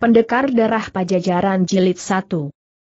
Pendekar Darah Pajajaran Jilid 1.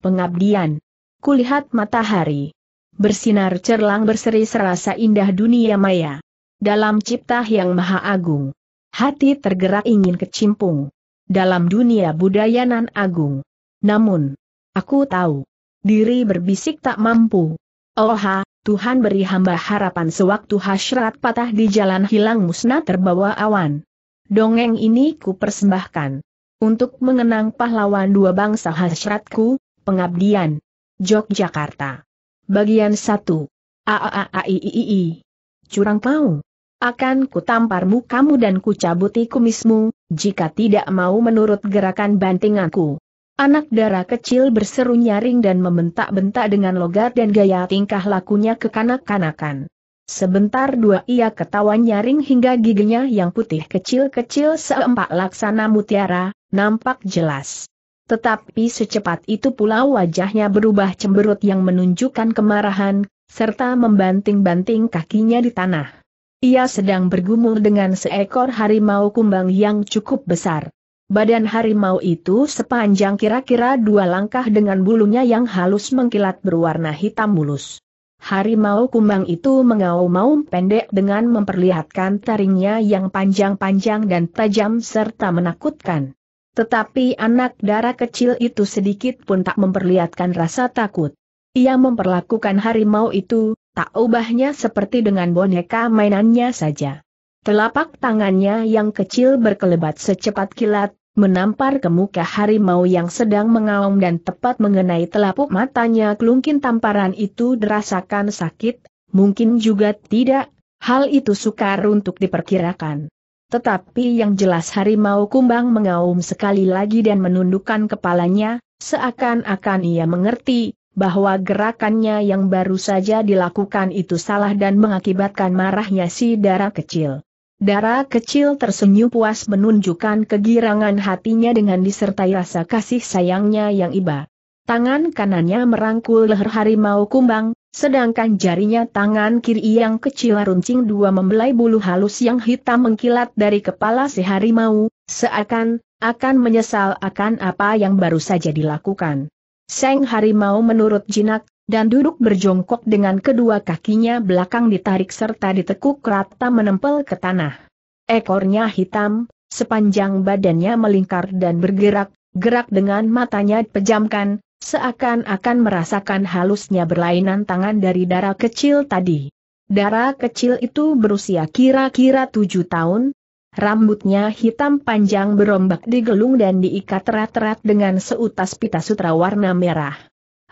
Pengabdian. Kulihat matahari. Bersinar cerlang berseri serasa indah dunia maya. Dalam cipta yang maha agung. Hati tergerak ingin kecimpung. Dalam dunia budayanan agung. Namun, aku tahu. Diri berbisik tak mampu. Oha, Tuhan beri hamba harapan sewaktu hasrat patah di jalan hilang musnah terbawa awan. Dongeng ini ku persembahkan untuk mengenang pahlawan dua bangsa hasratku, pengabdian. Yogyakarta. Bagian 1. Aaaiiii. Curang kau. Akan kutamparmu kamu dan kucabuti kumismu, jika tidak mau menurut gerakan bantinganku. Anak darah kecil berseru nyaring dan membentak-bentak dengan logat dan gaya tingkah lakunya ke kanak kanakan Sebentar dua ia ketawa nyaring hingga giginya yang putih kecil-kecil seempat laksana mutiara, nampak jelas. Tetapi secepat itu pula wajahnya berubah cemberut yang menunjukkan kemarahan, serta membanting-banting kakinya di tanah. Ia sedang bergumul dengan seekor harimau kumbang yang cukup besar. Badan harimau itu sepanjang kira-kira dua langkah dengan bulunya yang halus mengkilat berwarna hitam mulus. Harimau kumbang itu mengaum-aum pendek dengan memperlihatkan taringnya yang panjang-panjang dan tajam serta menakutkan. Tetapi anak darah kecil itu sedikit pun tak memperlihatkan rasa takut. Ia memperlakukan harimau itu, tak ubahnya seperti dengan boneka mainannya saja. Telapak tangannya yang kecil berkelebat secepat kilat, menampar ke muka harimau yang sedang mengaum dan tepat mengenai telapuk matanya kelungkin tamparan itu dirasakan sakit, mungkin juga tidak, hal itu sukar untuk diperkirakan. Tetapi yang jelas harimau kumbang mengaum sekali lagi dan menundukkan kepalanya, seakan-akan ia mengerti, bahwa gerakannya yang baru saja dilakukan itu salah dan mengakibatkan marahnya si darah kecil. Darah kecil tersenyum puas menunjukkan kegirangan hatinya dengan disertai rasa kasih sayangnya yang iba. Tangan kanannya merangkul leher harimau kumbang, Sedangkan jarinya tangan kiri yang kecil runcing dua membelai bulu halus yang hitam mengkilat dari kepala si harimau, seakan, akan menyesal akan apa yang baru saja dilakukan. Seng harimau menurut jinak, dan duduk berjongkok dengan kedua kakinya belakang ditarik serta ditekuk rata menempel ke tanah. Ekornya hitam, sepanjang badannya melingkar dan bergerak, gerak dengan matanya pejamkan, Seakan-akan merasakan halusnya berlainan tangan dari darah kecil tadi. Darah kecil itu berusia kira-kira tujuh tahun, Rambutnya hitam panjang berombak digelung dan diikat rat-rat dengan seutas pita sutra warna merah.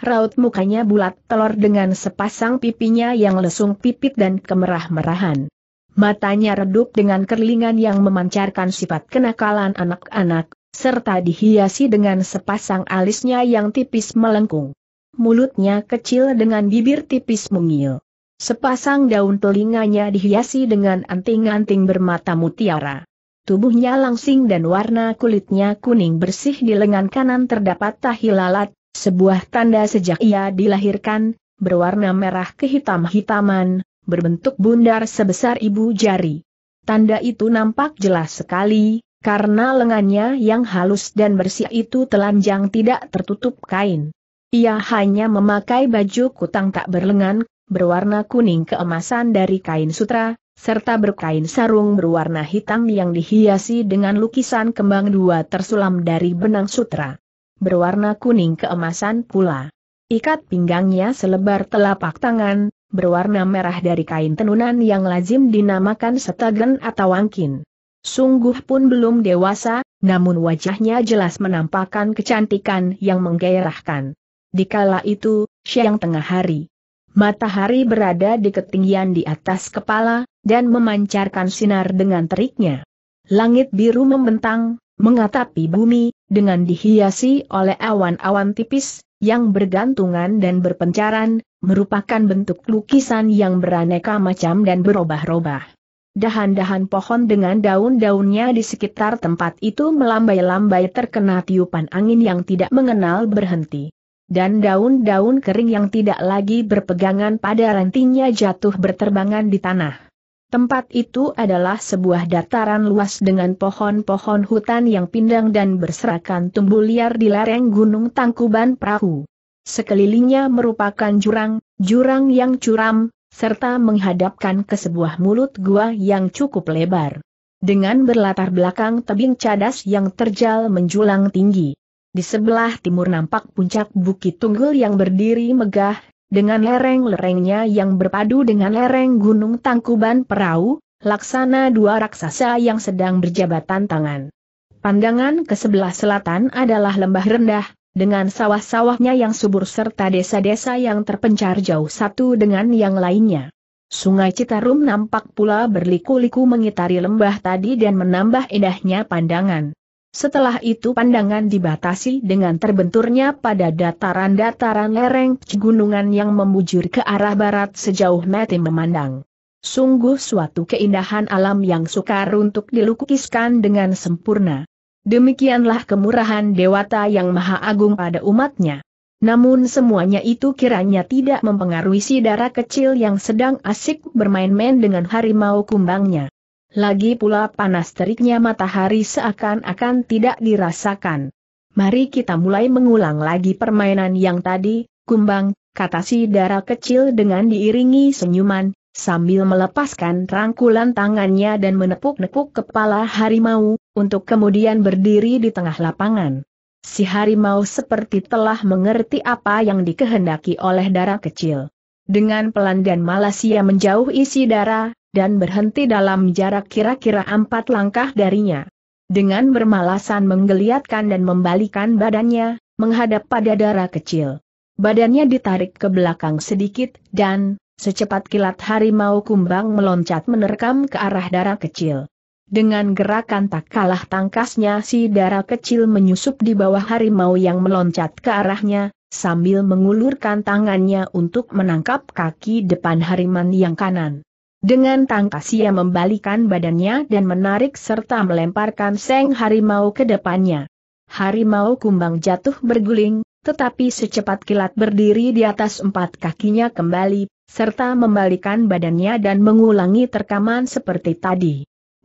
Raut mukanya bulat telur dengan sepasang pipinya yang lesung pipit dan kemerah-merahan. Matanya redup dengan kerlingan yang memancarkan sifat kenakalan anak-anak, serta dihiasi dengan sepasang alisnya yang tipis melengkung. Mulutnya kecil dengan bibir tipis mungil. Sepasang daun telinganya dihiasi dengan anting-anting bermata mutiara. Tubuhnya langsing dan warna kulitnya kuning bersih di lengan kanan terdapat tahi lalat, sebuah tanda sejak ia dilahirkan, berwarna merah kehitam-hitaman, berbentuk bundar sebesar ibu jari. Tanda itu nampak jelas sekali, karena lengannya yang halus dan bersih itu telanjang tidak tertutup kain. Ia hanya memakai baju kutang tak berlengan, berwarna kuning keemasan dari kain sutra, serta berkain sarung berwarna hitam yang dihiasi dengan lukisan kembang dua tersulam dari benang sutra. Berwarna kuning keemasan pula. Ikat pinggangnya selebar telapak tangan, berwarna merah dari kain tenunan yang lazim dinamakan setagen atau angkin. Sungguh pun belum dewasa, namun wajahnya jelas menampakkan kecantikan yang menggairahkan. Dikala itu, siang tengah hari. Matahari berada di ketinggian di atas kepala, dan memancarkan sinar dengan teriknya. Langit biru membentang, mengatapi bumi, dengan dihiasi oleh awan-awan tipis, yang bergantungan dan berpencaran, merupakan bentuk lukisan yang beraneka macam dan berubah-ubah. Dahan-dahan pohon dengan daun-daunnya di sekitar tempat itu melambai-lambai terkena tiupan angin yang tidak mengenal berhenti. Dan daun-daun kering yang tidak lagi berpegangan pada rantingnya jatuh berterbangan di tanah. Tempat itu adalah sebuah dataran luas dengan pohon-pohon hutan yang pindang dan berserakan tumbuh liar di lereng Gunung Tangkuban Perahu. Sekelilingnya merupakan jurang, jurang yang curam, serta menghadapkan ke sebuah mulut gua yang cukup lebar. Dengan berlatar belakang tebing cadas yang terjal menjulang tinggi. Di sebelah timur nampak puncak Bukit Tunggul yang berdiri megah, dengan lereng-lerengnya yang berpadu dengan lereng Gunung Tangkuban Perahu, laksana dua raksasa yang sedang berjabatan tangan. Pandangan ke sebelah selatan adalah lembah rendah, dengan sawah-sawahnya yang subur serta desa-desa yang terpencar jauh satu dengan yang lainnya. Sungai Citarum nampak pula berliku-liku mengitari lembah tadi dan menambah indahnya pandangan. Setelah itu pandangan dibatasi dengan terbenturnya pada dataran-dataran lereng pegunungan yang membujur ke arah barat sejauh mata memandang. Sungguh suatu keindahan alam yang sukar untuk dilukiskan dengan sempurna. Demikianlah kemurahan Dewata yang Maha Agung pada umatnya. Namun semuanya itu kiranya tidak mempengaruhi si darah kecil yang sedang asik bermain-main dengan harimau kumbangnya. Lagi pula panas teriknya matahari seakan-akan tidak dirasakan. Mari kita mulai mengulang lagi permainan yang tadi, kumbang, kata si darah kecil dengan diiringi senyuman, sambil melepaskan rangkulan tangannya dan menepuk-nepuk kepala harimau, untuk kemudian berdiri di tengah lapangan. Si harimau seperti telah mengerti apa yang dikehendaki oleh darah kecil. Dengan pelan dan malas ia menjauh isi darah, dan berhenti dalam jarak kira-kira empat langkah darinya. Dengan bermalasan menggeliatkan dan membalikan badannya, menghadap pada darah kecil. Badannya ditarik ke belakang sedikit, dan, Secepat kilat harimau kumbang meloncat menerkam ke arah darah kecil. Dengan gerakan tak kalah tangkasnya si darah kecil menyusup di bawah harimau yang meloncat ke arahnya, sambil mengulurkan tangannya untuk menangkap kaki depan hariman yang kanan. Dengan tangkas ia membalikan badannya dan menarik serta melemparkan seng harimau ke depannya. Harimau kumbang jatuh berguling, tetapi secepat kilat berdiri di atas empat kakinya kembali, serta membalikan badannya dan mengulangi terkaman seperti tadi.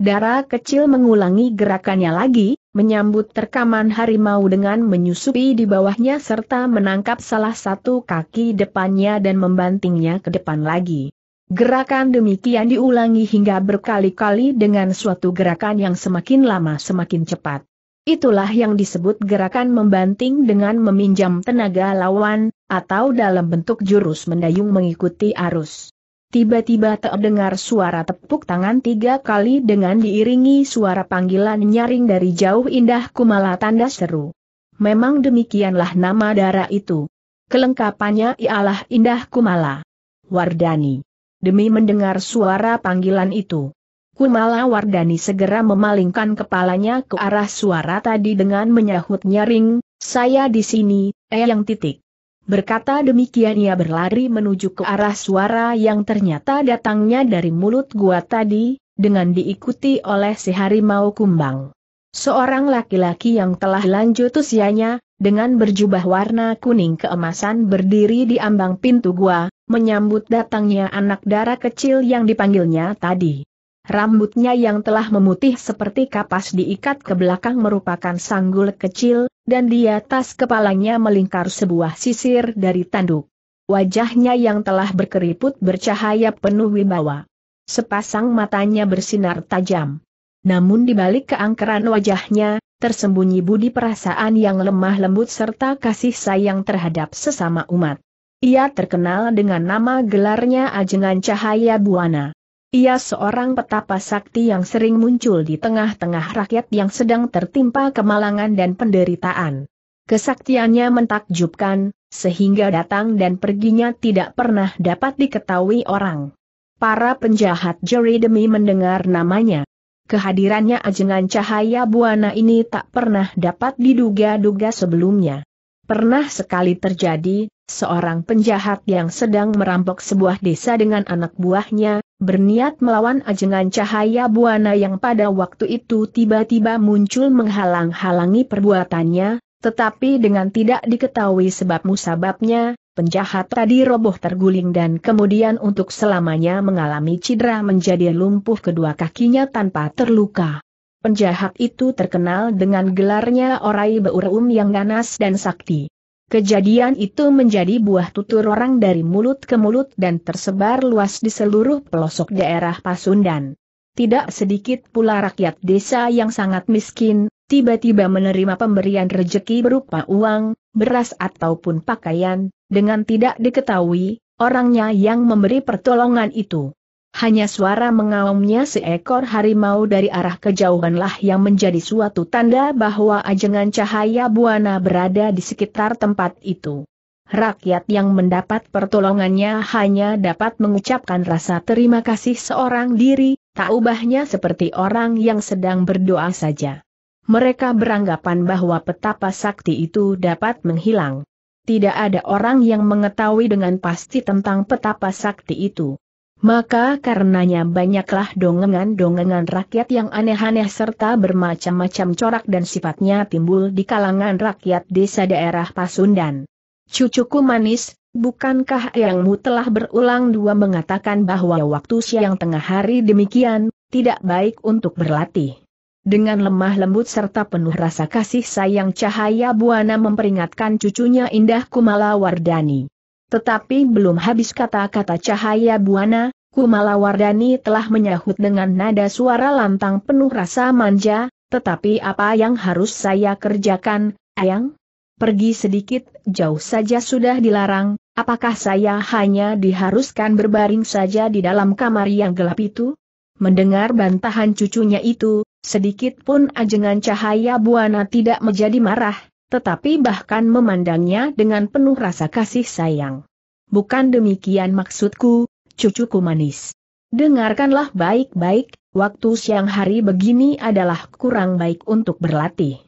Darah kecil mengulangi gerakannya lagi, menyambut terkaman harimau dengan menyusupi di bawahnya serta menangkap salah satu kaki depannya dan membantingnya ke depan lagi. Gerakan demikian diulangi hingga berkali-kali dengan suatu gerakan yang semakin lama semakin cepat. Itulah yang disebut gerakan membanting dengan meminjam tenaga lawan, atau dalam bentuk jurus mendayung mengikuti arus. Tiba-tiba terdengar suara tepuk tangan tiga kali dengan diiringi suara panggilan nyaring dari jauh indah kumala tanda seru. Memang demikianlah nama darah itu. Kelengkapannya ialah indah kumala. Wardani. Demi mendengar suara panggilan itu Kumala Wardani segera memalingkan kepalanya ke arah suara tadi dengan menyahut nyaring, saya di sini, eyang titik. Berkata demikian ia berlari menuju ke arah suara yang ternyata datangnya dari mulut gua tadi, dengan diikuti oleh si harimau kumbang. Seorang laki-laki yang telah lanjut usianya, dengan berjubah warna kuning keemasan berdiri di ambang pintu gua, menyambut datangnya anak darah kecil yang dipanggilnya tadi. Rambutnya yang telah memutih seperti kapas diikat ke belakang merupakan sanggul kecil, dan di atas kepalanya melingkar sebuah sisir dari tanduk. Wajahnya yang telah berkeriput bercahaya penuh wibawa. Sepasang matanya bersinar tajam. Namun di balik keangkeran wajahnya, tersembunyi budi perasaan yang lemah lembut serta kasih sayang terhadap sesama umat. Ia terkenal dengan nama gelarnya Ajengan Cahaya Buana. Ia seorang petapa sakti yang sering muncul di tengah-tengah rakyat yang sedang tertimpa kemalangan dan penderitaan. Kesaktiannya mentakjubkan, sehingga datang dan perginya tidak pernah dapat diketahui orang. Para penjahat jeri demi mendengar namanya. Kehadirannya ajengan cahaya buana ini tak pernah dapat diduga-duga sebelumnya. Pernah sekali terjadi, seorang penjahat yang sedang merampok sebuah desa dengan anak buahnya, berniat melawan ajengan cahaya buana yang pada waktu itu tiba-tiba muncul menghalang-halangi perbuatannya, tetapi dengan tidak diketahui sebab musababnya, penjahat tadi roboh terguling dan kemudian untuk selamanya mengalami cedera menjadi lumpuh kedua kakinya tanpa terluka. Penjahat itu terkenal dengan gelarnya Orai Beurum yang ganas dan sakti. Kejadian itu menjadi buah tutur orang dari mulut ke mulut dan tersebar luas di seluruh pelosok daerah Pasundan. Tidak sedikit pula rakyat desa yang sangat miskin, tiba-tiba menerima pemberian rejeki berupa uang, beras ataupun pakaian, dengan tidak diketahui, orangnya yang memberi pertolongan itu. Hanya suara mengaumnya seekor harimau dari arah kejauhanlah yang menjadi suatu tanda bahwa ajengan cahaya buana berada di sekitar tempat itu. Rakyat yang mendapat pertolongannya hanya dapat mengucapkan rasa terima kasih seorang diri, tak ubahnya seperti orang yang sedang berdoa saja. Mereka beranggapan bahwa petapa sakti itu dapat menghilang. Tidak ada orang yang mengetahui dengan pasti tentang petapa sakti itu. Maka karenanya banyaklah dongengan-dongengan rakyat yang aneh-aneh serta bermacam-macam corak dan sifatnya timbul di kalangan rakyat desa daerah Pasundan. Cucuku manis, bukankah yangmu telah berulang dua mengatakan bahwa waktu siang tengah hari demikian, tidak baik untuk berlatih. Dengan lemah lembut serta penuh rasa kasih sayang cahaya Buana memperingatkan cucunya Indah Kumala Wardani. Tetapi belum habis kata-kata cahaya buana, Wardani telah menyahut dengan nada suara lantang penuh rasa manja, tetapi apa yang harus saya kerjakan, ayang? Pergi sedikit, jauh saja sudah dilarang, apakah saya hanya diharuskan berbaring saja di dalam kamar yang gelap itu? Mendengar bantahan cucunya itu, sedikit pun ajengan cahaya buana tidak menjadi marah, tetapi bahkan memandangnya dengan penuh rasa kasih sayang. Bukan demikian maksudku, cucuku manis. Dengarkanlah baik-baik, waktu siang hari begini adalah kurang baik untuk berlatih.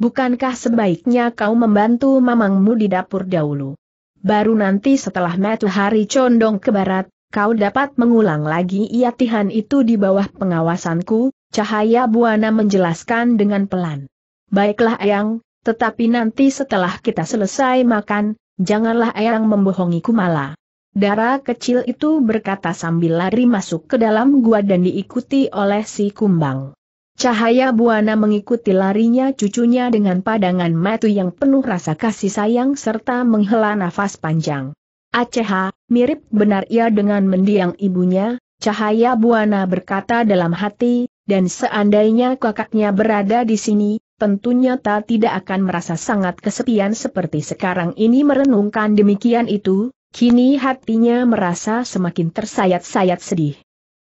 Bukankah sebaiknya kau membantu mamangmu di dapur dahulu? Baru nanti setelah matahari condong ke barat, kau dapat mengulang lagi iatihan itu di bawah pengawasanku, cahaya buana menjelaskan dengan pelan. Baiklah ayang. Tetapi nanti setelah kita selesai makan, janganlah Eyang membohongi Kumala. Darah kecil itu berkata sambil lari masuk ke dalam gua dan diikuti oleh si kumbang. Cahaya Buana mengikuti larinya cucunya dengan padangan matu yang penuh rasa kasih sayang serta menghela nafas panjang. Aceh, mirip benar ia dengan mendiang ibunya, Cahaya Buana berkata dalam hati, dan seandainya kakaknya berada di sini, tentunya tak tidak akan merasa sangat kesepian seperti sekarang ini merenungkan demikian itu, kini hatinya merasa semakin tersayat-sayat sedih.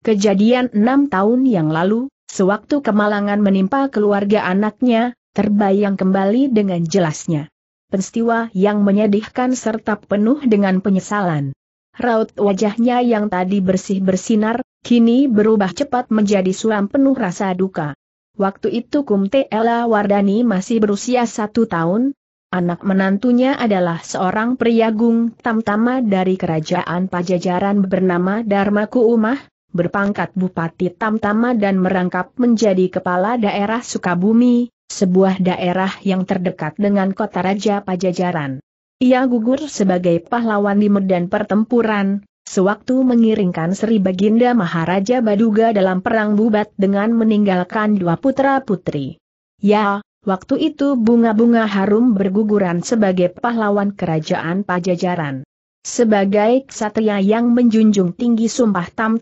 Kejadian enam tahun yang lalu, sewaktu kemalangan menimpa keluarga anaknya, terbayang kembali dengan jelasnya. Peristiwa yang menyedihkan serta penuh dengan penyesalan. Raut wajahnya yang tadi bersih bersinar, kini berubah cepat menjadi suram penuh rasa duka. Waktu itu Kum Ella Wardani masih berusia satu tahun, anak menantunya adalah seorang pria gung tamtama dari kerajaan Pajajaran bernama Darmaku Umah, berpangkat Bupati Tamtama dan merangkap menjadi Kepala Daerah Sukabumi, sebuah daerah yang terdekat dengan kota Raja Pajajaran. Ia gugur sebagai pahlawan di medan pertempuran, Sewaktu mengiringkan Sri Baginda Maharaja Baduga dalam perang bubat dengan meninggalkan dua putra-putri. Ya, waktu itu bunga-bunga harum berguguran sebagai pahlawan kerajaan Pajajaran. Sebagai ksatria yang menjunjung tinggi sumpah tam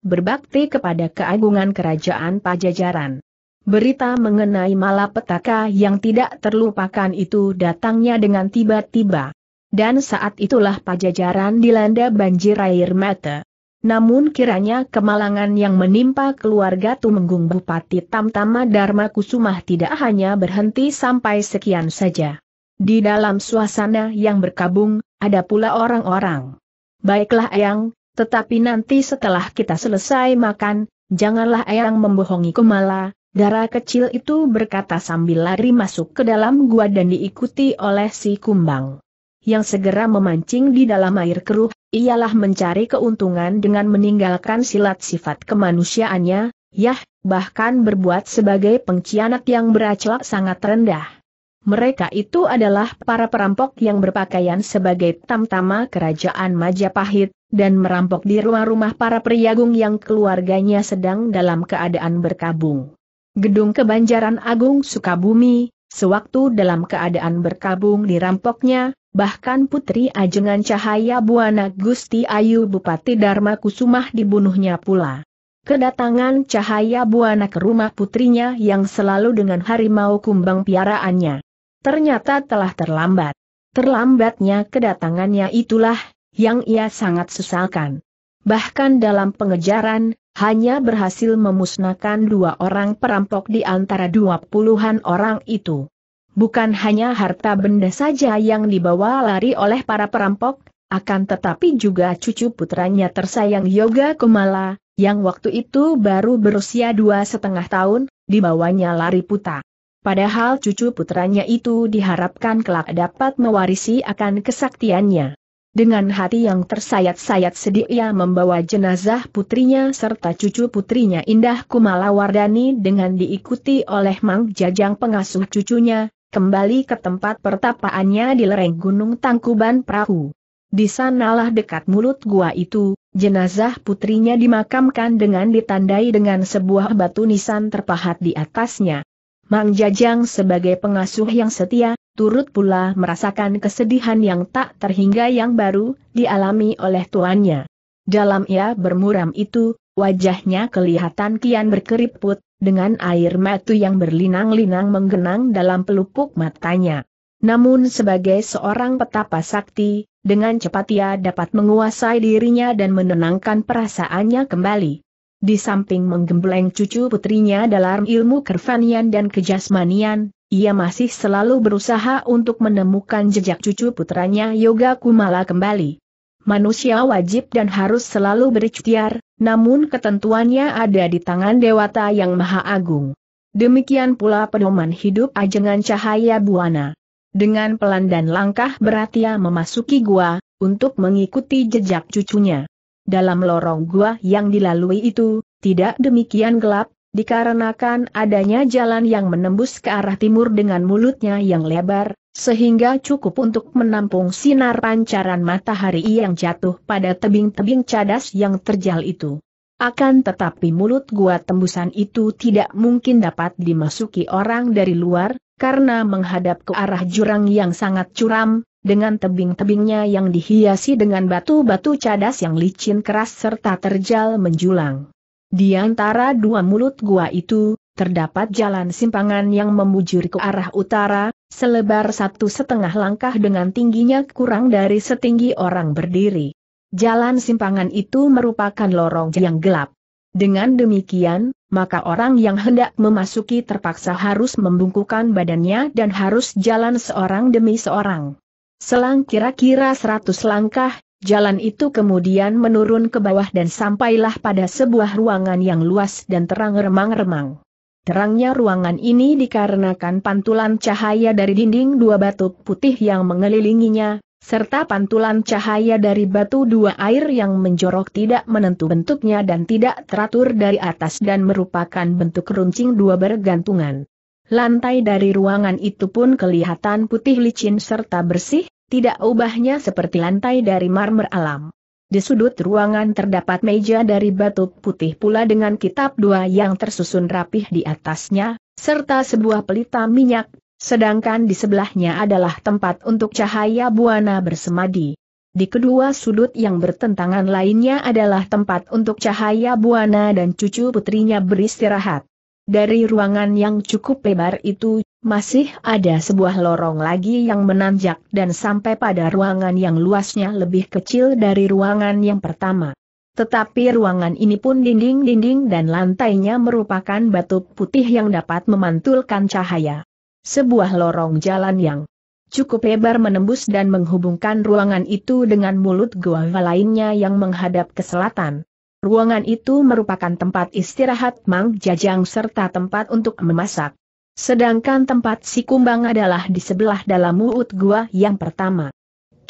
berbakti kepada keagungan kerajaan Pajajaran. Berita mengenai malapetaka yang tidak terlupakan itu datangnya dengan tiba-tiba. Dan saat itulah pajajaran dilanda banjir air mata. Namun kiranya kemalangan yang menimpa keluarga Tumenggung Bupati Tamtama Dharma Kusumah tidak hanya berhenti sampai sekian saja. Di dalam suasana yang berkabung, ada pula orang-orang. Baiklah Eyang, tetapi nanti setelah kita selesai makan, janganlah Eyang membohongi Kumala, darah kecil itu berkata sambil lari masuk ke dalam gua dan diikuti oleh si Kumbang yang segera memancing di dalam air keruh, ialah mencari keuntungan dengan meninggalkan silat sifat kemanusiaannya, yah, bahkan berbuat sebagai pengkhianat yang beracak sangat rendah. Mereka itu adalah para perampok yang berpakaian sebagai tamtama kerajaan Majapahit, dan merampok di rumah-rumah para priagung yang keluarganya sedang dalam keadaan berkabung. Gedung Kebanjaran Agung Sukabumi, sewaktu dalam keadaan berkabung dirampoknya, Bahkan Putri Ajengan Cahaya Buana Gusti Ayu Bupati Dharma Kusumah dibunuhnya pula. Kedatangan Cahaya Buana ke rumah putrinya yang selalu dengan harimau kumbang piaraannya. Ternyata telah terlambat. Terlambatnya kedatangannya itulah yang ia sangat sesalkan. Bahkan dalam pengejaran, hanya berhasil memusnahkan dua orang perampok di antara dua puluhan orang itu. Bukan hanya harta benda saja yang dibawa lari oleh para perampok, akan tetapi juga cucu putranya tersayang Yoga Kumala, yang waktu itu baru berusia dua setengah tahun, dibawanya lari puta. Padahal cucu putranya itu diharapkan kelak dapat mewarisi akan kesaktiannya. Dengan hati yang tersayat-sayat sedih ia membawa jenazah putrinya serta cucu putrinya Indah Kumala Wardani dengan diikuti oleh Mang Jajang pengasuh cucunya, kembali ke tempat pertapaannya di lereng Gunung Tangkuban Perahu. Di sanalah dekat mulut gua itu, jenazah putrinya dimakamkan dengan ditandai dengan sebuah batu nisan terpahat di atasnya. Mang Jajang sebagai pengasuh yang setia, turut pula merasakan kesedihan yang tak terhingga yang baru dialami oleh tuannya. Dalam ia bermuram itu, wajahnya kelihatan kian berkeriput, dengan air mata yang berlinang-linang menggenang dalam pelupuk matanya. Namun sebagai seorang petapa sakti, dengan cepat ia dapat menguasai dirinya dan menenangkan perasaannya kembali. Di samping menggembleng cucu putrinya dalam ilmu kervanian dan kejasmanian, ia masih selalu berusaha untuk menemukan jejak cucu putranya Yoga Kumala kembali manusia wajib dan harus selalu berikhtiar, namun ketentuannya ada di tangan Dewata yang Maha Agung. Demikian pula pedoman hidup ajengan cahaya buana. Dengan pelan dan langkah berat ia memasuki gua, untuk mengikuti jejak cucunya. Dalam lorong gua yang dilalui itu, tidak demikian gelap, dikarenakan adanya jalan yang menembus ke arah timur dengan mulutnya yang lebar, sehingga cukup untuk menampung sinar pancaran matahari yang jatuh pada tebing-tebing cadas yang terjal itu. Akan tetapi mulut gua tembusan itu tidak mungkin dapat dimasuki orang dari luar, karena menghadap ke arah jurang yang sangat curam, dengan tebing-tebingnya yang dihiasi dengan batu-batu cadas yang licin keras serta terjal menjulang. Di antara dua mulut gua itu, terdapat jalan simpangan yang membujur ke arah utara, Selebar satu setengah langkah dengan tingginya kurang dari setinggi orang berdiri. Jalan simpangan itu merupakan lorong yang gelap. Dengan demikian, maka orang yang hendak memasuki terpaksa harus membungkukan badannya dan harus jalan seorang demi seorang. Selang kira-kira seratus langkah, jalan itu kemudian menurun ke bawah dan sampailah pada sebuah ruangan yang luas dan terang remang-remang. Terangnya ruangan ini dikarenakan pantulan cahaya dari dinding dua batu putih yang mengelilinginya, serta pantulan cahaya dari batu dua air yang menjorok tidak menentu bentuknya dan tidak teratur dari atas dan merupakan bentuk runcing dua bergantungan. Lantai dari ruangan itu pun kelihatan putih licin serta bersih, tidak ubahnya seperti lantai dari marmer alam. Di sudut ruangan terdapat meja dari batu putih pula dengan kitab dua yang tersusun rapih di atasnya, serta sebuah pelita minyak, sedangkan di sebelahnya adalah tempat untuk cahaya buana bersemadi. Di kedua sudut yang bertentangan lainnya adalah tempat untuk cahaya buana dan cucu putrinya beristirahat. Dari ruangan yang cukup lebar itu, masih ada sebuah lorong lagi yang menanjak dan sampai pada ruangan yang luasnya lebih kecil dari ruangan yang pertama. Tetapi ruangan ini pun dinding-dinding dan lantainya merupakan batu putih yang dapat memantulkan cahaya. Sebuah lorong jalan yang cukup lebar menembus dan menghubungkan ruangan itu dengan mulut gua lainnya yang menghadap ke selatan. Ruangan itu merupakan tempat istirahat Mang Jajang serta tempat untuk memasak. Sedangkan tempat si kumbang adalah di sebelah dalam muut gua yang pertama.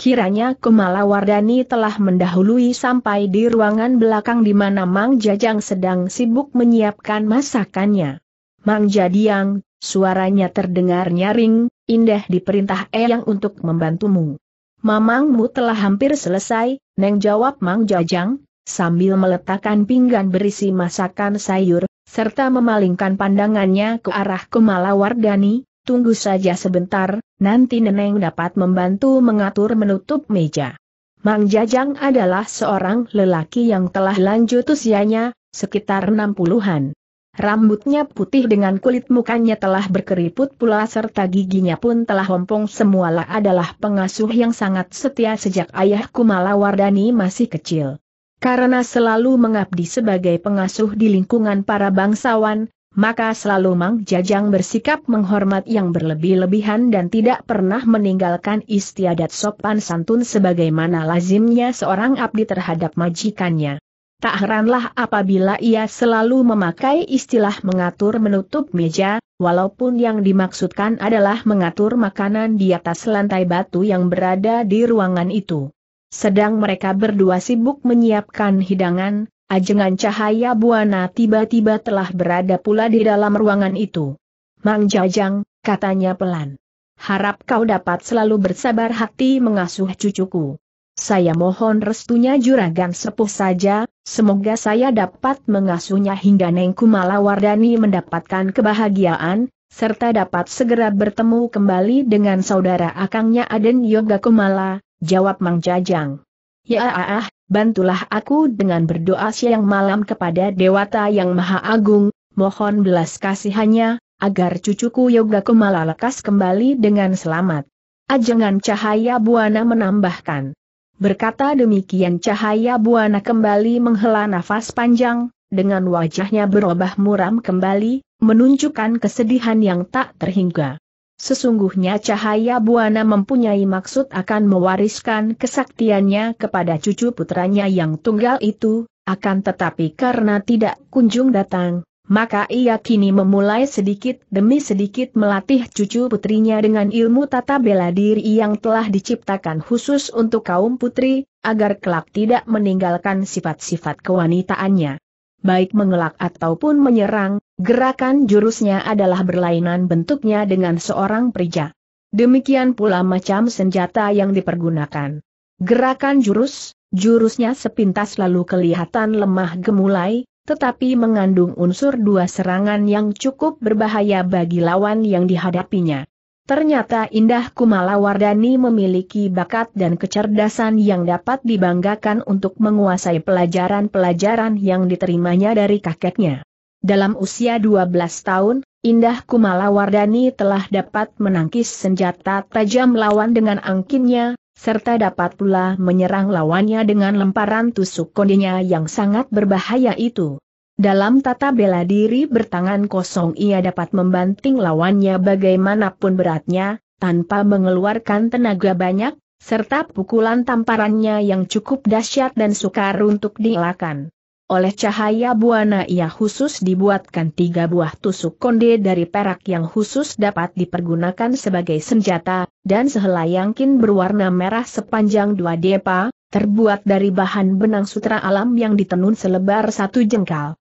Kiranya Kumala wardani telah mendahului sampai di ruangan belakang di mana Mang Jajang sedang sibuk menyiapkan masakannya. Mang Jadiang, suaranya terdengar nyaring, indah diperintah Eyang untuk membantumu. Mamangmu telah hampir selesai, Neng jawab Mang Jajang, sambil meletakkan pinggan berisi masakan sayur, serta memalingkan pandangannya ke arah Kumala Wardani, tunggu saja sebentar, nanti Neneng dapat membantu mengatur menutup meja. Mang Jajang adalah seorang lelaki yang telah lanjut usianya, sekitar 60-an. Rambutnya putih dengan kulit mukanya telah berkeriput pula serta giginya pun telah hompong semualah adalah pengasuh yang sangat setia sejak ayah Kumala Wardani masih kecil. Karena selalu mengabdi sebagai pengasuh di lingkungan para bangsawan, maka selalu Mang Jajang bersikap menghormat yang berlebih-lebihan dan tidak pernah meninggalkan istiadat sopan santun sebagaimana lazimnya seorang abdi terhadap majikannya. Tak heranlah apabila ia selalu memakai istilah mengatur menutup meja, walaupun yang dimaksudkan adalah mengatur makanan di atas lantai batu yang berada di ruangan itu. Sedang mereka berdua sibuk menyiapkan hidangan, ajengan cahaya buana tiba-tiba telah berada pula di dalam ruangan itu. Mang Jajang, katanya pelan. Harap kau dapat selalu bersabar hati mengasuh cucuku. Saya mohon restunya juragan sepuh saja, semoga saya dapat mengasuhnya hingga Nengku Malawardani mendapatkan kebahagiaan, serta dapat segera bertemu kembali dengan saudara akangnya Aden Yoga Kumala, Jawab Mang Jajang. Ya ah, ah, bantulah aku dengan berdoa siang malam kepada Dewata yang Maha Agung, mohon belas kasihannya, agar cucuku Yoga Kumala lekas kembali dengan selamat. Ajengan Cahaya Buana menambahkan. Berkata demikian Cahaya Buana kembali menghela nafas panjang, dengan wajahnya berubah muram kembali, menunjukkan kesedihan yang tak terhingga. Sesungguhnya cahaya Buana mempunyai maksud akan mewariskan kesaktiannya kepada cucu putranya yang tunggal itu, akan tetapi karena tidak kunjung datang, maka ia kini memulai sedikit demi sedikit melatih cucu putrinya dengan ilmu tata bela diri yang telah diciptakan khusus untuk kaum putri, agar kelak tidak meninggalkan sifat-sifat kewanitaannya baik mengelak ataupun menyerang, gerakan jurusnya adalah berlainan bentuknya dengan seorang pria. Demikian pula macam senjata yang dipergunakan. Gerakan jurus, jurusnya sepintas lalu kelihatan lemah gemulai, tetapi mengandung unsur dua serangan yang cukup berbahaya bagi lawan yang dihadapinya. Ternyata Indah Kumala Wardani memiliki bakat dan kecerdasan yang dapat dibanggakan untuk menguasai pelajaran-pelajaran yang diterimanya dari kakeknya. Dalam usia 12 tahun, Indah Kumala Wardani telah dapat menangkis senjata tajam lawan dengan angkinnya, serta dapat pula menyerang lawannya dengan lemparan tusuk kondinya yang sangat berbahaya itu. Dalam tata bela diri bertangan kosong ia dapat membanting lawannya bagaimanapun beratnya, tanpa mengeluarkan tenaga banyak, serta pukulan tamparannya yang cukup dahsyat dan sukar untuk dielakkan. Oleh cahaya buana ia khusus dibuatkan tiga buah tusuk konde dari perak yang khusus dapat dipergunakan sebagai senjata, dan sehelai yangkin berwarna merah sepanjang dua depa, terbuat dari bahan benang sutra alam yang ditenun selebar satu jengkal.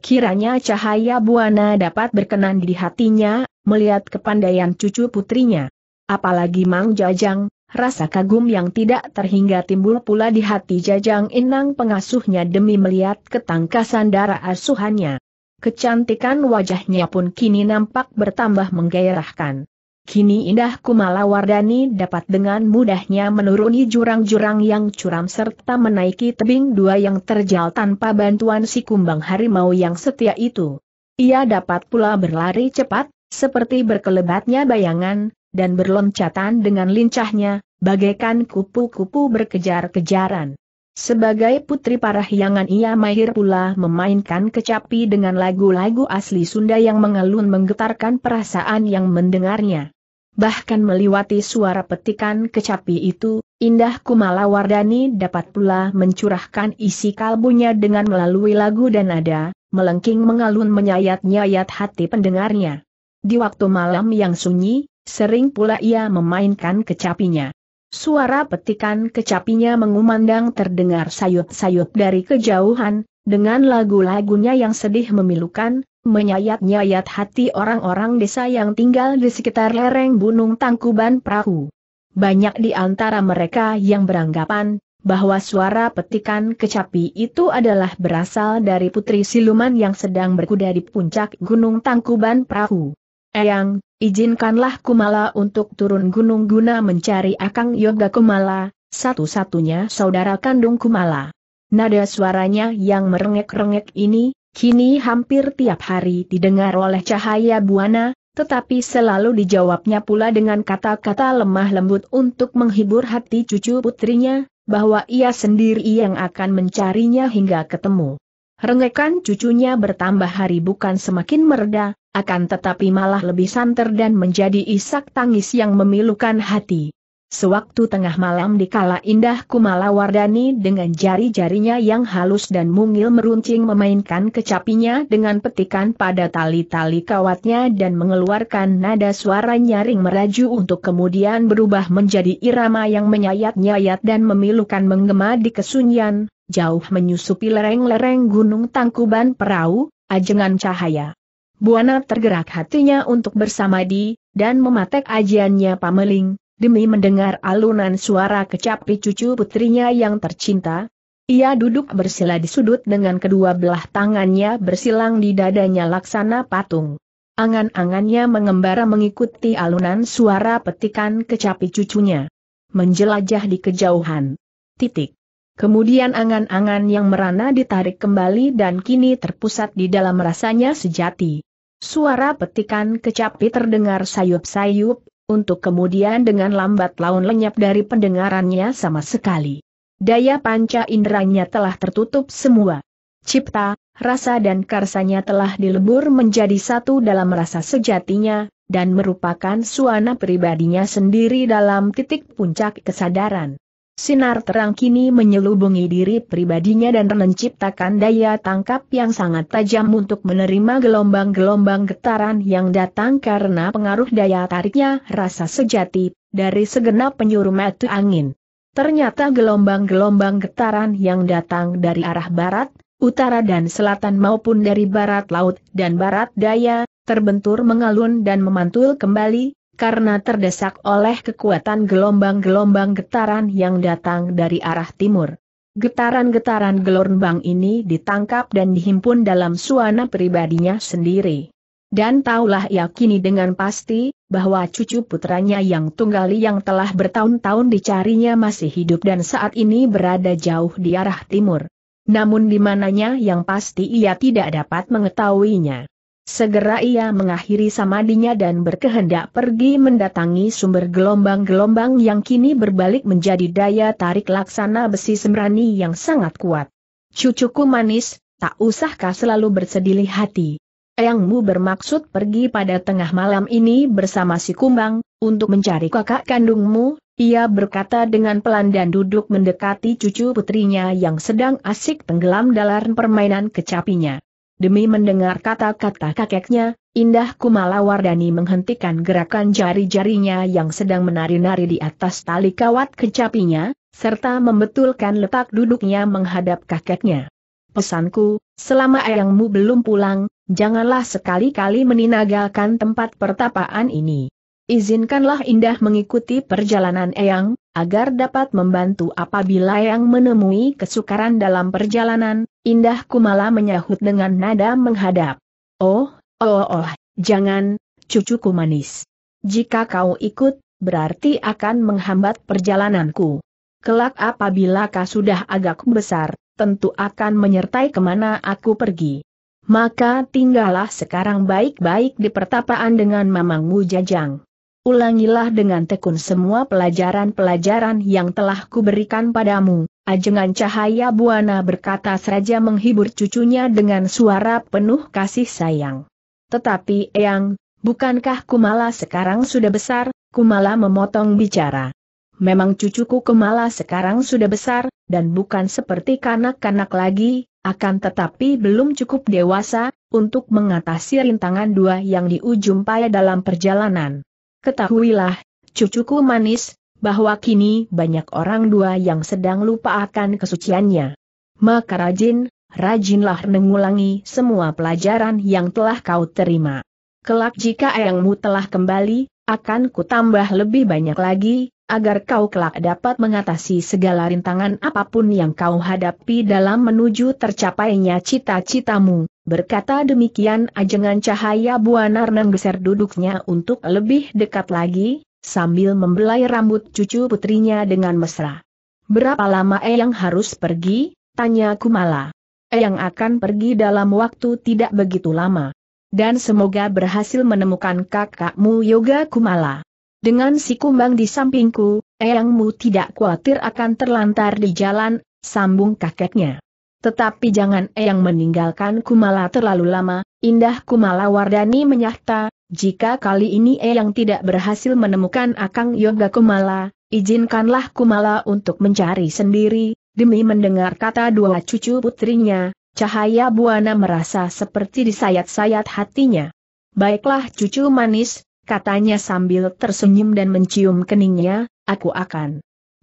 Kiranya cahaya buana dapat berkenan di hatinya, melihat kepandaian cucu putrinya. Apalagi Mang Jajang, rasa kagum yang tidak terhingga timbul pula di hati Jajang Inang pengasuhnya demi melihat ketangkasan darah asuhannya. Kecantikan wajahnya pun kini nampak bertambah menggairahkan. Kini Indah Kumala Wardani dapat dengan mudahnya menuruni jurang-jurang yang curam serta menaiki tebing dua yang terjal tanpa bantuan si kumbang harimau yang setia itu. Ia dapat pula berlari cepat, seperti berkelebatnya bayangan, dan berloncatan dengan lincahnya, bagaikan kupu-kupu berkejar-kejaran. Sebagai putri parahyangan ia mahir pula memainkan kecapi dengan lagu-lagu asli Sunda yang mengalun menggetarkan perasaan yang mendengarnya bahkan meliwati suara petikan kecapi itu, Indah Kumala Wardani dapat pula mencurahkan isi kalbunya dengan melalui lagu dan nada, melengking mengalun menyayat-nyayat hati pendengarnya. Di waktu malam yang sunyi, sering pula ia memainkan kecapinya. Suara petikan kecapinya mengumandang terdengar sayup-sayup dari kejauhan, dengan lagu-lagunya yang sedih memilukan, menyayat-nyayat hati orang-orang desa yang tinggal di sekitar lereng Gunung Tangkuban Perahu. Banyak di antara mereka yang beranggapan bahwa suara petikan kecapi itu adalah berasal dari putri siluman yang sedang berkuda di puncak Gunung Tangkuban Perahu. Eyang, izinkanlah Kumala untuk turun gunung guna mencari Akang Yoga Kumala, satu-satunya saudara kandung Kumala. Nada suaranya yang merengek-rengek ini kini hampir tiap hari didengar oleh cahaya buana, tetapi selalu dijawabnya pula dengan kata-kata lemah lembut untuk menghibur hati cucu putrinya, bahwa ia sendiri yang akan mencarinya hingga ketemu. Rengekan cucunya bertambah hari bukan semakin mereda, akan tetapi malah lebih santer dan menjadi isak tangis yang memilukan hati. Sewaktu tengah malam di kala indah Kumala Wardani dengan jari-jarinya yang halus dan mungil meruncing memainkan kecapinya dengan petikan pada tali-tali kawatnya dan mengeluarkan nada suara nyaring meraju untuk kemudian berubah menjadi irama yang menyayat-nyayat dan memilukan menggema di kesunyian, jauh menyusupi lereng-lereng gunung tangkuban perahu, ajengan cahaya. Buana tergerak hatinya untuk bersamadi, dan mematek ajiannya pameling, demi mendengar alunan suara kecapi cucu putrinya yang tercinta. Ia duduk bersila di sudut dengan kedua belah tangannya bersilang di dadanya laksana patung. Angan-angannya mengembara mengikuti alunan suara petikan kecapi cucunya. Menjelajah di kejauhan. Titik. Kemudian angan-angan yang merana ditarik kembali dan kini terpusat di dalam rasanya sejati. Suara petikan kecapi terdengar sayup-sayup, untuk kemudian dengan lambat laun lenyap dari pendengarannya sama sekali. Daya panca inderanya telah tertutup semua. Cipta, rasa dan karsanya telah dilebur menjadi satu dalam rasa sejatinya, dan merupakan suana pribadinya sendiri dalam titik puncak kesadaran. Sinar terang kini menyelubungi diri pribadinya dan menciptakan daya tangkap yang sangat tajam untuk menerima gelombang-gelombang getaran yang datang karena pengaruh daya tariknya rasa sejati dari segenap penyuruh metu angin. Ternyata gelombang-gelombang getaran yang datang dari arah barat, utara dan selatan maupun dari barat laut dan barat daya, terbentur mengalun dan memantul kembali, karena terdesak oleh kekuatan gelombang-gelombang getaran yang datang dari arah timur. Getaran-getaran gelombang ini ditangkap dan dihimpun dalam suana pribadinya sendiri. Dan taulah yakini dengan pasti, bahwa cucu putranya yang tunggali yang telah bertahun-tahun dicarinya masih hidup dan saat ini berada jauh di arah timur. Namun di mananya yang pasti ia tidak dapat mengetahuinya. Segera ia mengakhiri samadinya dan berkehendak pergi mendatangi sumber gelombang-gelombang yang kini berbalik menjadi daya tarik laksana besi sembrani yang sangat kuat. Cucuku manis, tak usahkah selalu bersedih hati? Eyangmu bermaksud pergi pada tengah malam ini bersama si kumbang, untuk mencari kakak kandungmu, ia berkata dengan pelan dan duduk mendekati cucu putrinya yang sedang asik tenggelam dalam permainan kecapinya. Demi mendengar kata-kata kakeknya, Indah Kumala Wardani menghentikan gerakan jari-jarinya yang sedang menari-nari di atas tali kawat kecapinya, serta membetulkan letak duduknya menghadap kakeknya. Pesanku, selama ayangmu belum pulang, janganlah sekali-kali meninagalkan tempat pertapaan ini. Izinkanlah Indah mengikuti perjalanan Eyang, agar dapat membantu apabila Eyang menemui kesukaran dalam perjalanan, Indah Kumala menyahut dengan nada menghadap. Oh, oh, oh, jangan, cucuku manis. Jika kau ikut, berarti akan menghambat perjalananku. Kelak apabila kau sudah agak besar, tentu akan menyertai kemana aku pergi. Maka tinggallah sekarang baik-baik di pertapaan dengan mamangmu jajang. Ulangilah dengan tekun semua pelajaran-pelajaran yang telah kuberikan padamu. Ajengan cahaya buana berkata saja menghibur cucunya dengan suara penuh kasih sayang. Tetapi Eyang, bukankah Kumala sekarang sudah besar? Kumala memotong bicara. Memang cucuku Kumala sekarang sudah besar, dan bukan seperti kanak-kanak lagi, akan tetapi belum cukup dewasa, untuk mengatasi rintangan dua yang diujumpai dalam perjalanan. Ketahuilah, cucuku manis, bahwa kini banyak orang dua yang sedang lupa akan kesuciannya. Maka rajin, rajinlah mengulangi semua pelajaran yang telah kau terima. Kelak jika ayangmu telah kembali, akan kutambah lebih banyak lagi, agar kau kelak dapat mengatasi segala rintangan apapun yang kau hadapi dalam menuju tercapainya cita-citamu. Berkata demikian ajengan cahaya Buana Renang duduknya untuk lebih dekat lagi, sambil membelai rambut cucu putrinya dengan mesra. Berapa lama Eyang harus pergi? Tanya Kumala. Eyang akan pergi dalam waktu tidak begitu lama. Dan semoga berhasil menemukan kakakmu Yoga Kumala. Dengan si kumbang di sampingku, Eyangmu tidak khawatir akan terlantar di jalan, sambung kakeknya. Tetapi jangan Eyang meninggalkan Kumala terlalu lama, Indah Kumala Wardani menyahta, jika kali ini Eyang tidak berhasil menemukan Akang Yoga Kumala, izinkanlah Kumala untuk mencari sendiri, demi mendengar kata dua cucu putrinya, cahaya buana merasa seperti disayat-sayat hatinya. Baiklah cucu manis, katanya sambil tersenyum dan mencium keningnya, aku akan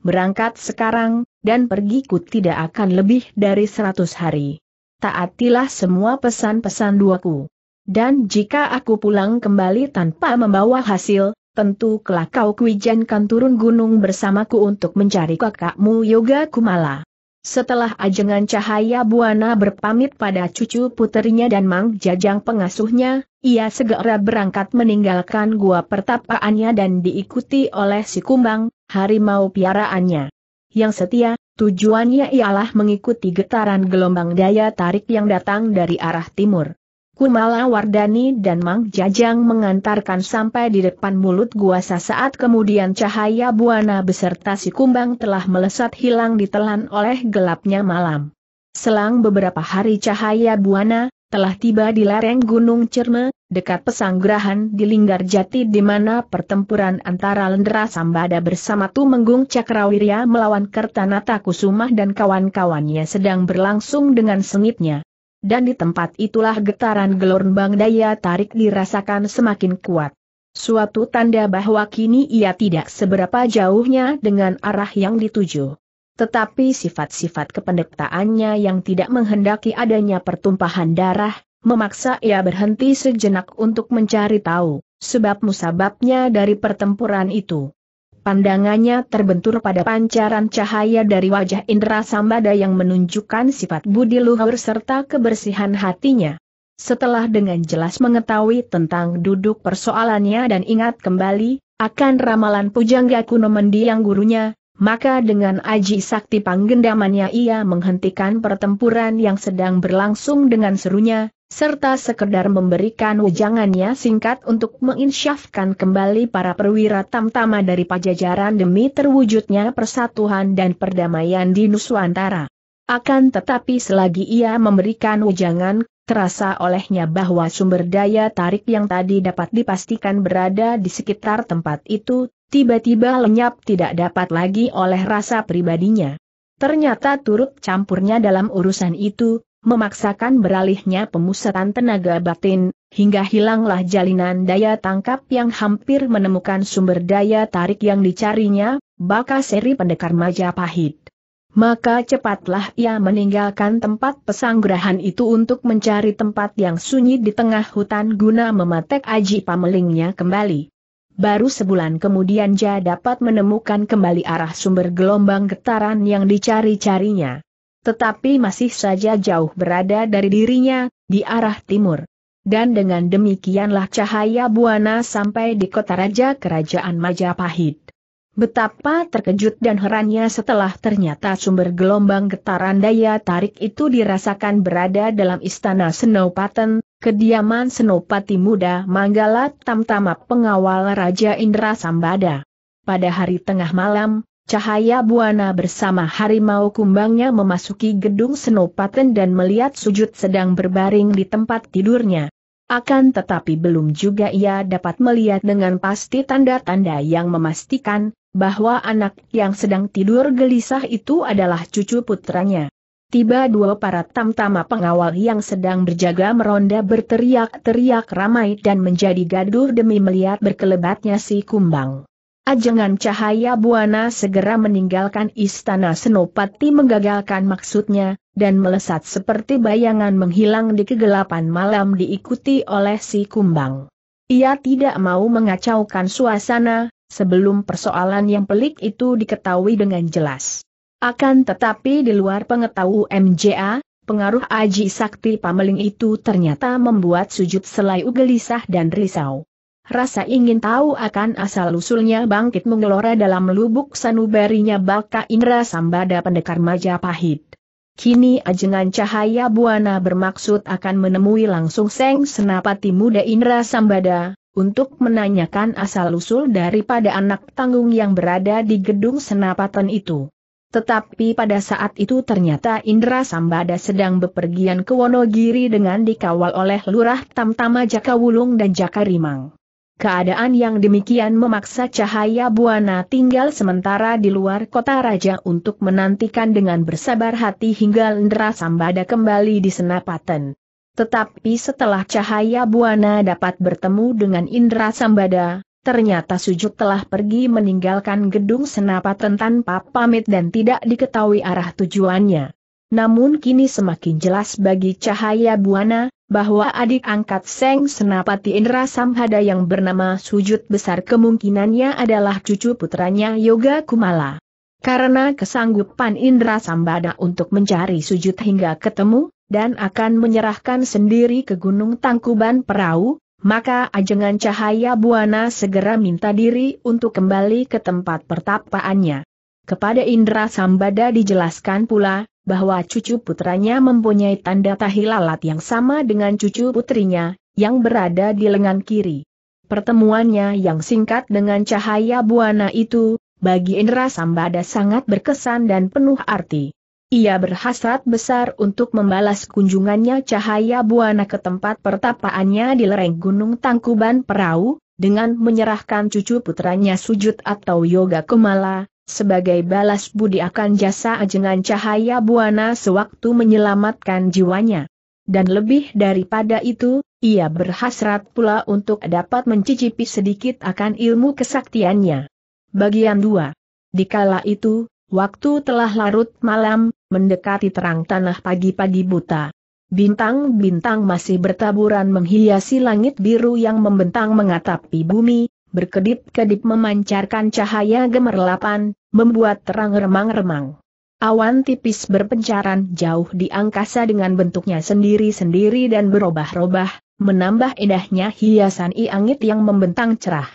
berangkat sekarang, dan pergi pergiku tidak akan lebih dari seratus hari. Taatilah semua pesan-pesan duaku. Dan jika aku pulang kembali tanpa membawa hasil, tentu kelak kau kuijankan turun gunung bersamaku untuk mencari kakakmu Yoga Kumala. Setelah ajengan cahaya Buana berpamit pada cucu puterinya dan Mang Jajang pengasuhnya, ia segera berangkat meninggalkan gua pertapaannya dan diikuti oleh si kumbang, harimau piaraannya. Yang setia, tujuannya ialah mengikuti getaran gelombang daya tarik yang datang dari arah timur. Kumala Wardani dan Mang Jajang mengantarkan sampai di depan mulut gua saat kemudian cahaya buana beserta si kumbang telah melesat hilang ditelan oleh gelapnya malam. Selang beberapa hari cahaya buana, telah tiba di lereng Gunung Cerme, dekat pesanggrahan di Linggarjati di mana pertempuran antara Lendra Sambada bersama Tumenggung Cakrawirya melawan Kertanata Kusumah dan kawan-kawannya sedang berlangsung dengan sengitnya. Dan di tempat itulah getaran gelombang daya tarik dirasakan semakin kuat. Suatu tanda bahwa kini ia tidak seberapa jauhnya dengan arah yang dituju tetapi sifat-sifat kependektaannya yang tidak menghendaki adanya pertumpahan darah, memaksa ia berhenti sejenak untuk mencari tahu, sebab musababnya dari pertempuran itu. Pandangannya terbentur pada pancaran cahaya dari wajah Indra Sambada yang menunjukkan sifat budi luhur serta kebersihan hatinya. Setelah dengan jelas mengetahui tentang duduk persoalannya dan ingat kembali, akan ramalan pujangga kuno mendiang gurunya, maka dengan aji sakti panggendamannya ia menghentikan pertempuran yang sedang berlangsung dengan serunya, serta sekedar memberikan wejangannya singkat untuk menginsyafkan kembali para perwira tamtama dari pajajaran demi terwujudnya persatuan dan perdamaian di Nusantara. Akan tetapi selagi ia memberikan wejangan, terasa olehnya bahwa sumber daya tarik yang tadi dapat dipastikan berada di sekitar tempat itu, tiba-tiba lenyap tidak dapat lagi oleh rasa pribadinya. Ternyata turut campurnya dalam urusan itu, memaksakan beralihnya pemusatan tenaga batin, hingga hilanglah jalinan daya tangkap yang hampir menemukan sumber daya tarik yang dicarinya, baka seri pendekar Majapahit. Maka cepatlah ia meninggalkan tempat pesanggrahan itu untuk mencari tempat yang sunyi di tengah hutan guna mematek aji pamelingnya kembali. Baru sebulan kemudian ia dapat menemukan kembali arah sumber gelombang getaran yang dicari-carinya tetapi masih saja jauh berada dari dirinya, di arah timur. Dan dengan demikianlah cahaya Buana sampai di kota Raja Kerajaan Majapahit. Betapa terkejut dan herannya setelah ternyata sumber gelombang getaran daya tarik itu dirasakan berada dalam istana Senopaten, kediaman Senopati Muda Manggala Tamtama pengawal Raja Indra Sambada. Pada hari tengah malam, Cahaya Buana bersama harimau kumbangnya memasuki gedung Senopaten dan melihat sujud sedang berbaring di tempat tidurnya. Akan tetapi belum juga ia dapat melihat dengan pasti tanda-tanda yang memastikan, bahwa anak yang sedang tidur gelisah itu adalah cucu putranya. Tiba dua para tamtama pengawal yang sedang berjaga meronda berteriak-teriak ramai dan menjadi gaduh demi melihat berkelebatnya si kumbang. Ajengan cahaya buana segera meninggalkan istana Senopati menggagalkan maksudnya, dan melesat seperti bayangan menghilang di kegelapan malam diikuti oleh si kumbang. Ia tidak mau mengacaukan suasana, sebelum persoalan yang pelik itu diketahui dengan jelas. Akan tetapi di luar pengetahuan MJA, pengaruh Aji Sakti Pameling itu ternyata membuat sujud selai ugelisah dan risau. Rasa ingin tahu akan asal-usulnya bangkit menggelora dalam lubuk sanubarinya Baka Indra Sambada pendekar Majapahit. Kini ajengan cahaya buana bermaksud akan menemui langsung Seng Senapati Muda Indra Sambada, untuk menanyakan asal-usul daripada anak tanggung yang berada di gedung senapatan itu. Tetapi pada saat itu ternyata Indra Sambada sedang bepergian ke Wonogiri dengan dikawal oleh Lurah Tamtama Jakawulung dan Jakarimang. Keadaan yang demikian memaksa cahaya Buana tinggal sementara di luar kota raja untuk menantikan dengan bersabar hati hingga Lendra Sambada kembali di Senapaten. Tetapi setelah cahaya Buana dapat bertemu dengan Indra Sambada, ternyata Sujud telah pergi meninggalkan gedung Senapaten tanpa pamit dan tidak diketahui arah tujuannya. Namun kini semakin jelas bagi cahaya buana, bahwa adik angkat Seng Senapati Indra Samhada yang bernama Sujud Besar kemungkinannya adalah cucu putranya Yoga Kumala. Karena kesanggupan Indra Sambada untuk mencari sujud hingga ketemu, dan akan menyerahkan sendiri ke Gunung Tangkuban Perahu, maka ajengan cahaya buana segera minta diri untuk kembali ke tempat pertapaannya. Kepada Indra Sambada dijelaskan pula, bahwa cucu putranya mempunyai tanda tahilalat yang sama dengan cucu putrinya, yang berada di lengan kiri. Pertemuannya yang singkat dengan cahaya buana itu, bagi Indra Sambada sangat berkesan dan penuh arti. Ia berhasrat besar untuk membalas kunjungannya cahaya buana ke tempat pertapaannya di lereng Gunung Tangkuban Perahu, dengan menyerahkan cucu putranya sujud atau yoga kumala, sebagai balas budi akan jasa ajengan cahaya buana sewaktu menyelamatkan jiwanya. Dan lebih daripada itu, ia berhasrat pula untuk dapat mencicipi sedikit akan ilmu kesaktiannya. Bagian 2. Dikala itu, waktu telah larut malam, mendekati terang tanah pagi-pagi buta. Bintang-bintang masih bertaburan menghiasi langit biru yang membentang mengatapi bumi, berkedip-kedip memancarkan cahaya gemerlapan, membuat terang remang-remang. Awan tipis berpencaran jauh di angkasa dengan bentuknya sendiri-sendiri dan berubah-ubah, menambah indahnya hiasan iangit yang membentang cerah.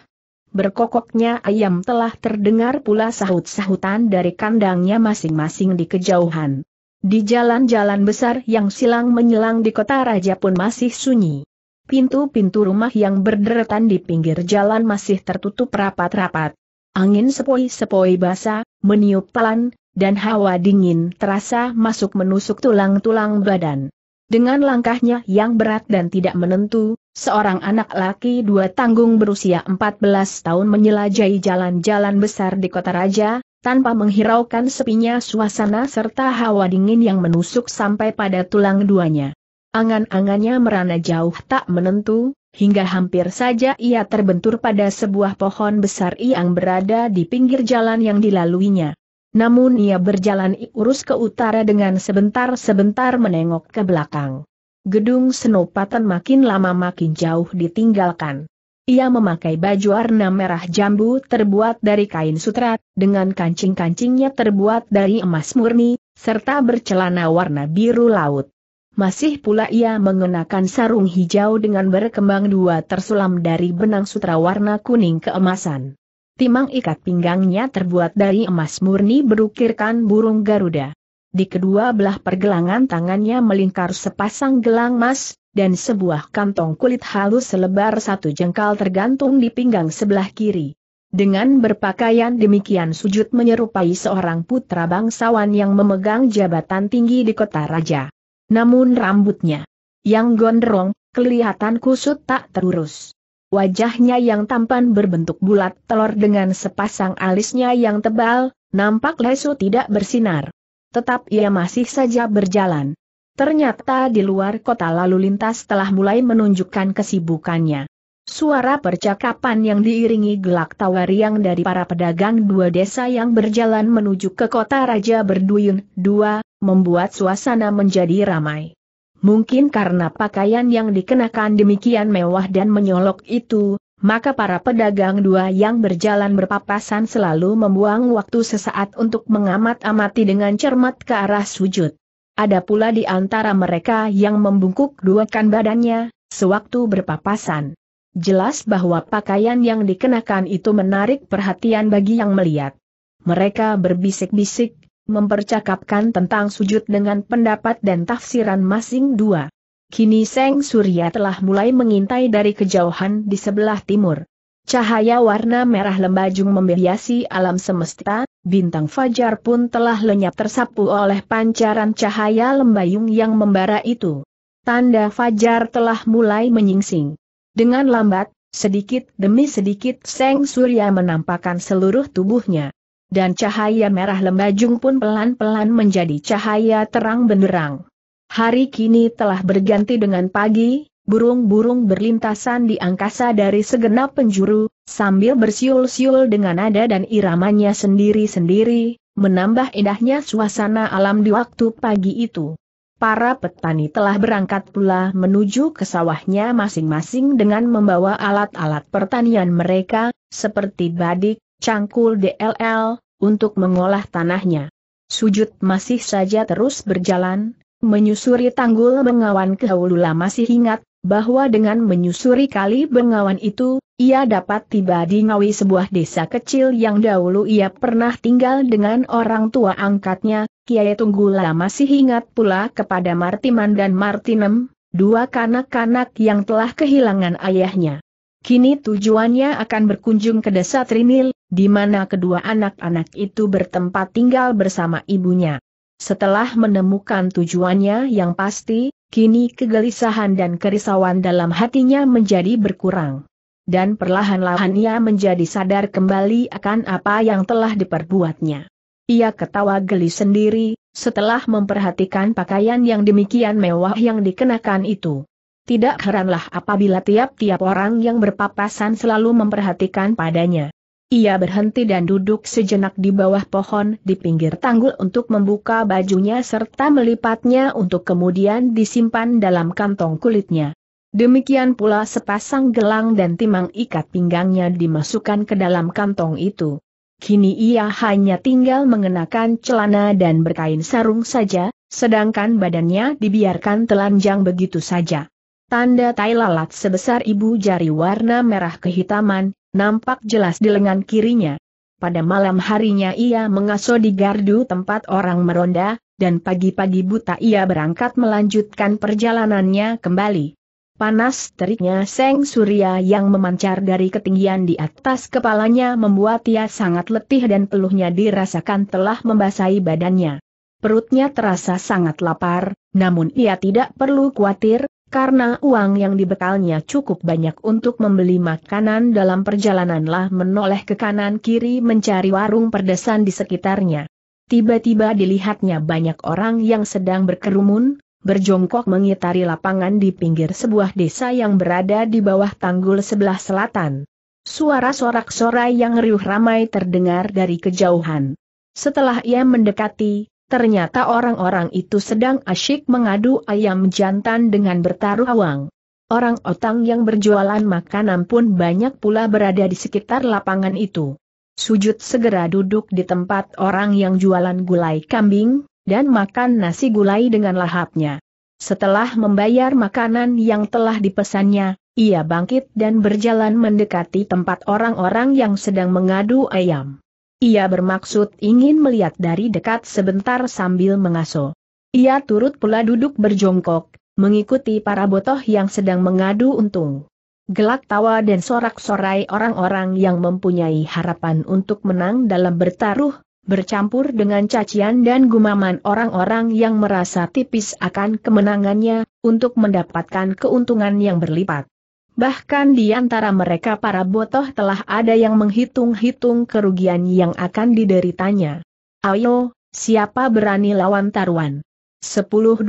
Berkokoknya ayam telah terdengar pula sahut-sahutan dari kandangnya masing-masing di kejauhan. Di jalan-jalan besar yang silang menyelang di kota raja pun masih sunyi. Pintu-pintu rumah yang berderetan di pinggir jalan masih tertutup rapat-rapat. Angin sepoi-sepoi basah, meniup pelan, dan hawa dingin terasa masuk menusuk tulang-tulang badan. Dengan langkahnya yang berat dan tidak menentu, seorang anak laki dua tanggung berusia 14 tahun menjelajahi jalan-jalan besar di kota raja, tanpa menghiraukan sepinya suasana serta hawa dingin yang menusuk sampai pada tulang duanya. Angan-angannya merana jauh tak menentu, hingga hampir saja ia terbentur pada sebuah pohon besar yang berada di pinggir jalan yang dilaluinya. Namun ia berjalan urus ke utara dengan sebentar-sebentar menengok ke belakang. Gedung senopatan makin lama makin jauh ditinggalkan. Ia memakai baju warna merah jambu terbuat dari kain sutra, dengan kancing-kancingnya terbuat dari emas murni, serta bercelana warna biru laut. Masih pula ia mengenakan sarung hijau dengan berkembang dua tersulam dari benang sutra warna kuning keemasan. Timang ikat pinggangnya terbuat dari emas murni berukirkan burung Garuda. Di kedua belah pergelangan tangannya melingkar sepasang gelang emas, dan sebuah kantong kulit halus selebar satu jengkal tergantung di pinggang sebelah kiri. Dengan berpakaian demikian sujud menyerupai seorang putra bangsawan yang memegang jabatan tinggi di kota raja. Namun rambutnya yang gondrong, kelihatan kusut tak terurus. Wajahnya yang tampan berbentuk bulat telur dengan sepasang alisnya yang tebal, nampak lesu tidak bersinar. Tetap ia masih saja berjalan. Ternyata di luar kota lalu lintas telah mulai menunjukkan kesibukannya. Suara percakapan yang diiringi gelak tawa riang dari para pedagang dua desa yang berjalan menuju ke kota Raja Berduyun, dua, membuat suasana menjadi ramai. Mungkin karena pakaian yang dikenakan demikian mewah dan menyolok itu, maka para pedagang dua yang berjalan berpapasan selalu membuang waktu sesaat untuk mengamat-amati dengan cermat ke arah sujud. Ada pula di antara mereka yang membungkuk dua kan badannya, sewaktu berpapasan. Jelas bahwa pakaian yang dikenakan itu menarik perhatian bagi yang melihat. Mereka berbisik-bisik, mempercakapkan tentang sujud dengan pendapat dan tafsiran masing dua. Kini Seng Surya telah mulai mengintai dari kejauhan di sebelah timur. Cahaya warna merah lembajung membiasi alam semesta, bintang fajar pun telah lenyap tersapu oleh pancaran cahaya lembayung yang membara itu. Tanda fajar telah mulai menyingsing. Dengan lambat, sedikit demi sedikit Seng Surya menampakkan seluruh tubuhnya dan cahaya merah lembajung pun pelan-pelan menjadi cahaya terang benderang. Hari kini telah berganti dengan pagi, burung-burung berlintasan di angkasa dari segenap penjuru, sambil bersiul-siul dengan nada dan iramanya sendiri-sendiri, menambah indahnya suasana alam di waktu pagi itu. Para petani telah berangkat pula menuju ke sawahnya masing-masing dengan membawa alat-alat pertanian mereka, seperti badik, cangkul DLL, untuk mengolah tanahnya. Sujud masih saja terus berjalan, menyusuri tanggul Bengawan ke Hulula masih ingat, bahwa dengan menyusuri kali Bengawan itu, ia dapat tiba di Ngawi sebuah desa kecil yang dahulu ia pernah tinggal dengan orang tua angkatnya, Kiai Tunggula masih ingat pula kepada Martiman dan Martinem, dua kanak-kanak yang telah kehilangan ayahnya. Kini tujuannya akan berkunjung ke desa Trinil, di mana kedua anak-anak itu bertempat tinggal bersama ibunya. Setelah menemukan tujuannya yang pasti, kini kegelisahan dan kerisauan dalam hatinya menjadi berkurang. Dan perlahan-lahan ia menjadi sadar kembali akan apa yang telah diperbuatnya. Ia ketawa geli sendiri, setelah memperhatikan pakaian yang demikian mewah yang dikenakan itu tidak heranlah apabila tiap-tiap orang yang berpapasan selalu memperhatikan padanya. Ia berhenti dan duduk sejenak di bawah pohon di pinggir tanggul untuk membuka bajunya serta melipatnya untuk kemudian disimpan dalam kantong kulitnya. Demikian pula sepasang gelang dan timang ikat pinggangnya dimasukkan ke dalam kantong itu. Kini ia hanya tinggal mengenakan celana dan berkain sarung saja, sedangkan badannya dibiarkan telanjang begitu saja. Tanda tai lalat sebesar ibu jari warna merah kehitaman, nampak jelas di lengan kirinya. Pada malam harinya ia mengaso di gardu tempat orang meronda, dan pagi-pagi buta ia berangkat melanjutkan perjalanannya kembali. Panas teriknya seng surya yang memancar dari ketinggian di atas kepalanya membuat ia sangat letih dan peluhnya dirasakan telah membasahi badannya. Perutnya terasa sangat lapar, namun ia tidak perlu khawatir, karena uang yang dibekalnya cukup banyak untuk membeli makanan dalam perjalananlah menoleh ke kanan kiri mencari warung perdesan di sekitarnya. Tiba-tiba dilihatnya banyak orang yang sedang berkerumun, berjongkok mengitari lapangan di pinggir sebuah desa yang berada di bawah tanggul sebelah selatan. Suara sorak-sorai yang riuh ramai terdengar dari kejauhan. Setelah ia mendekati, Ternyata orang-orang itu sedang asyik mengadu ayam jantan dengan bertaruh awang. Orang otang yang berjualan makanan pun banyak pula berada di sekitar lapangan itu. Sujud segera duduk di tempat orang yang jualan gulai kambing, dan makan nasi gulai dengan lahapnya. Setelah membayar makanan yang telah dipesannya, ia bangkit dan berjalan mendekati tempat orang-orang yang sedang mengadu ayam. Ia bermaksud ingin melihat dari dekat sebentar sambil mengaso. Ia turut pula duduk berjongkok, mengikuti para botoh yang sedang mengadu untung. Gelak tawa dan sorak-sorai orang-orang yang mempunyai harapan untuk menang dalam bertaruh, bercampur dengan cacian dan gumaman orang-orang yang merasa tipis akan kemenangannya, untuk mendapatkan keuntungan yang berlipat. Bahkan di antara mereka para botoh telah ada yang menghitung-hitung kerugian yang akan dideritanya. Ayo, siapa berani lawan taruhan? 10-12,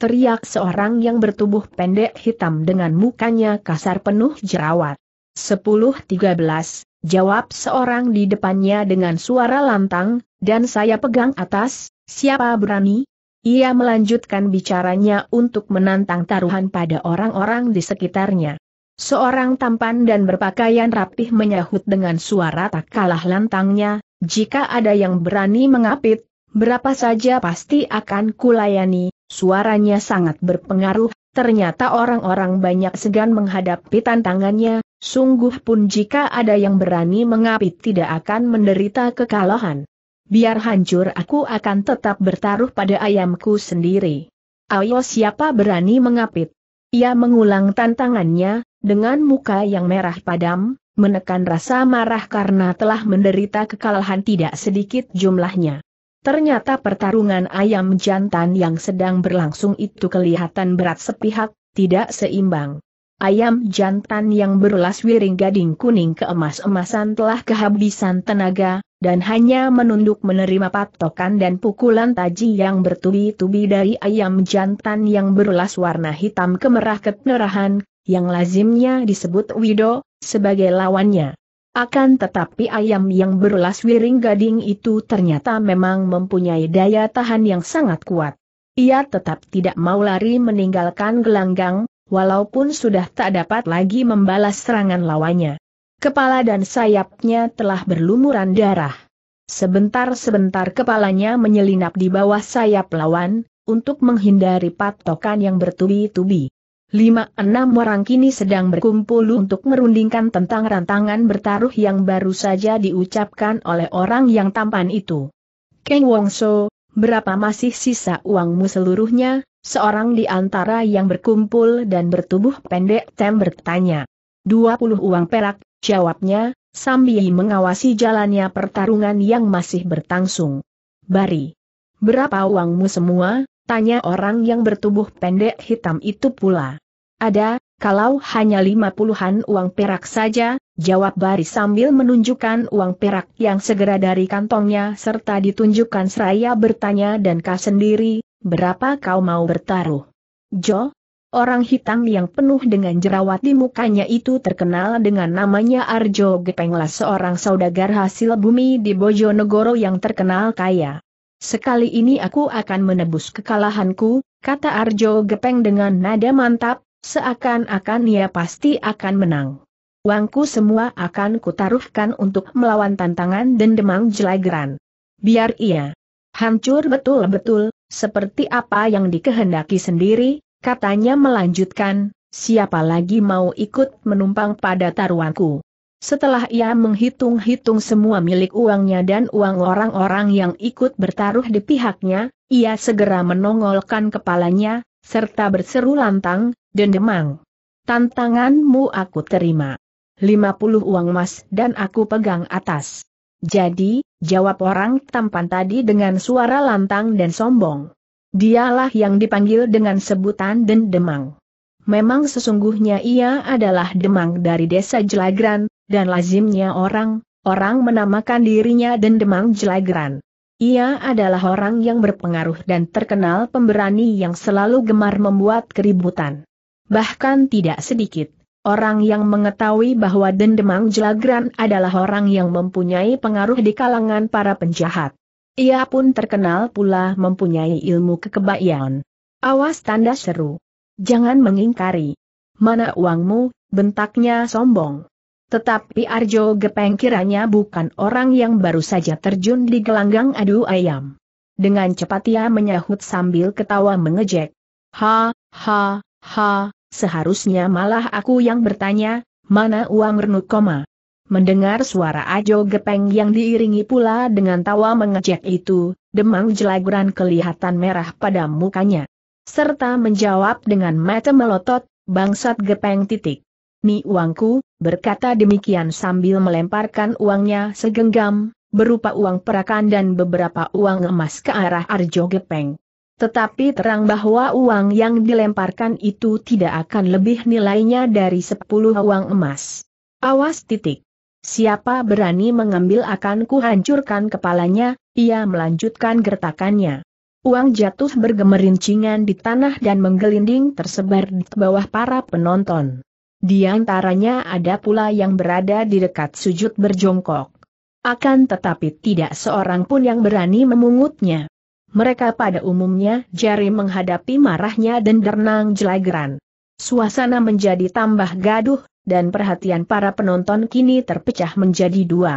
teriak seorang yang bertubuh pendek hitam dengan mukanya kasar penuh jerawat. 10-13, jawab seorang di depannya dengan suara lantang, dan saya pegang atas, siapa berani? Ia melanjutkan bicaranya untuk menantang taruhan pada orang-orang di sekitarnya. Seorang tampan dan berpakaian rapih menyahut dengan suara tak kalah lantangnya, jika ada yang berani mengapit, berapa saja pasti akan kulayani, suaranya sangat berpengaruh, ternyata orang-orang banyak segan menghadapi tantangannya, sungguh pun jika ada yang berani mengapit tidak akan menderita kekalahan. Biar hancur aku akan tetap bertaruh pada ayamku sendiri. Ayo siapa berani mengapit? Ia mengulang tantangannya, dengan muka yang merah padam, menekan rasa marah karena telah menderita kekalahan tidak sedikit jumlahnya. Ternyata pertarungan ayam jantan yang sedang berlangsung itu kelihatan berat sepihak, tidak seimbang. Ayam jantan yang berulas wiring gading kuning keemas-emasan telah kehabisan tenaga, dan hanya menunduk menerima patokan dan pukulan taji yang bertubi-tubi dari ayam jantan yang berulas warna hitam kemerah keterahan, yang lazimnya disebut Wido, sebagai lawannya. Akan tetapi ayam yang berulas wiring gading itu ternyata memang mempunyai daya tahan yang sangat kuat. Ia tetap tidak mau lari meninggalkan gelanggang, walaupun sudah tak dapat lagi membalas serangan lawannya. Kepala dan sayapnya telah berlumuran darah. Sebentar-sebentar kepalanya menyelinap di bawah sayap lawan, untuk menghindari patokan yang bertubi-tubi. Lima enam orang kini sedang berkumpul untuk merundingkan tentang rantangan bertaruh yang baru saja diucapkan oleh orang yang tampan itu. Keng So, berapa masih sisa uangmu seluruhnya? Seorang di antara yang berkumpul dan bertubuh pendek tem bertanya. Dua puluh uang perak, Jawabnya, sambil mengawasi jalannya pertarungan yang masih bertangsung. Bari. Berapa uangmu semua? Tanya orang yang bertubuh pendek hitam itu pula. Ada, kalau hanya lima puluhan uang perak saja, jawab Bari sambil menunjukkan uang perak yang segera dari kantongnya serta ditunjukkan seraya bertanya dan kau sendiri, berapa kau mau bertaruh? Jo, Orang hitam yang penuh dengan jerawat di mukanya itu terkenal dengan namanya Arjo Gepenglas seorang saudagar hasil bumi di Bojonegoro yang terkenal kaya. Sekali ini aku akan menebus kekalahanku, kata Arjo Gepeng dengan nada mantap, seakan-akan ia pasti akan menang. Uangku semua akan kutaruhkan untuk melawan tantangan dan demang jelagran. Biar ia hancur betul-betul, seperti apa yang dikehendaki sendiri, Katanya melanjutkan, siapa lagi mau ikut menumpang pada taruhanku. Setelah ia menghitung-hitung semua milik uangnya dan uang orang-orang yang ikut bertaruh di pihaknya, ia segera menongolkan kepalanya, serta berseru lantang, demang. Tantanganmu aku terima. 50 uang emas dan aku pegang atas. Jadi, jawab orang tampan tadi dengan suara lantang dan sombong. Dialah yang dipanggil dengan sebutan Den Demang. Memang sesungguhnya ia adalah Demang dari desa Jelagran, dan lazimnya orang, orang menamakan dirinya Den Demang Jelagran. Ia adalah orang yang berpengaruh dan terkenal pemberani yang selalu gemar membuat keributan. Bahkan tidak sedikit, orang yang mengetahui bahwa Den Demang Jelagran adalah orang yang mempunyai pengaruh di kalangan para penjahat. Ia pun terkenal pula mempunyai ilmu kekebayaan. Awas tanda seru. Jangan mengingkari. Mana uangmu, bentaknya sombong. Tetapi Arjo Gepeng kiranya bukan orang yang baru saja terjun di gelanggang adu ayam. Dengan cepat ia menyahut sambil ketawa mengejek. Ha, ha, ha, seharusnya malah aku yang bertanya, mana uang koma? Mendengar suara ajo gepeng yang diiringi pula dengan tawa mengejek itu, Demang Jelaguran kelihatan merah pada mukanya. Serta menjawab dengan mata melotot, bangsat gepeng titik. Ni uangku, berkata demikian sambil melemparkan uangnya segenggam, berupa uang perakan dan beberapa uang emas ke arah Arjo Gepeng. Tetapi terang bahwa uang yang dilemparkan itu tidak akan lebih nilainya dari 10 uang emas. Awas titik. Siapa berani mengambil akan kuhancurkan kepalanya, ia melanjutkan gertakannya. Uang jatuh bergemerincingan di tanah dan menggelinding tersebar di bawah para penonton. Di antaranya ada pula yang berada di dekat sujud berjongkok. Akan tetapi tidak seorang pun yang berani memungutnya. Mereka pada umumnya jari menghadapi marahnya dan dernang jelagran. Suasana menjadi tambah gaduh, dan perhatian para penonton kini terpecah menjadi dua.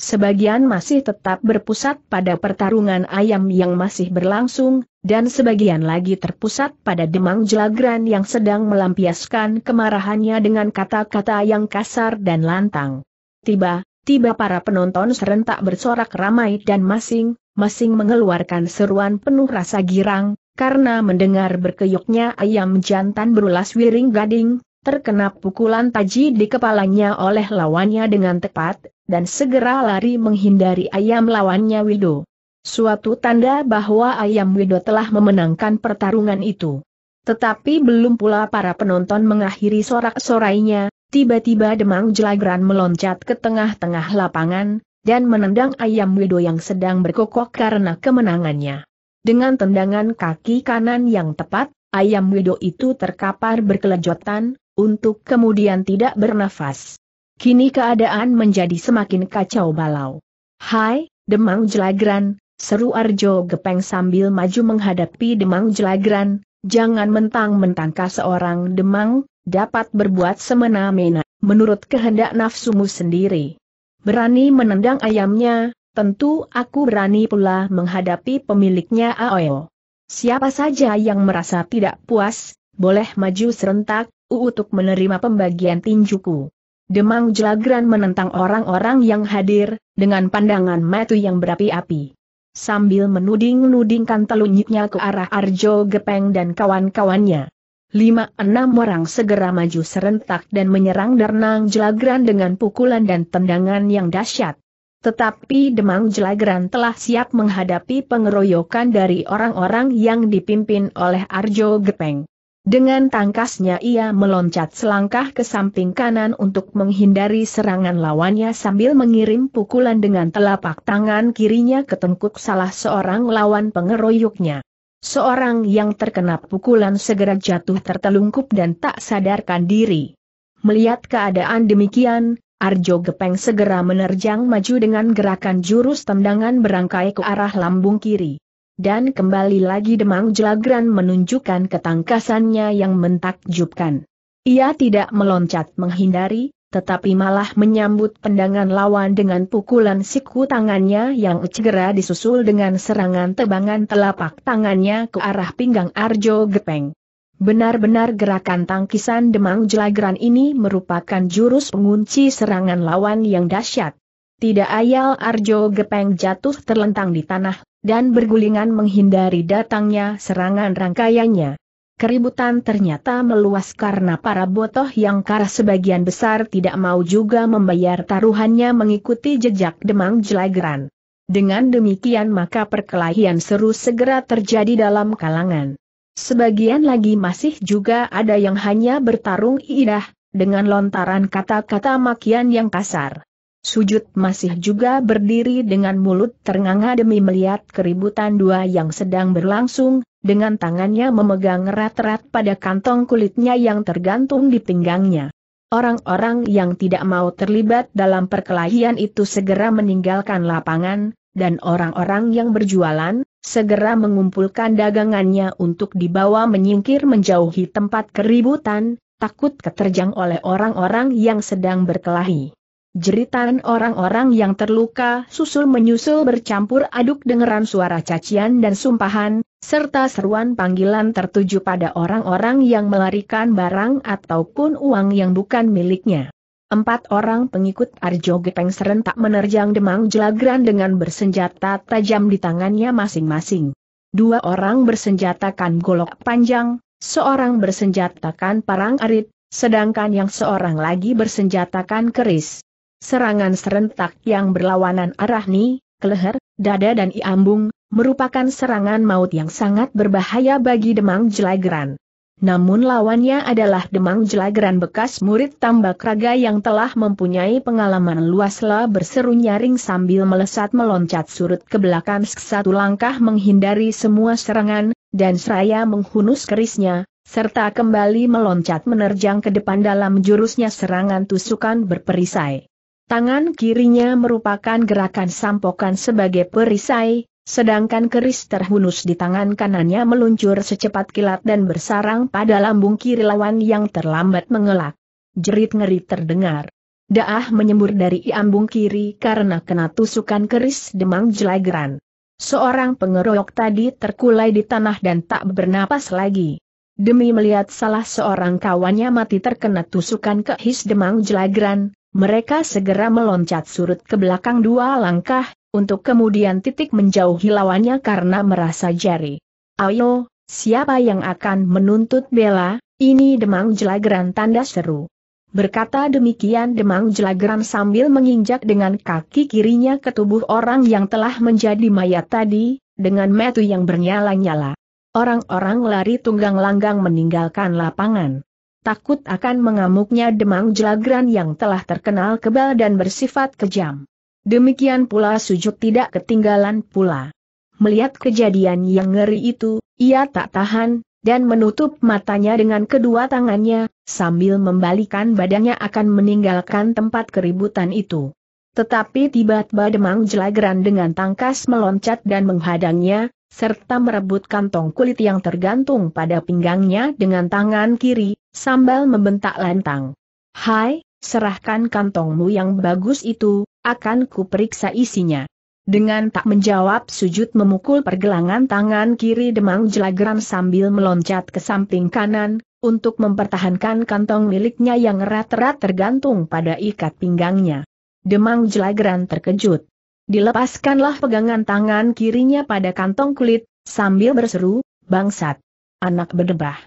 Sebagian masih tetap berpusat pada pertarungan ayam yang masih berlangsung, dan sebagian lagi terpusat pada Demang Jelagran yang sedang melampiaskan kemarahannya dengan kata-kata yang kasar dan lantang. Tiba, tiba para penonton serentak bersorak ramai dan masing, masing mengeluarkan seruan penuh rasa girang, karena mendengar berkeyoknya ayam jantan berulas wiring gading, terkena pukulan taji di kepalanya oleh lawannya dengan tepat, dan segera lari menghindari ayam lawannya Wido. Suatu tanda bahwa ayam Wido telah memenangkan pertarungan itu. Tetapi belum pula para penonton mengakhiri sorak-sorainya, tiba-tiba Demang Jelagran meloncat ke tengah-tengah lapangan, dan menendang ayam Wido yang sedang berkokok karena kemenangannya. Dengan tendangan kaki kanan yang tepat, ayam Wido itu terkapar berkelejotan, untuk kemudian tidak bernafas. Kini keadaan menjadi semakin kacau balau. Hai, Demang Jelagran, seru Arjo Gepeng sambil maju menghadapi Demang Jelagran, jangan mentang mentangkah seorang Demang, dapat berbuat semena-mena, menurut kehendak nafsumu sendiri. Berani menendang ayamnya, tentu aku berani pula menghadapi pemiliknya Aoyo. Siapa saja yang merasa tidak puas, boleh maju serentak, untuk menerima pembagian tinjuku. Demang Jelagran menentang orang-orang yang hadir, dengan pandangan matu yang berapi-api. Sambil menuding-nudingkan telunjuknya ke arah Arjo Gepeng dan kawan-kawannya. Lima enam orang segera maju serentak dan menyerang Darnang Jelagran dengan pukulan dan tendangan yang dahsyat. Tetapi Demang Jelagran telah siap menghadapi pengeroyokan dari orang-orang yang dipimpin oleh Arjo Gepeng. Dengan tangkasnya ia meloncat selangkah ke samping kanan untuk menghindari serangan lawannya sambil mengirim pukulan dengan telapak tangan kirinya ke tengkuk salah seorang lawan pengeroyoknya. Seorang yang terkena pukulan segera jatuh tertelungkup dan tak sadarkan diri. Melihat keadaan demikian, Arjo Gepeng segera menerjang maju dengan gerakan jurus tendangan berangkai ke arah lambung kiri dan kembali lagi Demang Jelagran menunjukkan ketangkasannya yang mentakjubkan. Ia tidak meloncat menghindari, tetapi malah menyambut pendangan lawan dengan pukulan siku tangannya yang segera disusul dengan serangan tebangan telapak tangannya ke arah pinggang Arjo Gepeng. Benar-benar gerakan tangkisan Demang Jelagran ini merupakan jurus pengunci serangan lawan yang dahsyat. Tidak ayal Arjo Gepeng jatuh terlentang di tanah, dan bergulingan menghindari datangnya serangan rangkaiannya. Keributan ternyata meluas karena para botoh yang kara sebagian besar tidak mau juga membayar taruhannya mengikuti jejak demang jelageran. Dengan demikian maka perkelahian seru segera terjadi dalam kalangan. Sebagian lagi masih juga ada yang hanya bertarung idah, dengan lontaran kata-kata makian yang kasar. Sujud masih juga berdiri dengan mulut ternganga demi melihat keributan dua yang sedang berlangsung, dengan tangannya memegang erat-erat pada kantong kulitnya yang tergantung di pinggangnya. Orang-orang yang tidak mau terlibat dalam perkelahian itu segera meninggalkan lapangan, dan orang-orang yang berjualan, segera mengumpulkan dagangannya untuk dibawa menyingkir menjauhi tempat keributan, takut keterjang oleh orang-orang yang sedang berkelahi. Jeritan orang-orang yang terluka susul menyusul bercampur aduk dengeran suara cacian dan sumpahan, serta seruan panggilan tertuju pada orang-orang yang melarikan barang ataupun uang yang bukan miliknya. Empat orang pengikut Arjo Gepeng serentak menerjang Demang Jelagran dengan bersenjata tajam di tangannya masing-masing. Dua orang bersenjatakan golok panjang, seorang bersenjatakan parang arit, sedangkan yang seorang lagi bersenjatakan keris. Serangan serentak yang berlawanan arah ni, keleher, dada dan iambung, merupakan serangan maut yang sangat berbahaya bagi Demang Jelagran. Namun lawannya adalah Demang Jelagran bekas murid tambak raga yang telah mempunyai pengalaman luaslah berseru nyaring sambil melesat meloncat surut ke belakang satu langkah menghindari semua serangan, dan seraya menghunus kerisnya, serta kembali meloncat menerjang ke depan dalam jurusnya serangan tusukan berperisai. Tangan kirinya merupakan gerakan sampokan sebagai perisai, sedangkan keris terhunus di tangan kanannya meluncur secepat kilat dan bersarang pada lambung kiri lawan yang terlambat mengelak. Jerit ngeri terdengar. Daah menyembur dari iambung kiri karena kena tusukan keris demang jelagran. Seorang pengeroyok tadi terkulai di tanah dan tak bernapas lagi. Demi melihat salah seorang kawannya mati terkena tusukan kehis demang jelagran, mereka segera meloncat surut ke belakang dua langkah, untuk kemudian titik menjauhi lawannya karena merasa jari. Ayo, siapa yang akan menuntut bela, ini demang jelagran tanda seru. Berkata demikian Demang Jelagran sambil menginjak dengan kaki kirinya ke tubuh orang yang telah menjadi mayat tadi, dengan metu yang bernyala-nyala. Orang-orang lari tunggang langgang meninggalkan lapangan takut akan mengamuknya Demang jelagran yang telah terkenal kebal dan bersifat kejam. Demikian pula Sujuk tidak ketinggalan pula. Melihat kejadian yang ngeri itu, ia tak tahan, dan menutup matanya dengan kedua tangannya, sambil membalikan badannya akan meninggalkan tempat keributan itu. Tetapi tiba-tiba Demang Jelagran dengan tangkas meloncat dan menghadangnya, serta merebut kantong kulit yang tergantung pada pinggangnya dengan tangan kiri, Sambal membentak lantang. Hai, serahkan kantongmu yang bagus itu, akan kuperiksa isinya. Dengan tak menjawab sujud memukul pergelangan tangan kiri demang Jelagran sambil meloncat ke samping kanan, untuk mempertahankan kantong miliknya yang erat-erat tergantung pada ikat pinggangnya. Demang Jelagran terkejut. Dilepaskanlah pegangan tangan kirinya pada kantong kulit, sambil berseru, bangsat. Anak berdebah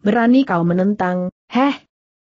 berani kau menentang, heh.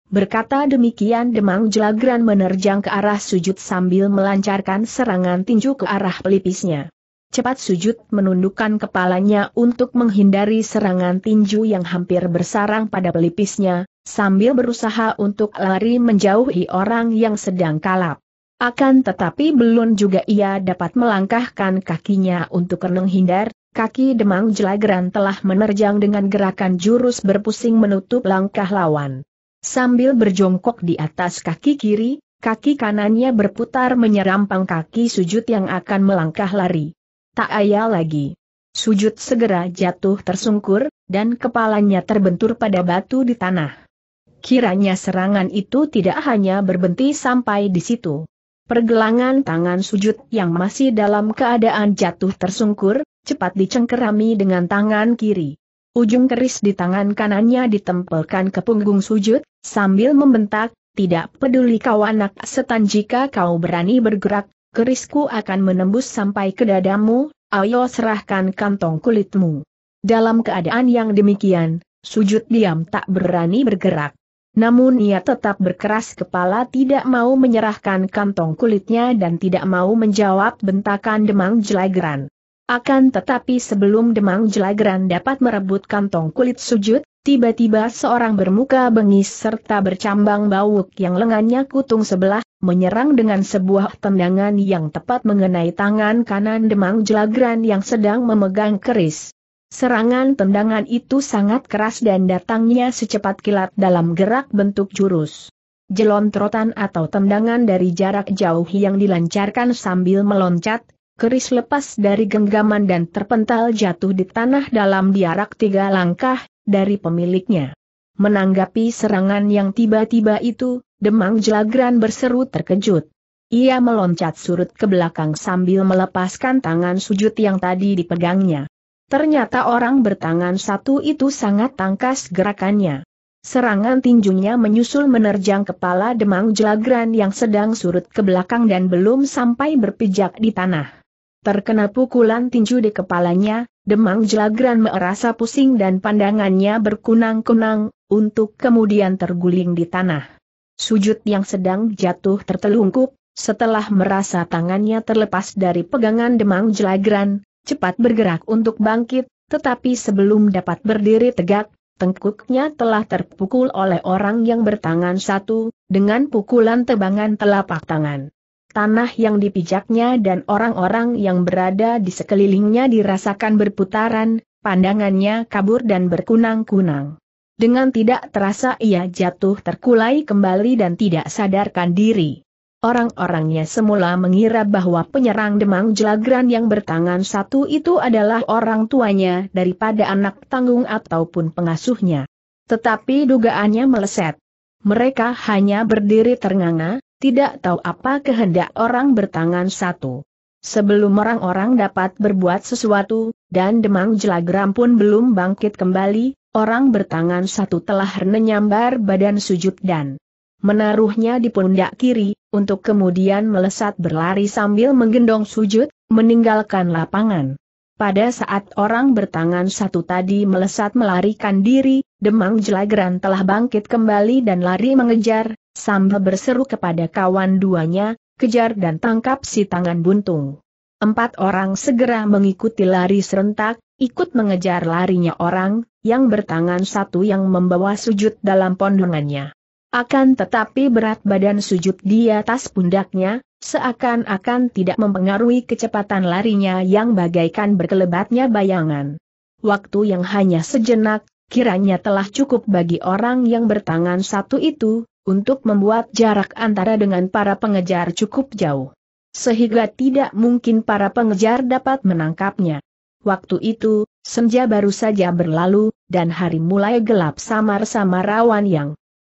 Berkata demikian Demang Jelagran menerjang ke arah sujud sambil melancarkan serangan tinju ke arah pelipisnya. Cepat sujud menundukkan kepalanya untuk menghindari serangan tinju yang hampir bersarang pada pelipisnya, sambil berusaha untuk lari menjauhi orang yang sedang kalap. Akan tetapi belum juga ia dapat melangkahkan kakinya untuk menghindar, kaki demang jelageran telah menerjang dengan gerakan jurus berpusing menutup langkah lawan. Sambil berjongkok di atas kaki kiri, kaki kanannya berputar menyerampang kaki sujud yang akan melangkah lari. Tak ayal lagi. Sujud segera jatuh tersungkur, dan kepalanya terbentur pada batu di tanah. Kiranya serangan itu tidak hanya berhenti sampai di situ. Pergelangan tangan sujud yang masih dalam keadaan jatuh tersungkur, cepat dicengkerami dengan tangan kiri. Ujung keris di tangan kanannya ditempelkan ke punggung sujud, sambil membentak, tidak peduli kau anak setan jika kau berani bergerak, kerisku akan menembus sampai ke dadamu, ayo serahkan kantong kulitmu. Dalam keadaan yang demikian, sujud diam tak berani bergerak. Namun ia tetap berkeras kepala tidak mau menyerahkan kantong kulitnya dan tidak mau menjawab bentakan Demang Jelagran. Akan tetapi sebelum Demang Jelagran dapat merebut kantong kulit sujud, tiba-tiba seorang bermuka bengis serta bercambang bauk yang lengannya kutung sebelah, menyerang dengan sebuah tendangan yang tepat mengenai tangan kanan Demang Jelagran yang sedang memegang keris. Serangan tendangan itu sangat keras dan datangnya secepat kilat dalam gerak bentuk jurus. Jelontrotan atau tendangan dari jarak jauh yang dilancarkan sambil meloncat, keris lepas dari genggaman dan terpental jatuh di tanah dalam diarak tiga langkah dari pemiliknya. Menanggapi serangan yang tiba-tiba itu, Demang Jelagran berseru terkejut. Ia meloncat surut ke belakang sambil melepaskan tangan sujud yang tadi dipegangnya. Ternyata orang bertangan satu itu sangat tangkas gerakannya. Serangan tinjunya menyusul menerjang kepala Demang Jelagran yang sedang surut ke belakang dan belum sampai berpijak di tanah. Terkena pukulan tinju di kepalanya, Demang Jelagran merasa pusing dan pandangannya berkunang-kunang, untuk kemudian terguling di tanah. Sujud yang sedang jatuh tertelungkup, setelah merasa tangannya terlepas dari pegangan Demang Jelagran, cepat bergerak untuk bangkit, tetapi sebelum dapat berdiri tegak, tengkuknya telah terpukul oleh orang yang bertangan satu, dengan pukulan tebangan telapak tangan. Tanah yang dipijaknya dan orang-orang yang berada di sekelilingnya dirasakan berputaran, pandangannya kabur dan berkunang-kunang. Dengan tidak terasa ia jatuh terkulai kembali dan tidak sadarkan diri. Orang-orangnya semula mengira bahwa penyerang demang jelagran yang bertangan satu itu adalah orang tuanya daripada anak tanggung ataupun pengasuhnya. Tetapi dugaannya meleset. Mereka hanya berdiri ternganga, tidak tahu apa kehendak orang bertangan satu. Sebelum orang-orang dapat berbuat sesuatu, dan demang Jelagran pun belum bangkit kembali, orang bertangan satu telah menyambar badan sujud dan menaruhnya di pundak kiri, untuk kemudian melesat berlari sambil menggendong sujud, meninggalkan lapangan. Pada saat orang bertangan satu tadi melesat melarikan diri, Demang Jelagran telah bangkit kembali dan lari mengejar, sambil berseru kepada kawan duanya, kejar dan tangkap si tangan buntung. Empat orang segera mengikuti lari serentak, ikut mengejar larinya orang, yang bertangan satu yang membawa sujud dalam pondongannya. Akan tetapi berat badan sujud di atas pundaknya, seakan-akan tidak mempengaruhi kecepatan larinya yang bagaikan berkelebatnya bayangan. Waktu yang hanya sejenak, kiranya telah cukup bagi orang yang bertangan satu itu, untuk membuat jarak antara dengan para pengejar cukup jauh. Sehingga tidak mungkin para pengejar dapat menangkapnya. Waktu itu, senja baru saja berlalu, dan hari mulai gelap samar-samar awan yang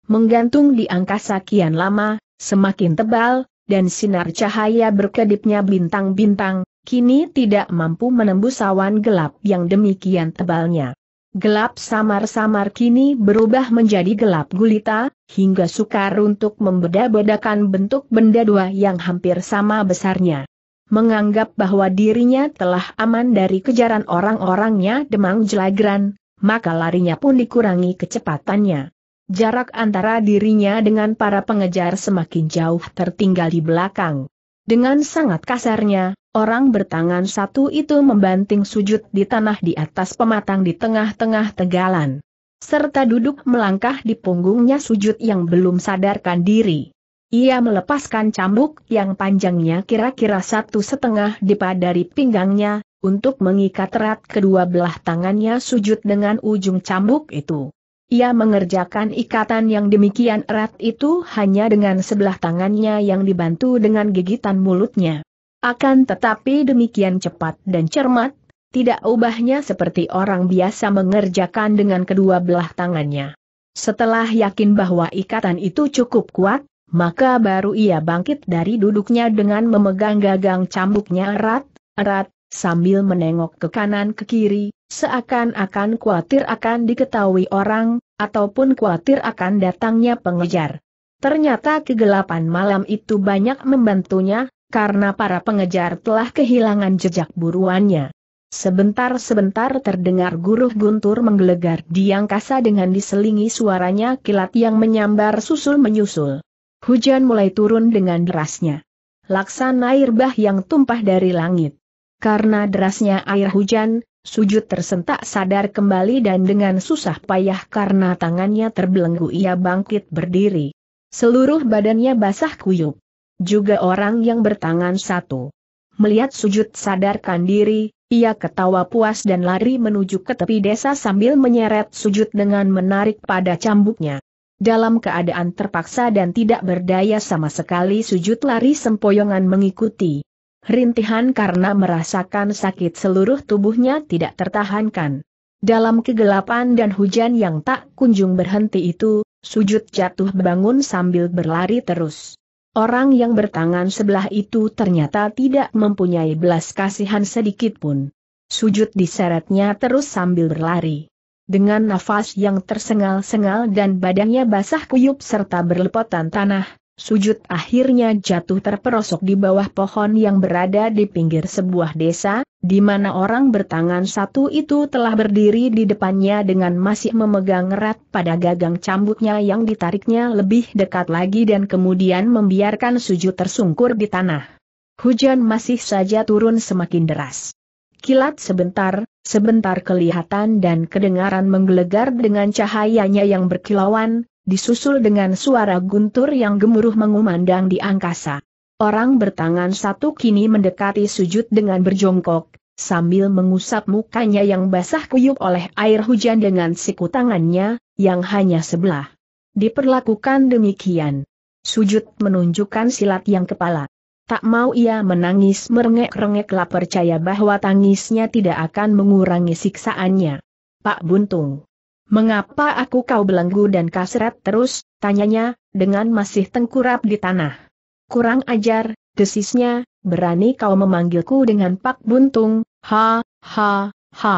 menggantung di angkasa kian lama, semakin tebal, dan sinar cahaya berkedipnya bintang-bintang, kini tidak mampu menembus awan gelap yang demikian tebalnya. Gelap samar-samar kini berubah menjadi gelap gulita, hingga sukar untuk membeda-bedakan bentuk benda dua yang hampir sama besarnya. Menganggap bahwa dirinya telah aman dari kejaran orang-orangnya Demang Jelagran, maka larinya pun dikurangi kecepatannya. Jarak antara dirinya dengan para pengejar semakin jauh tertinggal di belakang. Dengan sangat kasarnya, orang bertangan satu itu membanting sujud di tanah di atas pematang di tengah-tengah tegalan. Serta duduk melangkah di punggungnya sujud yang belum sadarkan diri. Ia melepaskan cambuk yang panjangnya kira-kira satu setengah dipa dari pinggangnya, untuk mengikat erat kedua belah tangannya sujud dengan ujung cambuk itu. Ia mengerjakan ikatan yang demikian erat itu hanya dengan sebelah tangannya yang dibantu dengan gigitan mulutnya. Akan tetapi demikian cepat dan cermat, tidak ubahnya seperti orang biasa mengerjakan dengan kedua belah tangannya. Setelah yakin bahwa ikatan itu cukup kuat, maka baru ia bangkit dari duduknya dengan memegang gagang cambuknya erat, erat, sambil menengok ke kanan ke kiri, seakan-akan khawatir akan diketahui orang, ataupun khawatir akan datangnya pengejar. Ternyata kegelapan malam itu banyak membantunya, karena para pengejar telah kehilangan jejak buruannya. Sebentar-sebentar terdengar guruh guntur menggelegar di angkasa dengan diselingi suaranya kilat yang menyambar susul-menyusul. Hujan mulai turun dengan derasnya. Laksana air bah yang tumpah dari langit. Karena derasnya air hujan, sujud tersentak sadar kembali dan dengan susah payah karena tangannya terbelenggu ia bangkit berdiri. Seluruh badannya basah kuyup. Juga orang yang bertangan satu. Melihat sujud sadarkan diri, ia ketawa puas dan lari menuju ke tepi desa sambil menyeret sujud dengan menarik pada cambuknya. Dalam keadaan terpaksa dan tidak berdaya sama sekali sujud lari sempoyongan mengikuti rintihan karena merasakan sakit seluruh tubuhnya tidak tertahankan. Dalam kegelapan dan hujan yang tak kunjung berhenti itu, sujud jatuh bangun sambil berlari terus. Orang yang bertangan sebelah itu ternyata tidak mempunyai belas kasihan sedikit pun. Sujud diseretnya terus sambil berlari. Dengan nafas yang tersengal-sengal dan badannya basah kuyup serta berlepotan tanah, Sujud akhirnya jatuh terperosok di bawah pohon yang berada di pinggir sebuah desa, di mana orang bertangan satu itu telah berdiri di depannya dengan masih memegang erat pada gagang cambuknya yang ditariknya lebih dekat lagi dan kemudian membiarkan sujud tersungkur di tanah. Hujan masih saja turun semakin deras. Kilat sebentar, sebentar kelihatan dan kedengaran menggelegar dengan cahayanya yang berkilauan, disusul dengan suara guntur yang gemuruh mengumandang di angkasa. Orang bertangan satu kini mendekati sujud dengan berjongkok, sambil mengusap mukanya yang basah kuyup oleh air hujan dengan siku tangannya, yang hanya sebelah. Diperlakukan demikian. Sujud menunjukkan silat yang kepala. Tak mau ia menangis merengek-rengeklah percaya bahwa tangisnya tidak akan mengurangi siksaannya. Pak Buntung. Mengapa aku kau belenggu dan kasret terus, tanyanya, dengan masih tengkurap di tanah. Kurang ajar, desisnya, berani kau memanggilku dengan pak buntung, ha, ha, ha.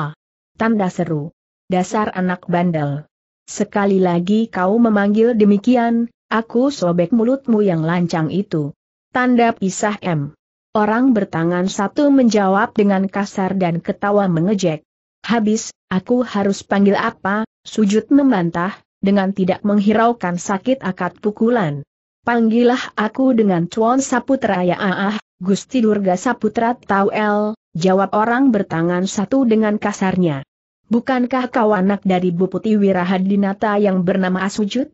Tanda seru. Dasar anak bandel. Sekali lagi kau memanggil demikian, aku sobek mulutmu yang lancang itu. Tanda pisah M. Orang bertangan satu menjawab dengan kasar dan ketawa mengejek. Habis, aku harus panggil apa, Sujud membantah, dengan tidak menghiraukan sakit akad pukulan. Panggillah aku dengan Cuan Saputra ya ah, Gusti Durga Saputra Tau El, jawab orang bertangan satu dengan kasarnya. Bukankah kau anak dari Bupati Wirahadinata yang bernama Asujud?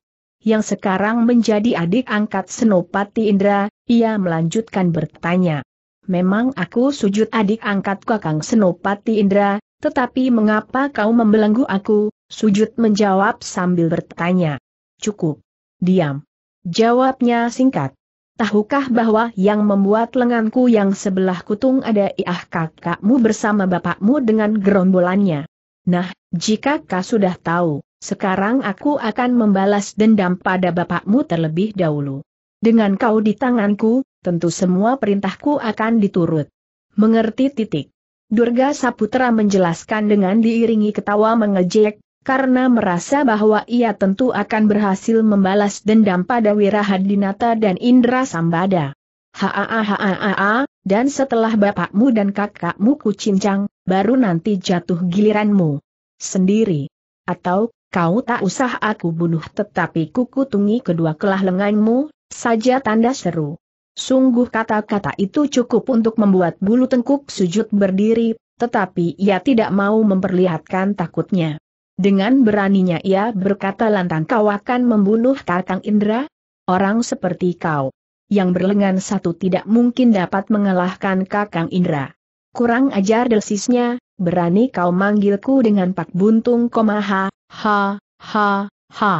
Yang sekarang menjadi adik angkat Senopati Indra, ia melanjutkan bertanya. Memang aku sujud adik angkat kakang Senopati Indra, tetapi mengapa kau membelenggu aku, Sujud menjawab sambil bertanya. Cukup. Diam. Jawabnya singkat. Tahukah bahwa yang membuat lenganku yang sebelah kutung ada iah kakakmu bersama bapakmu dengan gerombolannya? Nah, jika kau sudah tahu, sekarang aku akan membalas dendam pada bapakmu terlebih dahulu. Dengan kau di tanganku, tentu semua perintahku akan diturut. Mengerti titik. Durga Saputra menjelaskan dengan diiringi ketawa mengejek, karena merasa bahwa ia tentu akan berhasil membalas dendam pada Wirahadinata dan Indra Sambada. haa, dan setelah bapakmu dan kakakmu kucincang, baru nanti jatuh giliranmu. Sendiri. Atau, kau tak usah aku bunuh tetapi kukutungi kedua kelah lenganmu, saja tanda seru. Sungguh kata-kata itu cukup untuk membuat bulu tengkuk sujud berdiri, tetapi ia tidak mau memperlihatkan takutnya. Dengan beraninya ia berkata lantang kau akan membunuh Kakang Indra? Orang seperti kau, yang berlengan satu tidak mungkin dapat mengalahkan Kakang Indra. Kurang ajar delsisnya, berani kau manggilku dengan pak buntung koma ha, ha, ha, ha.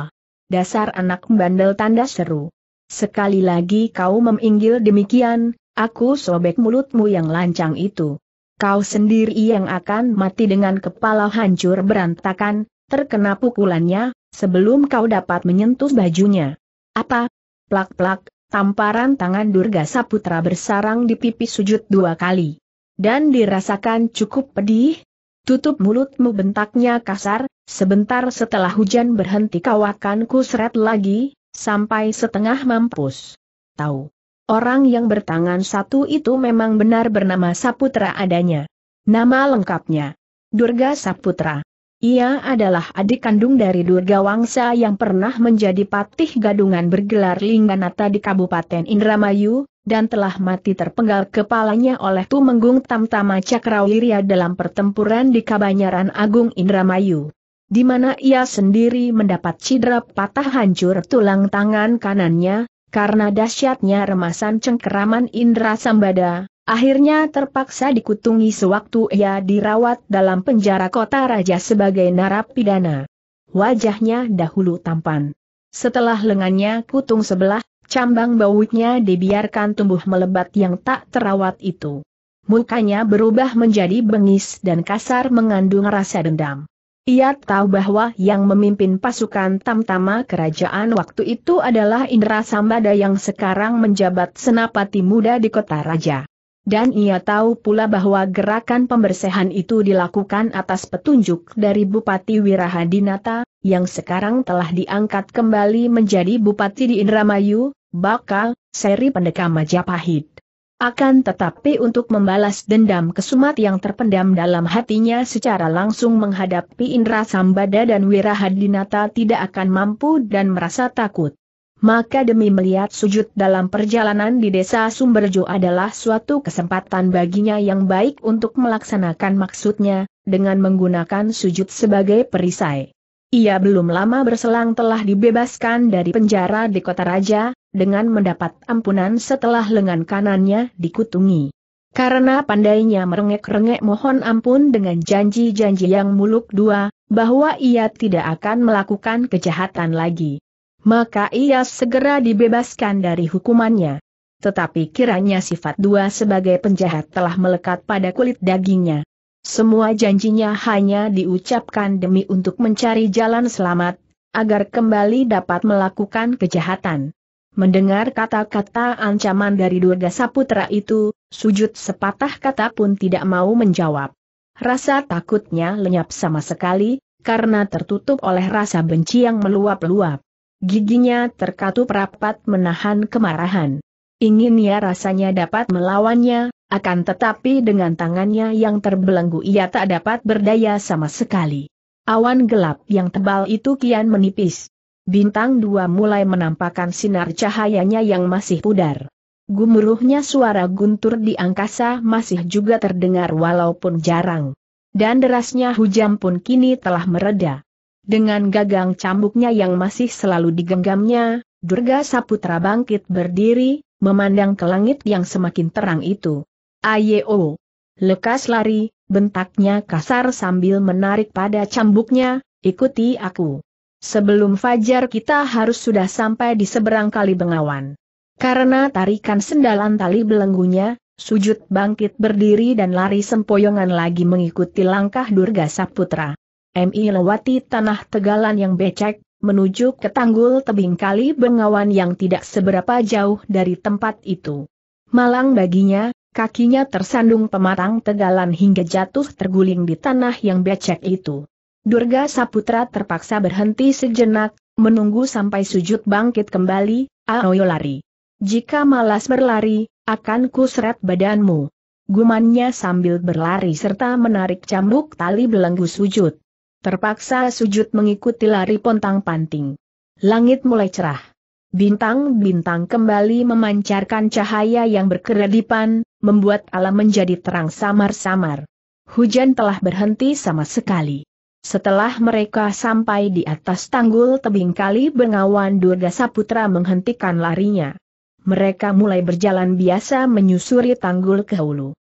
Dasar anak bandel tanda seru. Sekali lagi kau meminggil demikian, aku sobek mulutmu yang lancang itu kau sendiri yang akan mati dengan kepala hancur berantakan, terkena pukulannya, sebelum kau dapat menyentuh bajunya. Apa? Plak-plak, tamparan tangan Durga Saputra bersarang di pipi sujud dua kali. Dan dirasakan cukup pedih? Tutup mulutmu bentaknya kasar, sebentar setelah hujan berhenti kau akan kusret lagi, sampai setengah mampus. Tahu. Orang yang bertangan satu itu memang benar bernama Saputra adanya. Nama lengkapnya, Durga Saputra. Ia adalah adik kandung dari Durga Wangsa yang pernah menjadi patih gadungan bergelar Lingganata di Kabupaten Indramayu, dan telah mati terpenggal kepalanya oleh Tumenggung Tamtama Cakrawirya dalam pertempuran di Kabanyaran Agung Indramayu. Di mana ia sendiri mendapat cedera patah hancur tulang tangan kanannya, karena dahsyatnya remasan cengkeraman Indra Sambada, akhirnya terpaksa dikutungi sewaktu ia dirawat dalam penjara kota raja sebagai narapidana. Wajahnya dahulu tampan. Setelah lengannya kutung sebelah, cambang bautnya dibiarkan tumbuh melebat yang tak terawat itu. Mukanya berubah menjadi bengis dan kasar mengandung rasa dendam. Ia tahu bahwa yang memimpin pasukan tamtama kerajaan waktu itu adalah Indra Sambada yang sekarang menjabat senapati muda di kota raja. Dan ia tahu pula bahwa gerakan pembersihan itu dilakukan atas petunjuk dari Bupati Wirahadinata, yang sekarang telah diangkat kembali menjadi Bupati di Indramayu, bakal, seri pendekam Majapahit. Akan tetapi untuk membalas dendam kesumat yang terpendam dalam hatinya secara langsung menghadapi Indra Sambada dan Wirahadinata tidak akan mampu dan merasa takut. Maka demi melihat sujud dalam perjalanan di desa Sumberjo adalah suatu kesempatan baginya yang baik untuk melaksanakan maksudnya, dengan menggunakan sujud sebagai perisai. Ia belum lama berselang telah dibebaskan dari penjara di kota raja, dengan mendapat ampunan setelah lengan kanannya dikutungi. Karena pandainya merengek-rengek mohon ampun dengan janji-janji yang muluk dua, bahwa ia tidak akan melakukan kejahatan lagi. Maka ia segera dibebaskan dari hukumannya. Tetapi kiranya sifat dua sebagai penjahat telah melekat pada kulit dagingnya. Semua janjinya hanya diucapkan demi untuk mencari jalan selamat, agar kembali dapat melakukan kejahatan. Mendengar kata-kata ancaman dari Durga Saputra itu, sujud sepatah kata pun tidak mau menjawab. Rasa takutnya lenyap sama sekali, karena tertutup oleh rasa benci yang meluap-luap. Giginya terkatup rapat menahan kemarahan. Ingin ia rasanya dapat melawannya, akan tetapi dengan tangannya yang terbelenggu ia tak dapat berdaya sama sekali. Awan gelap yang tebal itu kian menipis. Bintang dua mulai menampakkan sinar cahayanya yang masih pudar. Gumuruhnya suara guntur di angkasa masih juga terdengar walaupun jarang. Dan derasnya hujan pun kini telah mereda. Dengan gagang cambuknya yang masih selalu digenggamnya, Durga Saputra bangkit berdiri, memandang ke langit yang semakin terang itu. Ayo! Lekas lari, bentaknya kasar sambil menarik pada cambuknya, ikuti aku. Sebelum fajar kita harus sudah sampai di seberang kali bengawan. Karena tarikan sendalan tali belenggunya, sujud bangkit berdiri dan lari sempoyongan lagi mengikuti langkah Durga Saputra. MI lewati tanah tegalan yang becek, menuju ke tanggul tebing kali bengawan yang tidak seberapa jauh dari tempat itu. Malang baginya, kakinya tersandung pematang tegalan hingga jatuh terguling di tanah yang becek itu. Durga Saputra terpaksa berhenti sejenak, menunggu sampai sujud bangkit kembali, Aoyo lari. Jika malas berlari, akan kuseret badanmu. Gumannya sambil berlari serta menarik cambuk tali belenggu sujud. Terpaksa sujud mengikuti lari pontang panting. Langit mulai cerah. Bintang-bintang kembali memancarkan cahaya yang berkeredipan, membuat alam menjadi terang samar-samar. Hujan telah berhenti sama sekali. Setelah mereka sampai di atas tanggul tebing kali Bengawan Durga Saputra menghentikan larinya. Mereka mulai berjalan biasa menyusuri tanggul ke hulu.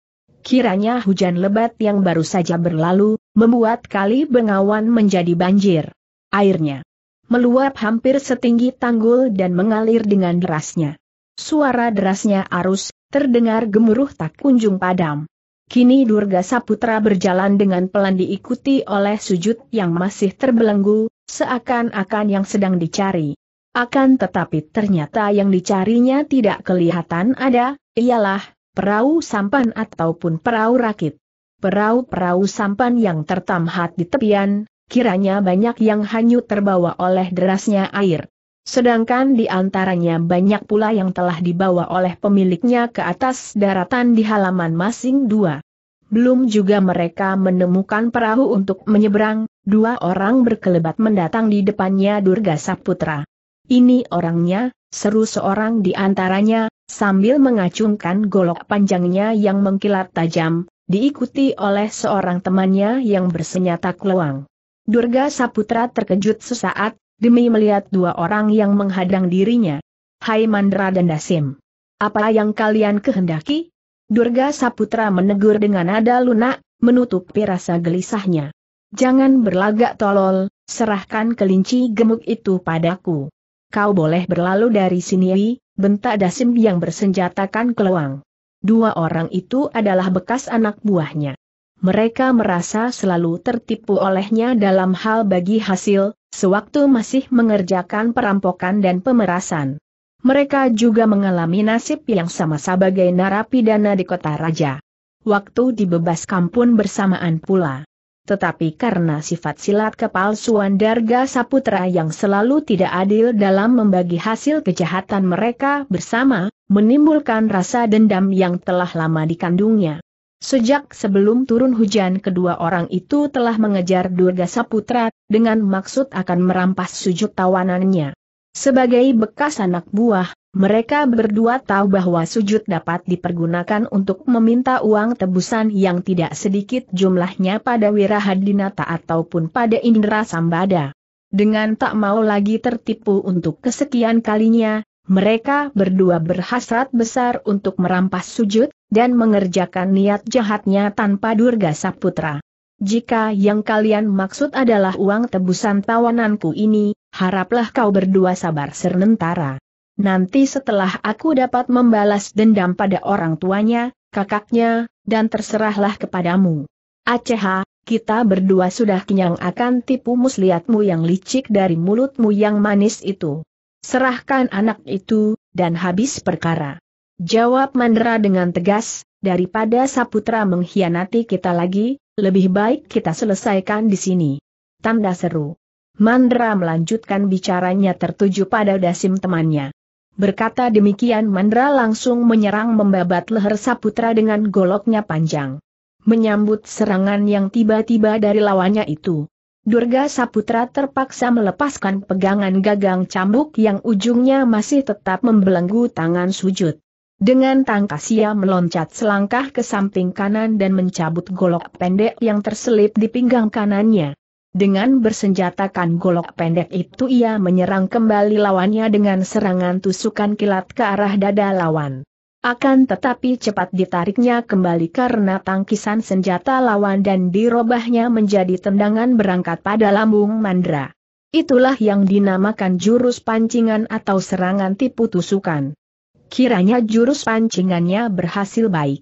Kiranya hujan lebat yang baru saja berlalu, membuat kali Bengawan menjadi banjir. Airnya meluap hampir setinggi tanggul dan mengalir dengan derasnya. Suara derasnya arus, terdengar gemuruh tak kunjung padam. Kini Durga Saputra berjalan dengan pelan diikuti oleh sujud yang masih terbelenggu, seakan-akan yang sedang dicari. Akan tetapi ternyata yang dicarinya tidak kelihatan ada, ialah perahu sampan ataupun perahu rakit. Perahu-perahu sampan yang tertamhat di tepian, kiranya banyak yang hanyut terbawa oleh derasnya air. Sedangkan di antaranya banyak pula yang telah dibawa oleh pemiliknya ke atas daratan di halaman masing dua. Belum juga mereka menemukan perahu untuk menyeberang, dua orang berkelebat mendatang di depannya Durga Saputra. Ini orangnya, seru seorang di antaranya, sambil mengacungkan golok panjangnya yang mengkilat tajam, diikuti oleh seorang temannya yang bersenjata keluang. Durga Saputra terkejut sesaat, demi melihat dua orang yang menghadang dirinya. Hai Mandra dan Dasim. Apa yang kalian kehendaki? Durga Saputra menegur dengan nada lunak, menutupi rasa gelisahnya. Jangan berlagak tolol, serahkan kelinci gemuk itu padaku. Kau boleh berlalu dari sini, bentak Dasim yang bersenjatakan keluang. Dua orang itu adalah bekas anak buahnya. Mereka merasa selalu tertipu olehnya dalam hal bagi hasil, sewaktu masih mengerjakan perampokan dan pemerasan. Mereka juga mengalami nasib yang sama sebagai narapidana di kota raja. Waktu dibebaskan pun bersamaan pula. Tetapi karena sifat silat kepalsuan Darga Saputra yang selalu tidak adil dalam membagi hasil kejahatan mereka bersama, menimbulkan rasa dendam yang telah lama dikandungnya. Sejak sebelum turun hujan kedua orang itu telah mengejar Durga Saputra, dengan maksud akan merampas sujud tawanannya. Sebagai bekas anak buah, mereka berdua tahu bahwa sujud dapat dipergunakan untuk meminta uang tebusan yang tidak sedikit jumlahnya pada Wirahadinata ataupun pada Indra Sambada. Dengan tak mau lagi tertipu untuk kesekian kalinya, mereka berdua berhasrat besar untuk merampas sujud, dan mengerjakan niat jahatnya tanpa durga saputra. Jika yang kalian maksud adalah uang tebusan tawananku ini, haraplah kau berdua sabar sementara. Nanti setelah aku dapat membalas dendam pada orang tuanya, kakaknya, dan terserahlah kepadamu. Aceh, kita berdua sudah kenyang akan tipu muslihatmu yang licik dari mulutmu yang manis itu. Serahkan anak itu, dan habis perkara. Jawab Mandra dengan tegas, daripada Saputra mengkhianati kita lagi, lebih baik kita selesaikan di sini. Tanda seru. Mandra melanjutkan bicaranya tertuju pada dasim temannya. Berkata demikian Mandra langsung menyerang membabat leher Saputra dengan goloknya panjang. Menyambut serangan yang tiba-tiba dari lawannya itu. Durga Saputra terpaksa melepaskan pegangan gagang cambuk yang ujungnya masih tetap membelenggu tangan sujud. Dengan tangkas ia meloncat selangkah ke samping kanan dan mencabut golok pendek yang terselip di pinggang kanannya. Dengan bersenjatakan golok pendek itu ia menyerang kembali lawannya dengan serangan tusukan kilat ke arah dada lawan. Akan tetapi cepat ditariknya kembali karena tangkisan senjata lawan dan dirobahnya menjadi tendangan berangkat pada lambung Mandra. Itulah yang dinamakan jurus pancingan atau serangan tipu tusukan. Kiranya jurus pancingannya berhasil baik.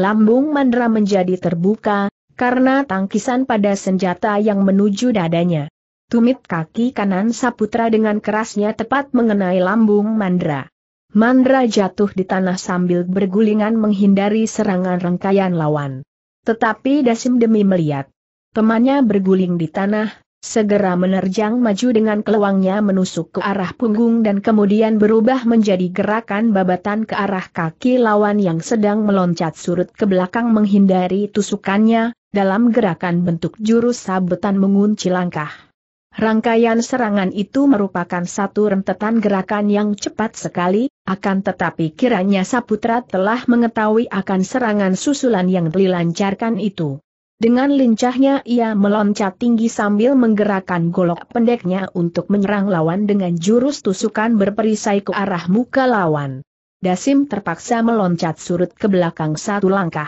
Lambung Mandra menjadi terbuka, karena tangkisan pada senjata yang menuju dadanya. Tumit kaki kanan Saputra dengan kerasnya tepat mengenai lambung Mandra. Mandra jatuh di tanah sambil bergulingan menghindari serangan rangkaian lawan. Tetapi Dasim demi melihat temannya berguling di tanah, Segera menerjang maju dengan keluangnya menusuk ke arah punggung dan kemudian berubah menjadi gerakan babatan ke arah kaki lawan yang sedang meloncat surut ke belakang menghindari tusukannya, dalam gerakan bentuk jurus sabetan mengunci langkah. Rangkaian serangan itu merupakan satu rentetan gerakan yang cepat sekali, akan tetapi kiranya Saputra telah mengetahui akan serangan susulan yang dilancarkan itu. Dengan lincahnya ia meloncat tinggi sambil menggerakkan golok pendeknya untuk menyerang lawan dengan jurus tusukan berperisai ke arah muka lawan. Dasim terpaksa meloncat surut ke belakang satu langkah.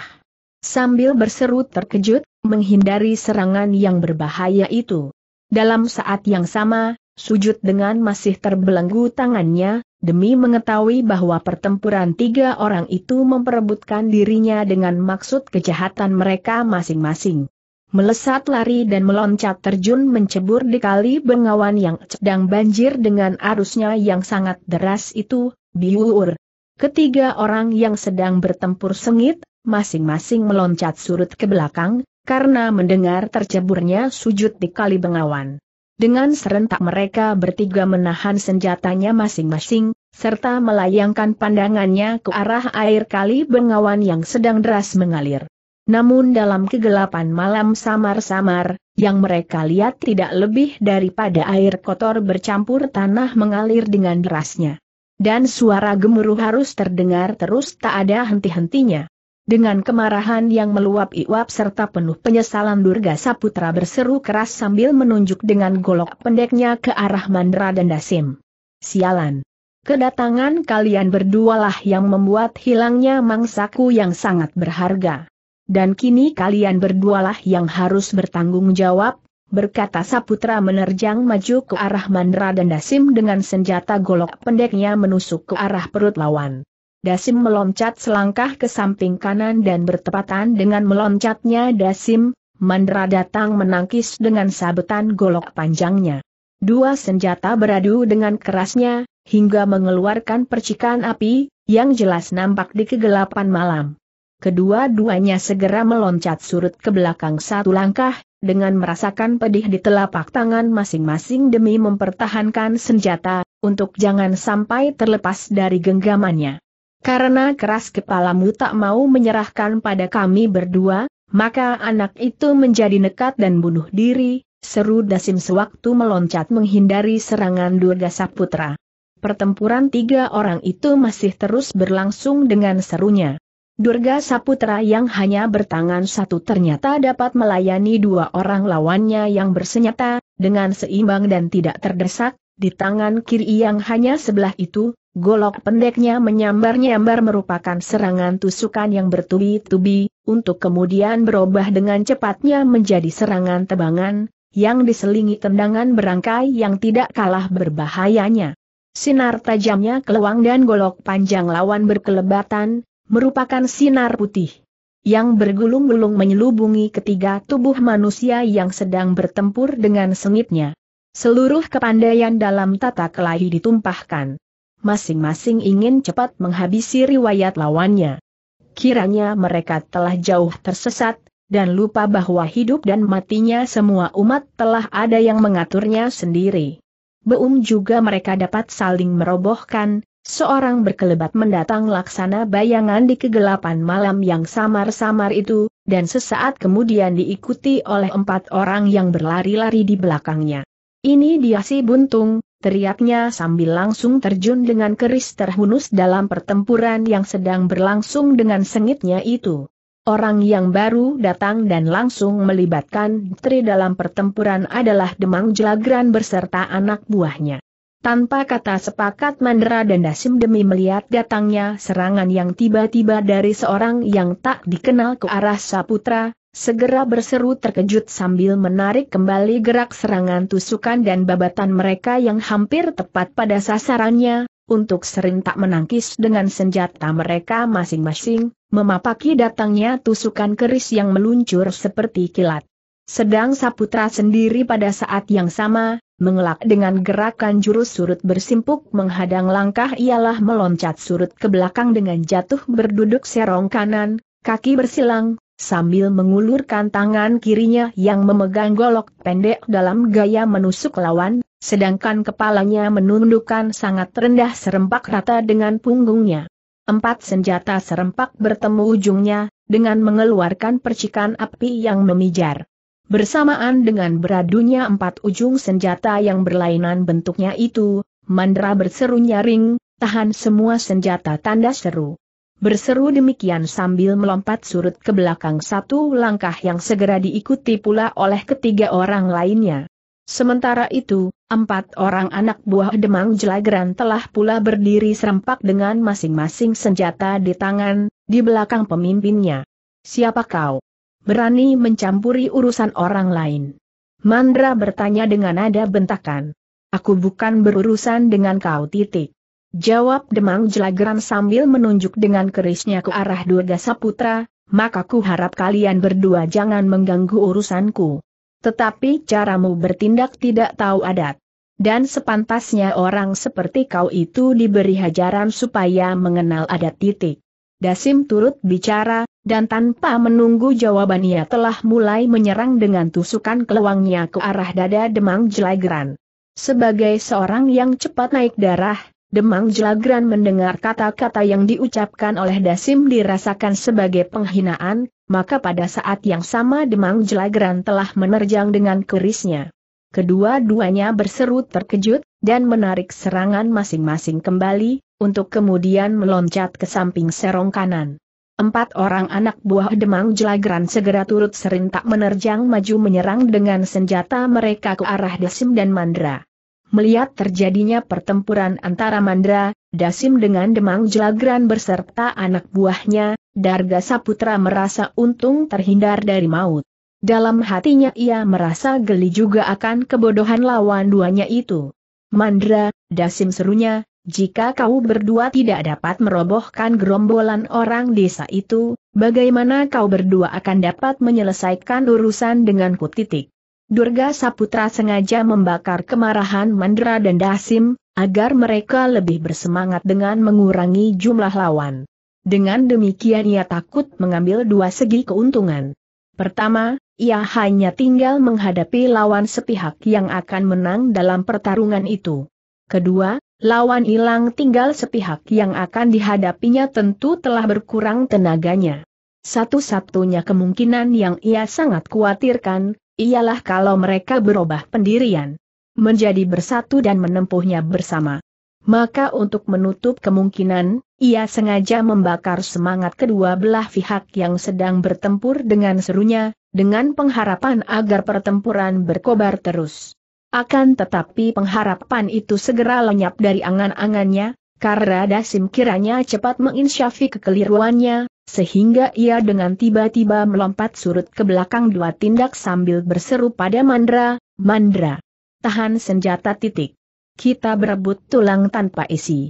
Sambil berseru terkejut, menghindari serangan yang berbahaya itu. Dalam saat yang sama, sujud dengan masih terbelenggu tangannya, demi mengetahui bahwa pertempuran tiga orang itu memperebutkan dirinya dengan maksud kejahatan mereka masing-masing. Melesat lari dan meloncat terjun mencebur di kali bengawan yang sedang banjir dengan arusnya yang sangat deras itu, biuur. Ketiga orang yang sedang bertempur sengit, masing-masing meloncat surut ke belakang, karena mendengar terceburnya sujud di kali bengawan. Dengan serentak mereka bertiga menahan senjatanya masing-masing, serta melayangkan pandangannya ke arah air kali bengawan yang sedang deras mengalir. Namun dalam kegelapan malam samar-samar, yang mereka lihat tidak lebih daripada air kotor bercampur tanah mengalir dengan derasnya. Dan suara gemuruh harus terdengar terus tak ada henti-hentinya. Dengan kemarahan yang meluap iwap serta penuh penyesalan Durga Saputra berseru keras sambil menunjuk dengan golok pendeknya ke arah Mandra dan Dasim. Sialan! Kedatangan kalian berdualah yang membuat hilangnya mangsaku yang sangat berharga. Dan kini kalian berdualah yang harus bertanggung jawab, berkata Saputra menerjang maju ke arah Mandra dan Dasim dengan senjata golok pendeknya menusuk ke arah perut lawan. Dasim meloncat selangkah ke samping kanan dan bertepatan dengan meloncatnya Dasim, Mandra datang menangkis dengan sabetan golok panjangnya. Dua senjata beradu dengan kerasnya, hingga mengeluarkan percikan api, yang jelas nampak di kegelapan malam. Kedua-duanya segera meloncat surut ke belakang satu langkah, dengan merasakan pedih di telapak tangan masing-masing demi mempertahankan senjata, untuk jangan sampai terlepas dari genggamannya. Karena keras kepalamu tak mau menyerahkan pada kami berdua, maka anak itu menjadi nekat dan bunuh diri, seru Dasim sewaktu meloncat menghindari serangan Durga Saputra. Pertempuran tiga orang itu masih terus berlangsung dengan serunya. Durga Saputra yang hanya bertangan satu ternyata dapat melayani dua orang lawannya yang bersenjata, dengan seimbang dan tidak terdesak, di tangan kiri yang hanya sebelah itu, golok pendeknya menyambar-nyambar merupakan serangan tusukan yang bertubi-tubi, untuk kemudian berubah dengan cepatnya menjadi serangan tebangan, yang diselingi tendangan berangkai yang tidak kalah berbahayanya. Sinar tajamnya keluang dan golok panjang lawan berkelebatan, merupakan sinar putih yang bergulung-gulung menyelubungi ketiga tubuh manusia yang sedang bertempur dengan sengitnya. Seluruh kepandaian dalam tata kelahi ditumpahkan. Masing-masing ingin cepat menghabisi riwayat lawannya. Kiranya mereka telah jauh tersesat, dan lupa bahwa hidup dan matinya semua umat telah ada yang mengaturnya sendiri. Beum juga mereka dapat saling merobohkan, seorang berkelebat mendatang laksana bayangan di kegelapan malam yang samar-samar itu, dan sesaat kemudian diikuti oleh empat orang yang berlari-lari di belakangnya. Ini dia si buntung, teriaknya sambil langsung terjun dengan keris terhunus dalam pertempuran yang sedang berlangsung dengan sengitnya itu. Orang yang baru datang dan langsung melibatkan Tri dalam pertempuran adalah Demang Jelagran berserta anak buahnya. Tanpa kata sepakat Mandra dan Dasim demi melihat datangnya serangan yang tiba-tiba dari seorang yang tak dikenal ke arah Saputra, segera berseru terkejut sambil menarik kembali gerak serangan tusukan dan babatan mereka yang hampir tepat pada sasarannya, untuk serentak menangkis dengan senjata mereka masing-masing, memapaki datangnya tusukan keris yang meluncur seperti kilat. Sedang Saputra sendiri pada saat yang sama, mengelak dengan gerakan jurus surut bersimpuk menghadang langkah ialah meloncat surut ke belakang dengan jatuh berduduk serong kanan, kaki bersilang, Sambil mengulurkan tangan kirinya yang memegang golok pendek dalam gaya menusuk lawan, sedangkan kepalanya menundukkan sangat rendah serempak rata dengan punggungnya. Empat senjata serempak bertemu ujungnya, dengan mengeluarkan percikan api yang memijar. Bersamaan dengan beradunya empat ujung senjata yang berlainan bentuknya itu, Mandra berseru nyaring, tahan semua senjata tanda seru. Berseru demikian sambil melompat surut ke belakang satu langkah yang segera diikuti pula oleh ketiga orang lainnya. Sementara itu, empat orang anak buah Demang Jelagran telah pula berdiri serempak dengan masing-masing senjata di tangan, di belakang pemimpinnya. Siapa kau? Berani mencampuri urusan orang lain. Mandra bertanya dengan nada bentakan. Aku bukan berurusan dengan kau titik. Jawab Demang Jelageran sambil menunjuk dengan kerisnya ke arah Durga Saputra, maka ku harap kalian berdua jangan mengganggu urusanku. Tetapi caramu bertindak tidak tahu adat. Dan sepantasnya orang seperti kau itu diberi hajaran supaya mengenal adat titik. Dasim turut bicara, dan tanpa menunggu jawaban ia telah mulai menyerang dengan tusukan keluangnya ke arah dada Demang Jelageran. Sebagai seorang yang cepat naik darah, Demang Jelagran mendengar kata-kata yang diucapkan oleh Dasim dirasakan sebagai penghinaan, maka pada saat yang sama Demang Jelagran telah menerjang dengan kerisnya. Kedua-duanya berseru terkejut, dan menarik serangan masing-masing kembali, untuk kemudian meloncat ke samping serong kanan. Empat orang anak buah Demang Jelagran segera turut serentak menerjang maju menyerang dengan senjata mereka ke arah Dasim dan Mandra melihat terjadinya pertempuran antara Mandra, Dasim dengan Demang Jelagran berserta anak buahnya, Darga Saputra merasa untung terhindar dari maut. Dalam hatinya ia merasa geli juga akan kebodohan lawan duanya itu. Mandra, Dasim serunya, jika kau berdua tidak dapat merobohkan gerombolan orang desa itu, bagaimana kau berdua akan dapat menyelesaikan urusan dengan kutitik? Durga Saputra sengaja membakar kemarahan Mandra dan Dasim, agar mereka lebih bersemangat dengan mengurangi jumlah lawan. Dengan demikian ia takut mengambil dua segi keuntungan. Pertama, ia hanya tinggal menghadapi lawan sepihak yang akan menang dalam pertarungan itu. Kedua, lawan hilang tinggal sepihak yang akan dihadapinya tentu telah berkurang tenaganya. Satu-satunya kemungkinan yang ia sangat khawatirkan, ialah kalau mereka berubah pendirian, menjadi bersatu dan menempuhnya bersama. Maka untuk menutup kemungkinan, ia sengaja membakar semangat kedua belah pihak yang sedang bertempur dengan serunya, dengan pengharapan agar pertempuran berkobar terus. Akan tetapi pengharapan itu segera lenyap dari angan-angannya, karena Dasim kiranya cepat menginsyafi kekeliruannya, sehingga ia dengan tiba-tiba melompat surut ke belakang dua tindak sambil berseru pada Mandra, Mandra, tahan senjata titik. Kita berebut tulang tanpa isi.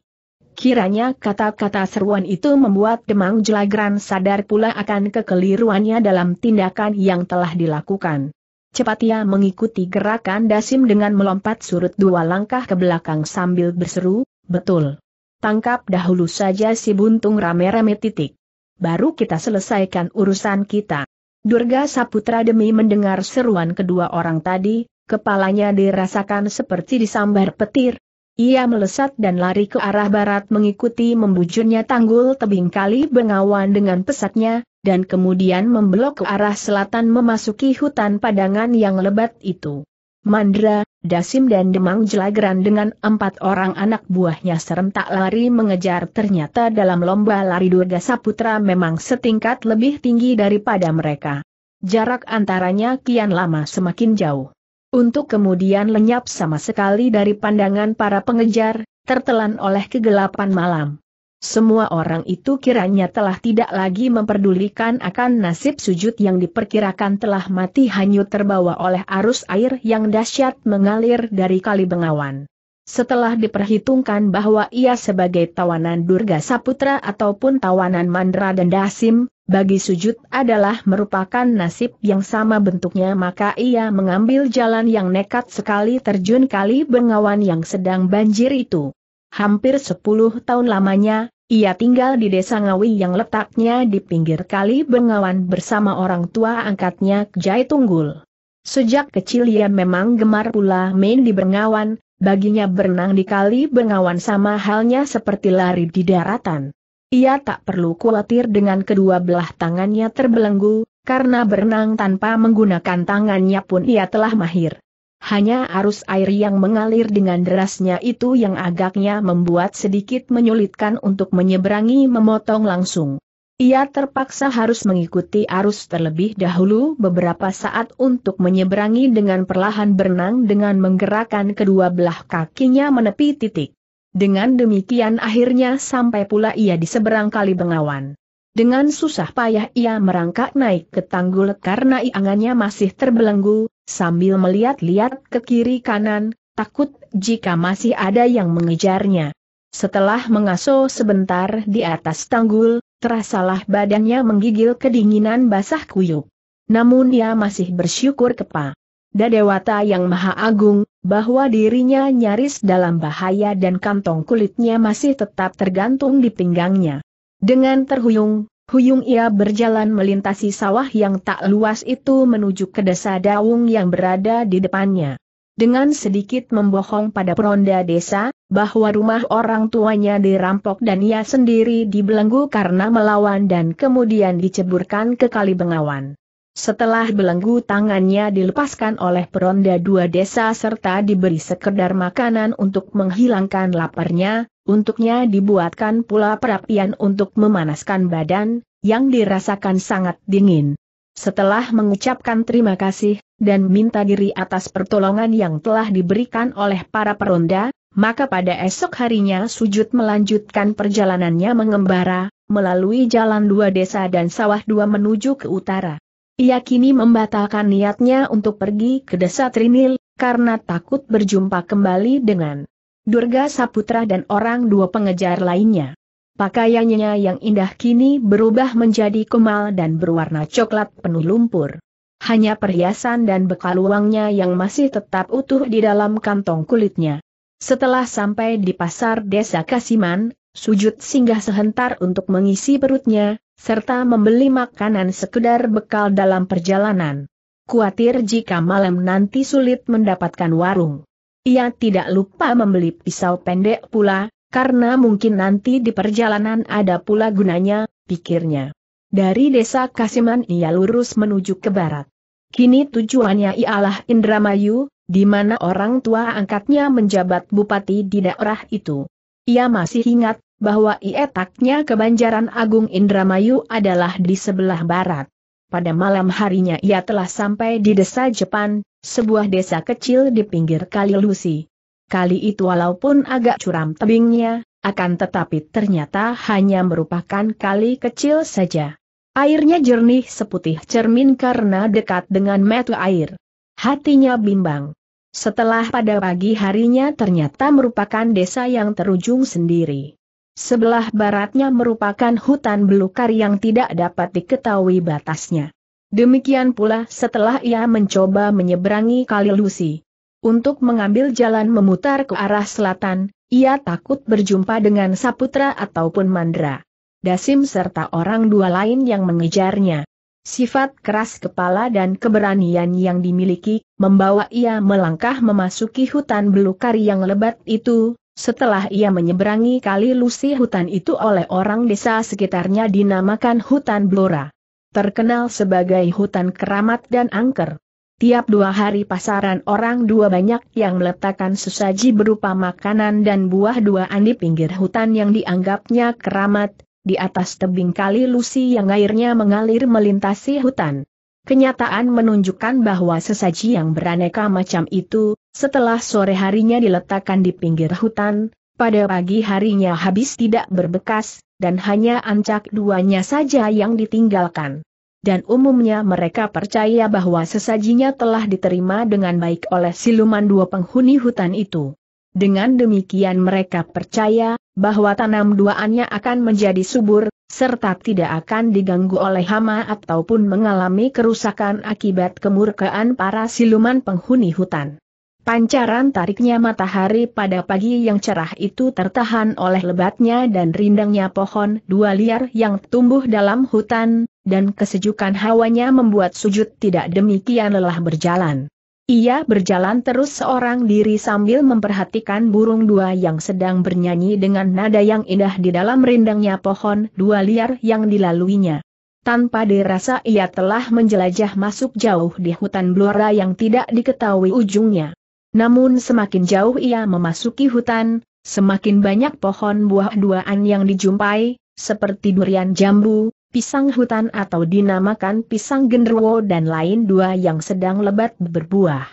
Kiranya kata-kata seruan itu membuat Demang Jelagran sadar pula akan kekeliruannya dalam tindakan yang telah dilakukan. Cepat ia mengikuti gerakan Dasim dengan melompat surut dua langkah ke belakang sambil berseru, betul tangkap dahulu saja si buntung rame-rame titik. Baru kita selesaikan urusan kita. Durga Saputra demi mendengar seruan kedua orang tadi, kepalanya dirasakan seperti disambar petir. Ia melesat dan lari ke arah barat mengikuti membujurnya tanggul tebing kali bengawan dengan pesatnya, dan kemudian membelok ke arah selatan memasuki hutan padangan yang lebat itu. Mandra, Dasim dan Demang Jelagran dengan empat orang anak buahnya serentak lari mengejar ternyata dalam lomba lari Durga Saputra memang setingkat lebih tinggi daripada mereka. Jarak antaranya kian lama semakin jauh. Untuk kemudian lenyap sama sekali dari pandangan para pengejar, tertelan oleh kegelapan malam. Semua orang itu kiranya telah tidak lagi memperdulikan akan nasib sujud yang diperkirakan telah mati hanyut terbawa oleh arus air yang dahsyat mengalir dari kali Bengawan. Setelah diperhitungkan bahwa ia sebagai tawanan Durga Saputra ataupun tawanan Mandra dan Dasim, bagi sujud adalah merupakan nasib yang sama bentuknya maka ia mengambil jalan yang nekat sekali terjun kali Bengawan yang sedang banjir itu hampir 10 tahun lamanya, ia tinggal di desa Ngawi yang letaknya di pinggir kali Bengawan bersama orang tua angkatnya Jai Tunggul. Sejak kecil ia memang gemar pula main di Bengawan, baginya berenang di kali Bengawan sama halnya seperti lari di daratan. Ia tak perlu khawatir dengan kedua belah tangannya terbelenggu, karena berenang tanpa menggunakan tangannya pun ia telah mahir hanya arus air yang mengalir dengan derasnya itu yang agaknya membuat sedikit menyulitkan untuk menyeberangi memotong langsung. Ia terpaksa harus mengikuti arus terlebih dahulu beberapa saat untuk menyeberangi dengan perlahan berenang dengan menggerakkan kedua belah kakinya menepi titik. Dengan demikian akhirnya sampai pula ia di seberang kali bengawan. Dengan susah payah ia merangkak naik ke tanggul karena iangannya masih terbelenggu, sambil melihat-lihat ke kiri kanan, takut jika masih ada yang mengejarnya. Setelah mengaso sebentar di atas tanggul, terasalah badannya menggigil kedinginan basah kuyup. Namun ia masih bersyukur kepada Dewata yang maha agung, bahwa dirinya nyaris dalam bahaya dan kantong kulitnya masih tetap tergantung di pinggangnya. Dengan terhuyung, Huyung ia berjalan melintasi sawah yang tak luas itu menuju ke desa Daung yang berada di depannya. Dengan sedikit membohong pada peronda desa, bahwa rumah orang tuanya dirampok dan ia sendiri dibelenggu karena melawan dan kemudian diceburkan ke kali bengawan. Setelah belenggu tangannya dilepaskan oleh peronda dua desa serta diberi sekedar makanan untuk menghilangkan laparnya, untuknya dibuatkan pula perapian untuk memanaskan badan, yang dirasakan sangat dingin. Setelah mengucapkan terima kasih, dan minta diri atas pertolongan yang telah diberikan oleh para peronda, maka pada esok harinya sujud melanjutkan perjalanannya mengembara, melalui jalan dua desa dan sawah dua menuju ke utara. Ia kini membatalkan niatnya untuk pergi ke desa Trinil, karena takut berjumpa kembali dengan Durga Saputra dan orang dua pengejar lainnya. Pakaiannya yang indah kini berubah menjadi kemal dan berwarna coklat penuh lumpur. Hanya perhiasan dan bekal uangnya yang masih tetap utuh di dalam kantong kulitnya. Setelah sampai di pasar desa Kasiman, sujud singgah sehentar untuk mengisi perutnya, serta membeli makanan sekedar bekal dalam perjalanan. Kuatir jika malam nanti sulit mendapatkan warung. Ia tidak lupa membeli pisau pendek pula, karena mungkin nanti di perjalanan ada pula gunanya, pikirnya. Dari desa Kasiman ia lurus menuju ke barat. Kini tujuannya ialah Indramayu, di mana orang tua angkatnya menjabat bupati di daerah itu. Ia masih ingat bahwa ietaknya kebanjaran Agung Indramayu adalah di sebelah barat. Pada malam harinya ia telah sampai di desa Jepan, sebuah desa kecil di pinggir Kali Lusi. Kali itu walaupun agak curam tebingnya, akan tetapi ternyata hanya merupakan kali kecil saja. Airnya jernih seputih cermin karena dekat dengan metu air. Hatinya bimbang. Setelah pada pagi harinya ternyata merupakan desa yang terujung sendiri. Sebelah baratnya merupakan hutan belukar yang tidak dapat diketahui batasnya. Demikian pula setelah ia mencoba menyeberangi Kali Lusi. Untuk mengambil jalan memutar ke arah selatan, ia takut berjumpa dengan Saputra ataupun Mandra. Dasim serta orang dua lain yang mengejarnya. Sifat keras kepala dan keberanian yang dimiliki, membawa ia melangkah memasuki hutan belukar yang lebat itu, setelah ia menyeberangi kali Lusi hutan itu oleh orang desa sekitarnya dinamakan hutan Blora. Terkenal sebagai hutan keramat dan angker. Tiap dua hari pasaran orang dua banyak yang meletakkan sesaji berupa makanan dan buah dua di pinggir hutan yang dianggapnya keramat, di atas tebing kali Lusi yang airnya mengalir melintasi hutan. Kenyataan menunjukkan bahwa sesaji yang beraneka macam itu, setelah sore harinya diletakkan di pinggir hutan, pada pagi harinya habis tidak berbekas, dan hanya ancak duanya saja yang ditinggalkan. Dan umumnya mereka percaya bahwa sesajinya telah diterima dengan baik oleh siluman dua penghuni hutan itu. Dengan demikian mereka percaya, bahwa tanam duaannya akan menjadi subur, serta tidak akan diganggu oleh hama ataupun mengalami kerusakan akibat kemurkaan para siluman penghuni hutan. Pancaran tariknya matahari pada pagi yang cerah itu tertahan oleh lebatnya dan rindangnya pohon dua liar yang tumbuh dalam hutan, dan kesejukan hawanya membuat sujud tidak demikian lelah berjalan. Ia berjalan terus seorang diri sambil memperhatikan burung dua yang sedang bernyanyi dengan nada yang indah di dalam rindangnya pohon dua liar yang dilaluinya. Tanpa dirasa ia telah menjelajah masuk jauh di hutan blora yang tidak diketahui ujungnya. Namun semakin jauh ia memasuki hutan, semakin banyak pohon buah duaan yang dijumpai, seperti durian jambu, pisang hutan atau dinamakan pisang genderwo dan lain dua yang sedang lebat berbuah.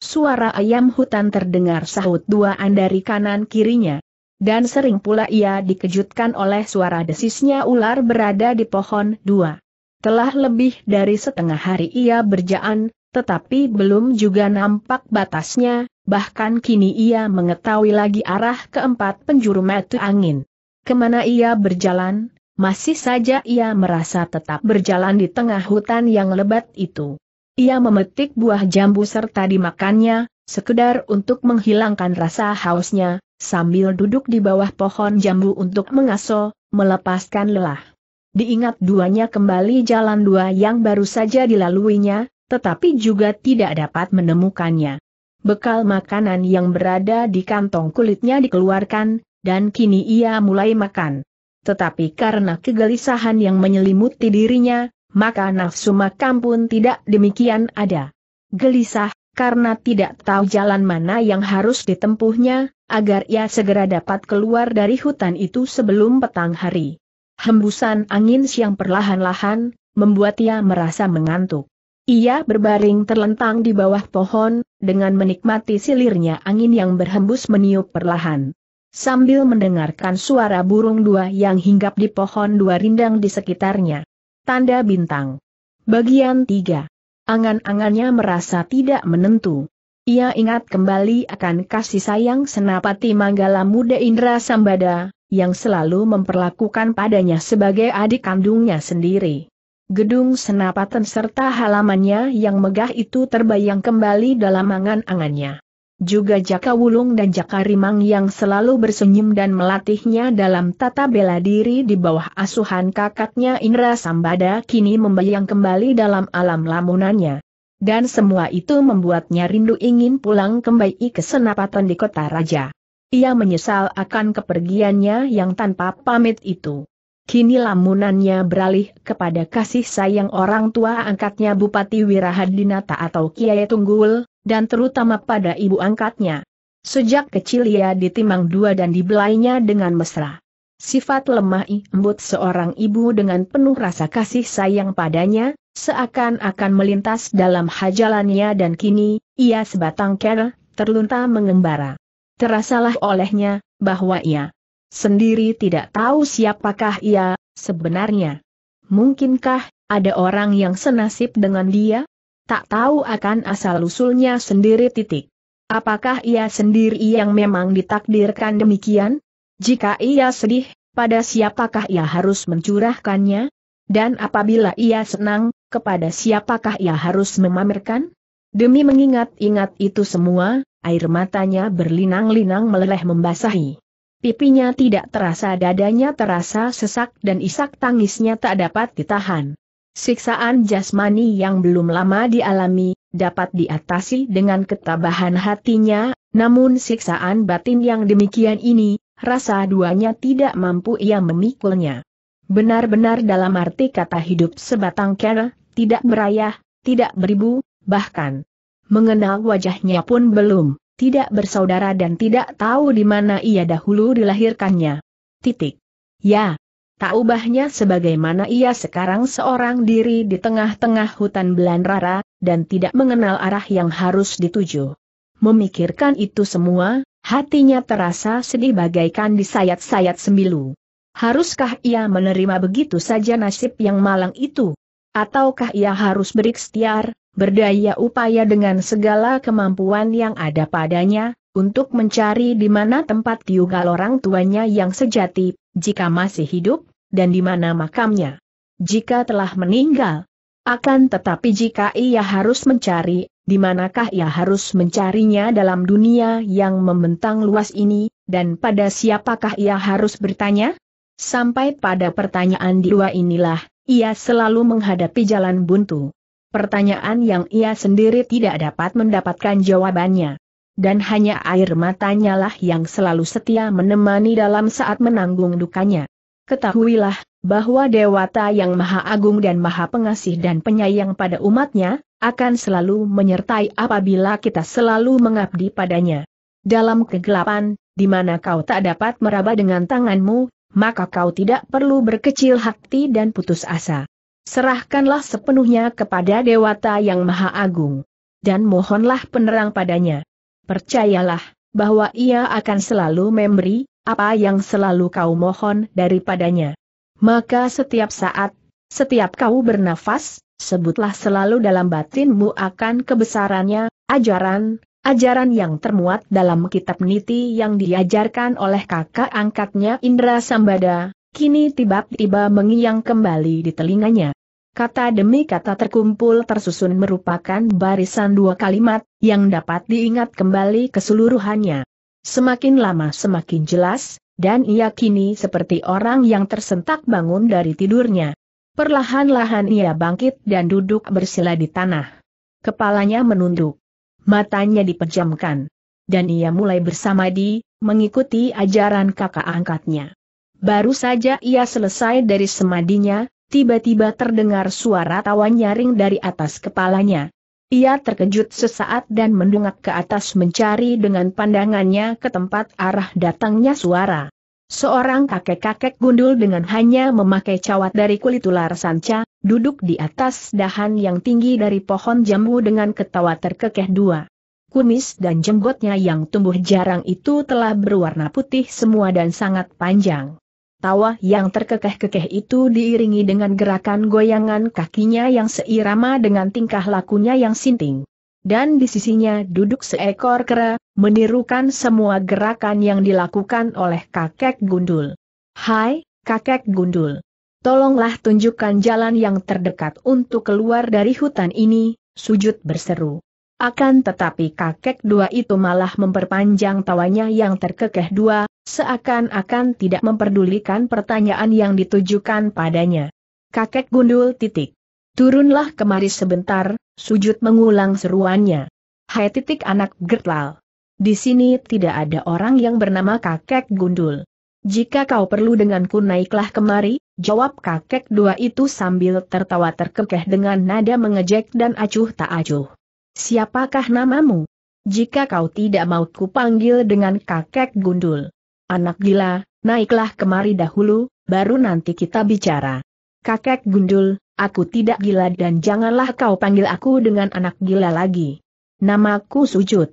Suara ayam hutan terdengar sahut duaan dari kanan kirinya. Dan sering pula ia dikejutkan oleh suara desisnya ular berada di pohon dua. Telah lebih dari setengah hari ia berjalan, tetapi belum juga nampak batasnya, bahkan kini ia mengetahui lagi arah keempat penjuru metu angin. Kemana ia berjalan, masih saja ia merasa tetap berjalan di tengah hutan yang lebat itu. Ia memetik buah jambu serta dimakannya, sekedar untuk menghilangkan rasa hausnya, sambil duduk di bawah pohon jambu untuk mengaso, melepaskan lelah. Diingat duanya kembali jalan dua yang baru saja dilaluinya, tetapi juga tidak dapat menemukannya. Bekal makanan yang berada di kantong kulitnya dikeluarkan, dan kini ia mulai makan. Tetapi karena kegelisahan yang menyelimuti dirinya, maka nafsu makan pun tidak demikian ada. Gelisah, karena tidak tahu jalan mana yang harus ditempuhnya, agar ia segera dapat keluar dari hutan itu sebelum petang hari. Hembusan angin siang perlahan-lahan, membuat ia merasa mengantuk. Ia berbaring terlentang di bawah pohon, dengan menikmati silirnya angin yang berhembus meniup perlahan. Sambil mendengarkan suara burung dua yang hinggap di pohon dua rindang di sekitarnya. Tanda bintang. Bagian tiga. Angan-angannya merasa tidak menentu. Ia ingat kembali akan kasih sayang senapati Manggala Muda Indra Sambada, yang selalu memperlakukan padanya sebagai adik kandungnya sendiri. Gedung senapatan serta halamannya yang megah itu terbayang kembali dalam angan-angannya. Juga Jaka Wulung dan Jaka Rimang yang selalu bersenyum dan melatihnya dalam tata bela diri di bawah asuhan kakaknya Indra Sambada kini membayang kembali dalam alam lamunannya. Dan semua itu membuatnya rindu ingin pulang kembali ke senapatan di kota raja. Ia menyesal akan kepergiannya yang tanpa pamit itu. Kini lamunannya beralih kepada kasih sayang orang tua angkatnya Bupati Wirahadinata atau Kiai Tunggul, dan terutama pada ibu angkatnya. Sejak kecil ia ditimang dua dan dibelainya dengan mesra. Sifat lemah imbut seorang ibu dengan penuh rasa kasih sayang padanya, seakan-akan melintas dalam hajalannya dan kini, ia sebatang kera, terlunta mengembara. Terasalah olehnya, bahwa ia Sendiri tidak tahu siapakah ia, sebenarnya. Mungkinkah, ada orang yang senasib dengan dia? Tak tahu akan asal-usulnya sendiri titik. Apakah ia sendiri yang memang ditakdirkan demikian? Jika ia sedih, pada siapakah ia harus mencurahkannya? Dan apabila ia senang, kepada siapakah ia harus memamerkan? Demi mengingat-ingat itu semua, air matanya berlinang-linang meleleh membasahi Pipinya tidak terasa dadanya terasa sesak dan isak tangisnya tak dapat ditahan. Siksaan jasmani yang belum lama dialami, dapat diatasi dengan ketabahan hatinya, namun siksaan batin yang demikian ini, rasa duanya tidak mampu ia memikulnya. Benar-benar dalam arti kata hidup sebatang kera, tidak berayah, tidak beribu, bahkan mengenal wajahnya pun belum tidak bersaudara dan tidak tahu di mana ia dahulu dilahirkannya. Titik. Ya. Tak ubahnya sebagaimana ia sekarang seorang diri di tengah-tengah hutan Belanrara, dan tidak mengenal arah yang harus dituju. Memikirkan itu semua, hatinya terasa sedih bagaikan disayat-sayat sembilu. Haruskah ia menerima begitu saja nasib yang malang itu? Ataukah ia harus berikhtiar, berdaya upaya dengan segala kemampuan yang ada padanya, untuk mencari di mana tempat tiugal orang tuanya yang sejati, jika masih hidup, dan di mana makamnya. Jika telah meninggal, akan tetapi jika ia harus mencari, di manakah ia harus mencarinya dalam dunia yang membentang luas ini, dan pada siapakah ia harus bertanya? Sampai pada pertanyaan di dua inilah, ia selalu menghadapi jalan buntu pertanyaan yang ia sendiri tidak dapat mendapatkan jawabannya. Dan hanya air matanya lah yang selalu setia menemani dalam saat menanggung dukanya. Ketahuilah, bahwa Dewata yang Maha Agung dan Maha Pengasih dan Penyayang pada umatnya, akan selalu menyertai apabila kita selalu mengabdi padanya. Dalam kegelapan, di mana kau tak dapat meraba dengan tanganmu, maka kau tidak perlu berkecil hati dan putus asa. Serahkanlah sepenuhnya kepada Dewata yang Maha Agung. Dan mohonlah penerang padanya. Percayalah, bahwa ia akan selalu memberi, apa yang selalu kau mohon daripadanya. Maka setiap saat, setiap kau bernafas, sebutlah selalu dalam batinmu akan kebesarannya, ajaran, ajaran yang termuat dalam kitab niti yang diajarkan oleh kakak angkatnya Indra Sambada, kini tiba-tiba mengiang kembali di telinganya. Kata demi kata terkumpul tersusun merupakan barisan dua kalimat, yang dapat diingat kembali keseluruhannya. Semakin lama semakin jelas, dan ia kini seperti orang yang tersentak bangun dari tidurnya. Perlahan-lahan ia bangkit dan duduk bersila di tanah. Kepalanya menunduk. Matanya dipejamkan. Dan ia mulai bersamadi, mengikuti ajaran kakak angkatnya. Baru saja ia selesai dari semadinya, tiba-tiba terdengar suara tawa nyaring dari atas kepalanya. Ia terkejut sesaat dan mendongak ke atas mencari dengan pandangannya ke tempat arah datangnya suara. Seorang kakek-kakek gundul dengan hanya memakai cawat dari kulit ular sanca, duduk di atas dahan yang tinggi dari pohon jambu dengan ketawa terkekeh dua. Kumis dan jenggotnya yang tumbuh jarang itu telah berwarna putih semua dan sangat panjang. Tawa yang terkekeh-kekeh itu diiringi dengan gerakan goyangan kakinya yang seirama dengan tingkah lakunya yang sinting. Dan di sisinya duduk seekor kera, menirukan semua gerakan yang dilakukan oleh kakek gundul. Hai, kakek gundul. Tolonglah tunjukkan jalan yang terdekat untuk keluar dari hutan ini, sujud berseru. Akan tetapi kakek dua itu malah memperpanjang tawanya yang terkekeh dua, seakan-akan tidak memperdulikan pertanyaan yang ditujukan padanya. Kakek gundul titik. Turunlah kemari sebentar, sujud mengulang seruannya. Hai titik anak gertlal. Di sini tidak ada orang yang bernama kakek gundul. Jika kau perlu denganku naiklah kemari, jawab kakek dua itu sambil tertawa terkekeh dengan nada mengejek dan acuh tak acuh. Siapakah namamu? Jika kau tidak mau kupanggil dengan kakek gundul. Anak gila, naiklah kemari dahulu, baru nanti kita bicara. Kakek gundul, aku tidak gila dan janganlah kau panggil aku dengan anak gila lagi. Namaku sujud.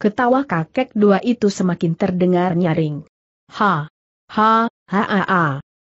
Ketawa kakek dua itu semakin terdengar nyaring. Ha! Ha, ha, ha, ha.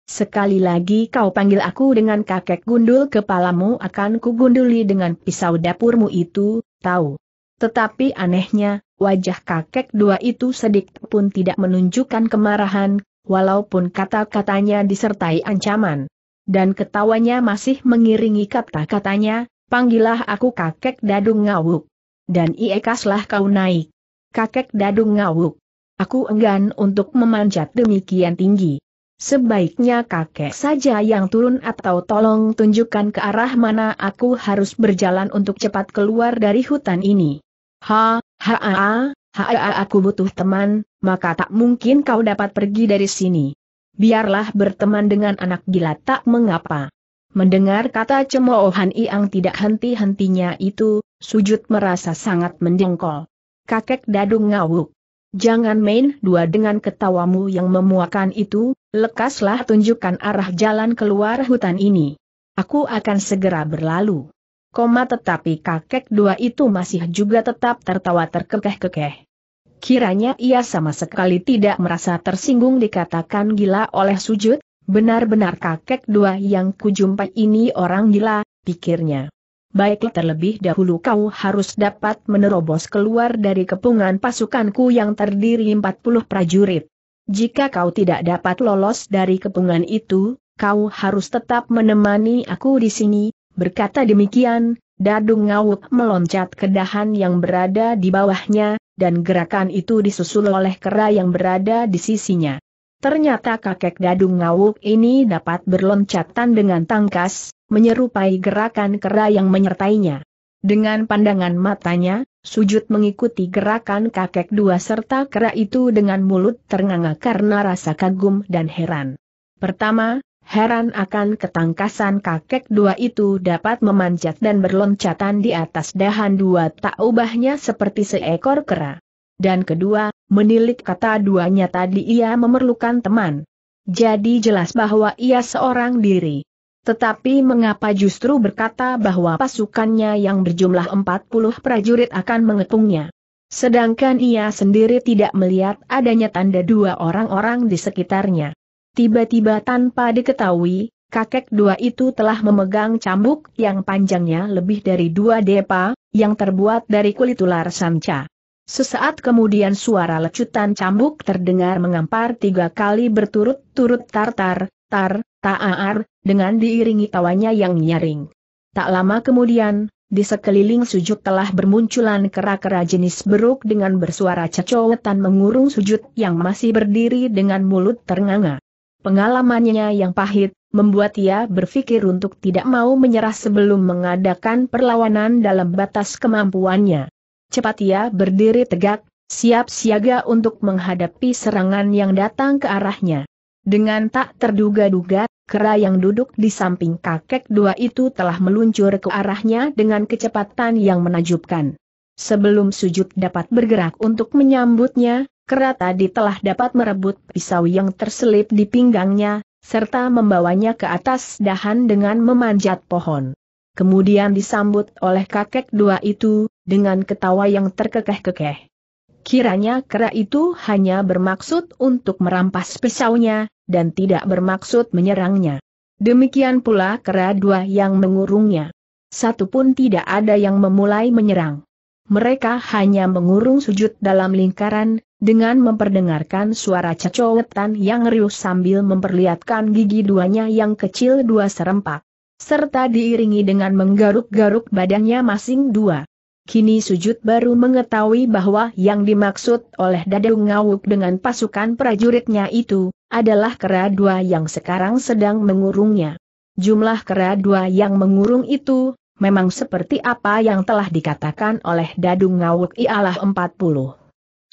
Sekali lagi kau panggil aku dengan kakek gundul kepalamu akan kugunduli dengan pisau dapurmu itu, tahu. Tetapi anehnya, wajah kakek dua itu sedikit pun tidak menunjukkan kemarahan, walaupun kata-katanya disertai ancaman. Dan ketawanya masih mengiringi kata-katanya, panggillah aku kakek dadung ngawuk. Dan iekaslah kau naik. Kakek dadung ngawuk. Aku enggan untuk memanjat demikian tinggi. Sebaiknya kakek saja yang turun atau tolong tunjukkan ke arah mana aku harus berjalan untuk cepat keluar dari hutan ini. Ha, ha, ha, ha, ha aku butuh teman, maka tak mungkin kau dapat pergi dari sini. Biarlah berteman dengan anak gila tak mengapa. Mendengar kata cemoohan Iang tidak henti-hentinya itu, sujud merasa sangat mendengkol. Kakek Dadung ngawuk. Jangan main dua dengan ketawamu yang memuakan itu, lekaslah tunjukkan arah jalan keluar hutan ini. Aku akan segera berlalu. Koma tetapi kakek dua itu masih juga tetap tertawa terkekeh-kekeh. Kiranya ia sama sekali tidak merasa tersinggung dikatakan gila oleh sujud, benar-benar kakek dua yang kujumpai ini orang gila, pikirnya baiklah terlebih dahulu kau harus dapat menerobos keluar dari kepungan pasukanku yang terdiri 40 prajurit. Jika kau tidak dapat lolos dari kepungan itu, kau harus tetap menemani aku di sini, berkata demikian, Dadung Ngawuk meloncat ke dahan yang berada di bawahnya, dan gerakan itu disusul oleh kera yang berada di sisinya. Ternyata kakek gadung ngawuk ini dapat berloncatan dengan tangkas, menyerupai gerakan kera yang menyertainya. Dengan pandangan matanya, sujud mengikuti gerakan kakek dua serta kera itu dengan mulut ternganga karena rasa kagum dan heran. Pertama, heran akan ketangkasan kakek dua itu dapat memanjat dan berloncatan di atas dahan dua tak ubahnya seperti seekor kera. Dan kedua, menilik kata duanya tadi ia memerlukan teman. Jadi jelas bahwa ia seorang diri. Tetapi mengapa justru berkata bahwa pasukannya yang berjumlah 40 prajurit akan mengepungnya? Sedangkan ia sendiri tidak melihat adanya tanda dua orang-orang di sekitarnya. Tiba-tiba tanpa diketahui, kakek dua itu telah memegang cambuk yang panjangnya lebih dari dua depa, yang terbuat dari kulit ular sanca. Sesaat kemudian suara lecutan cambuk terdengar mengampar tiga kali berturut-turut tartar, tar, taar, dengan diiringi tawanya yang nyaring. Tak lama kemudian, di sekeliling sujud telah bermunculan kera-kera jenis beruk dengan bersuara cecowetan mengurung sujud yang masih berdiri dengan mulut ternganga. Pengalamannya yang pahit, membuat ia berpikir untuk tidak mau menyerah sebelum mengadakan perlawanan dalam batas kemampuannya cepat ia berdiri tegak, siap siaga untuk menghadapi serangan yang datang ke arahnya. Dengan tak terduga-duga, kera yang duduk di samping kakek dua itu telah meluncur ke arahnya dengan kecepatan yang menajubkan. Sebelum sujud dapat bergerak untuk menyambutnya, kera tadi telah dapat merebut pisau yang terselip di pinggangnya, serta membawanya ke atas dahan dengan memanjat pohon kemudian disambut oleh kakek dua itu, dengan ketawa yang terkekeh-kekeh. Kiranya kera itu hanya bermaksud untuk merampas pisaunya, dan tidak bermaksud menyerangnya. Demikian pula kera dua yang mengurungnya. Satu pun tidak ada yang memulai menyerang. Mereka hanya mengurung sujud dalam lingkaran, dengan memperdengarkan suara cecowetan yang riuh sambil memperlihatkan gigi duanya yang kecil dua serempak serta diiringi dengan menggaruk-garuk badannya masing dua. Kini sujud baru mengetahui bahwa yang dimaksud oleh Dadung Ngawuk dengan pasukan prajuritnya itu, adalah kera dua yang sekarang sedang mengurungnya. Jumlah kera dua yang mengurung itu, memang seperti apa yang telah dikatakan oleh Dadung Ngawuk ialah 40.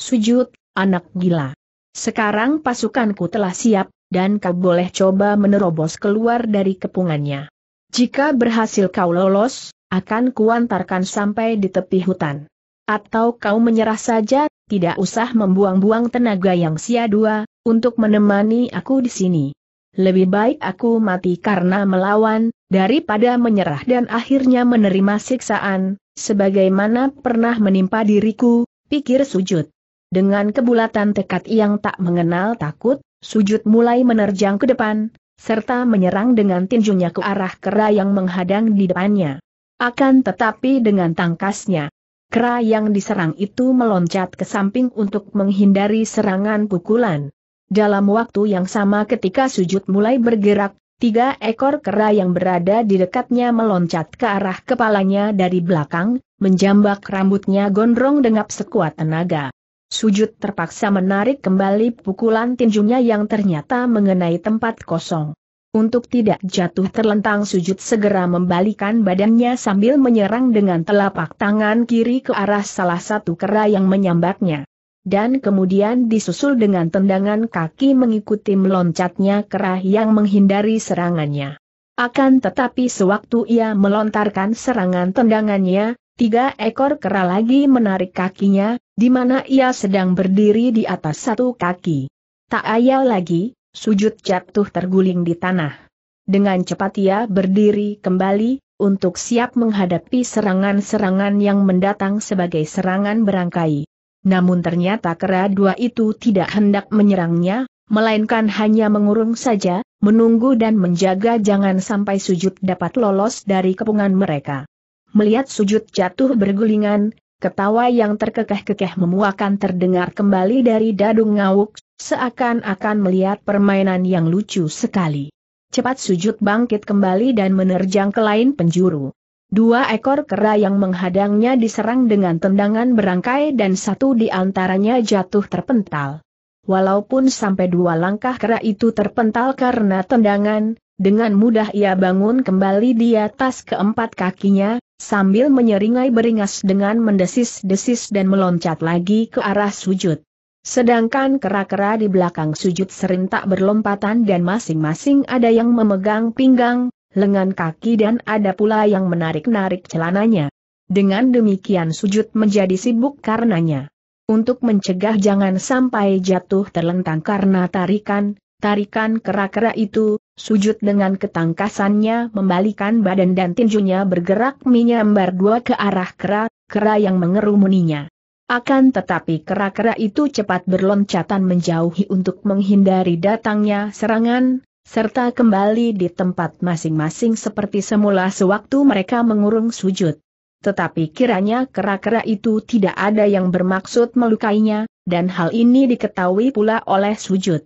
Sujud, anak gila. Sekarang pasukanku telah siap, dan kau boleh coba menerobos keluar dari kepungannya. Jika berhasil kau lolos, akan kuantarkan sampai di tepi hutan. Atau kau menyerah saja, tidak usah membuang-buang tenaga yang sia-dua, untuk menemani aku di sini. Lebih baik aku mati karena melawan, daripada menyerah dan akhirnya menerima siksaan, sebagaimana pernah menimpa diriku, pikir sujud. Dengan kebulatan tekad yang tak mengenal takut, sujud mulai menerjang ke depan, serta menyerang dengan tinjunya ke arah kera yang menghadang di depannya. Akan tetapi dengan tangkasnya, kera yang diserang itu meloncat ke samping untuk menghindari serangan pukulan. Dalam waktu yang sama ketika sujud mulai bergerak, tiga ekor kera yang berada di dekatnya meloncat ke arah kepalanya dari belakang, menjambak rambutnya gondrong dengan sekuat tenaga. Sujud terpaksa menarik kembali pukulan tinjunya yang ternyata mengenai tempat kosong. Untuk tidak jatuh terlentang sujud segera membalikan badannya sambil menyerang dengan telapak tangan kiri ke arah salah satu kera yang menyambatnya. Dan kemudian disusul dengan tendangan kaki mengikuti meloncatnya kera yang menghindari serangannya. Akan tetapi sewaktu ia melontarkan serangan tendangannya, tiga ekor kera lagi menarik kakinya, di mana ia sedang berdiri di atas satu kaki. Tak ayal lagi, sujud jatuh terguling di tanah. Dengan cepat ia berdiri kembali, untuk siap menghadapi serangan-serangan yang mendatang sebagai serangan berangkai. Namun ternyata kera dua itu tidak hendak menyerangnya, melainkan hanya mengurung saja, menunggu dan menjaga jangan sampai sujud dapat lolos dari kepungan mereka. Melihat sujud jatuh bergulingan, Ketawa yang terkekeh-kekeh memuakan terdengar kembali dari Dadung Ngawuk, seakan-akan melihat permainan yang lucu sekali. Cepat sujud bangkit kembali dan menerjang ke lain penjuru. Dua ekor kera yang menghadangnya diserang dengan tendangan berangkai dan satu di antaranya jatuh terpental. Walaupun sampai dua langkah kera itu terpental karena tendangan, dengan mudah ia bangun kembali di atas keempat kakinya, sambil menyeringai beringas dengan mendesis-desis dan meloncat lagi ke arah sujud. Sedangkan kera-kera di belakang sujud serentak berlompatan dan masing-masing ada yang memegang pinggang, lengan kaki dan ada pula yang menarik-narik celananya. Dengan demikian sujud menjadi sibuk karenanya. Untuk mencegah jangan sampai jatuh terlentang karena tarikan, tarikan kera-kera itu, Sujud dengan ketangkasannya membalikan badan dan tinjunya bergerak menyambar dua ke arah kera, kera yang mengerumuninya. Akan tetapi kera-kera itu cepat berloncatan menjauhi untuk menghindari datangnya serangan, serta kembali di tempat masing-masing seperti semula sewaktu mereka mengurung sujud. Tetapi kiranya kera-kera itu tidak ada yang bermaksud melukainya, dan hal ini diketahui pula oleh sujud.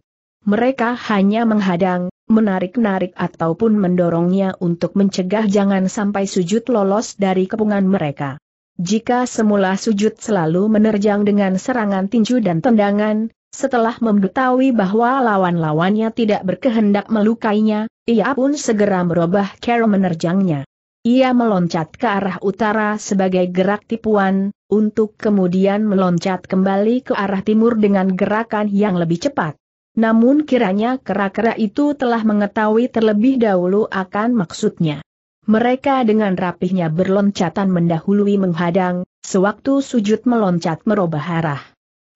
Mereka hanya menghadang, menarik-narik ataupun mendorongnya untuk mencegah jangan sampai sujud lolos dari kepungan mereka. Jika semula sujud selalu menerjang dengan serangan tinju dan tendangan, setelah mengetahui bahwa lawan-lawannya tidak berkehendak melukainya, ia pun segera merubah cara menerjangnya. Ia meloncat ke arah utara sebagai gerak tipuan, untuk kemudian meloncat kembali ke arah timur dengan gerakan yang lebih cepat. Namun kiranya kera-kera itu telah mengetahui terlebih dahulu akan maksudnya. Mereka dengan rapihnya berloncatan mendahului menghadang, sewaktu sujud meloncat merubah arah.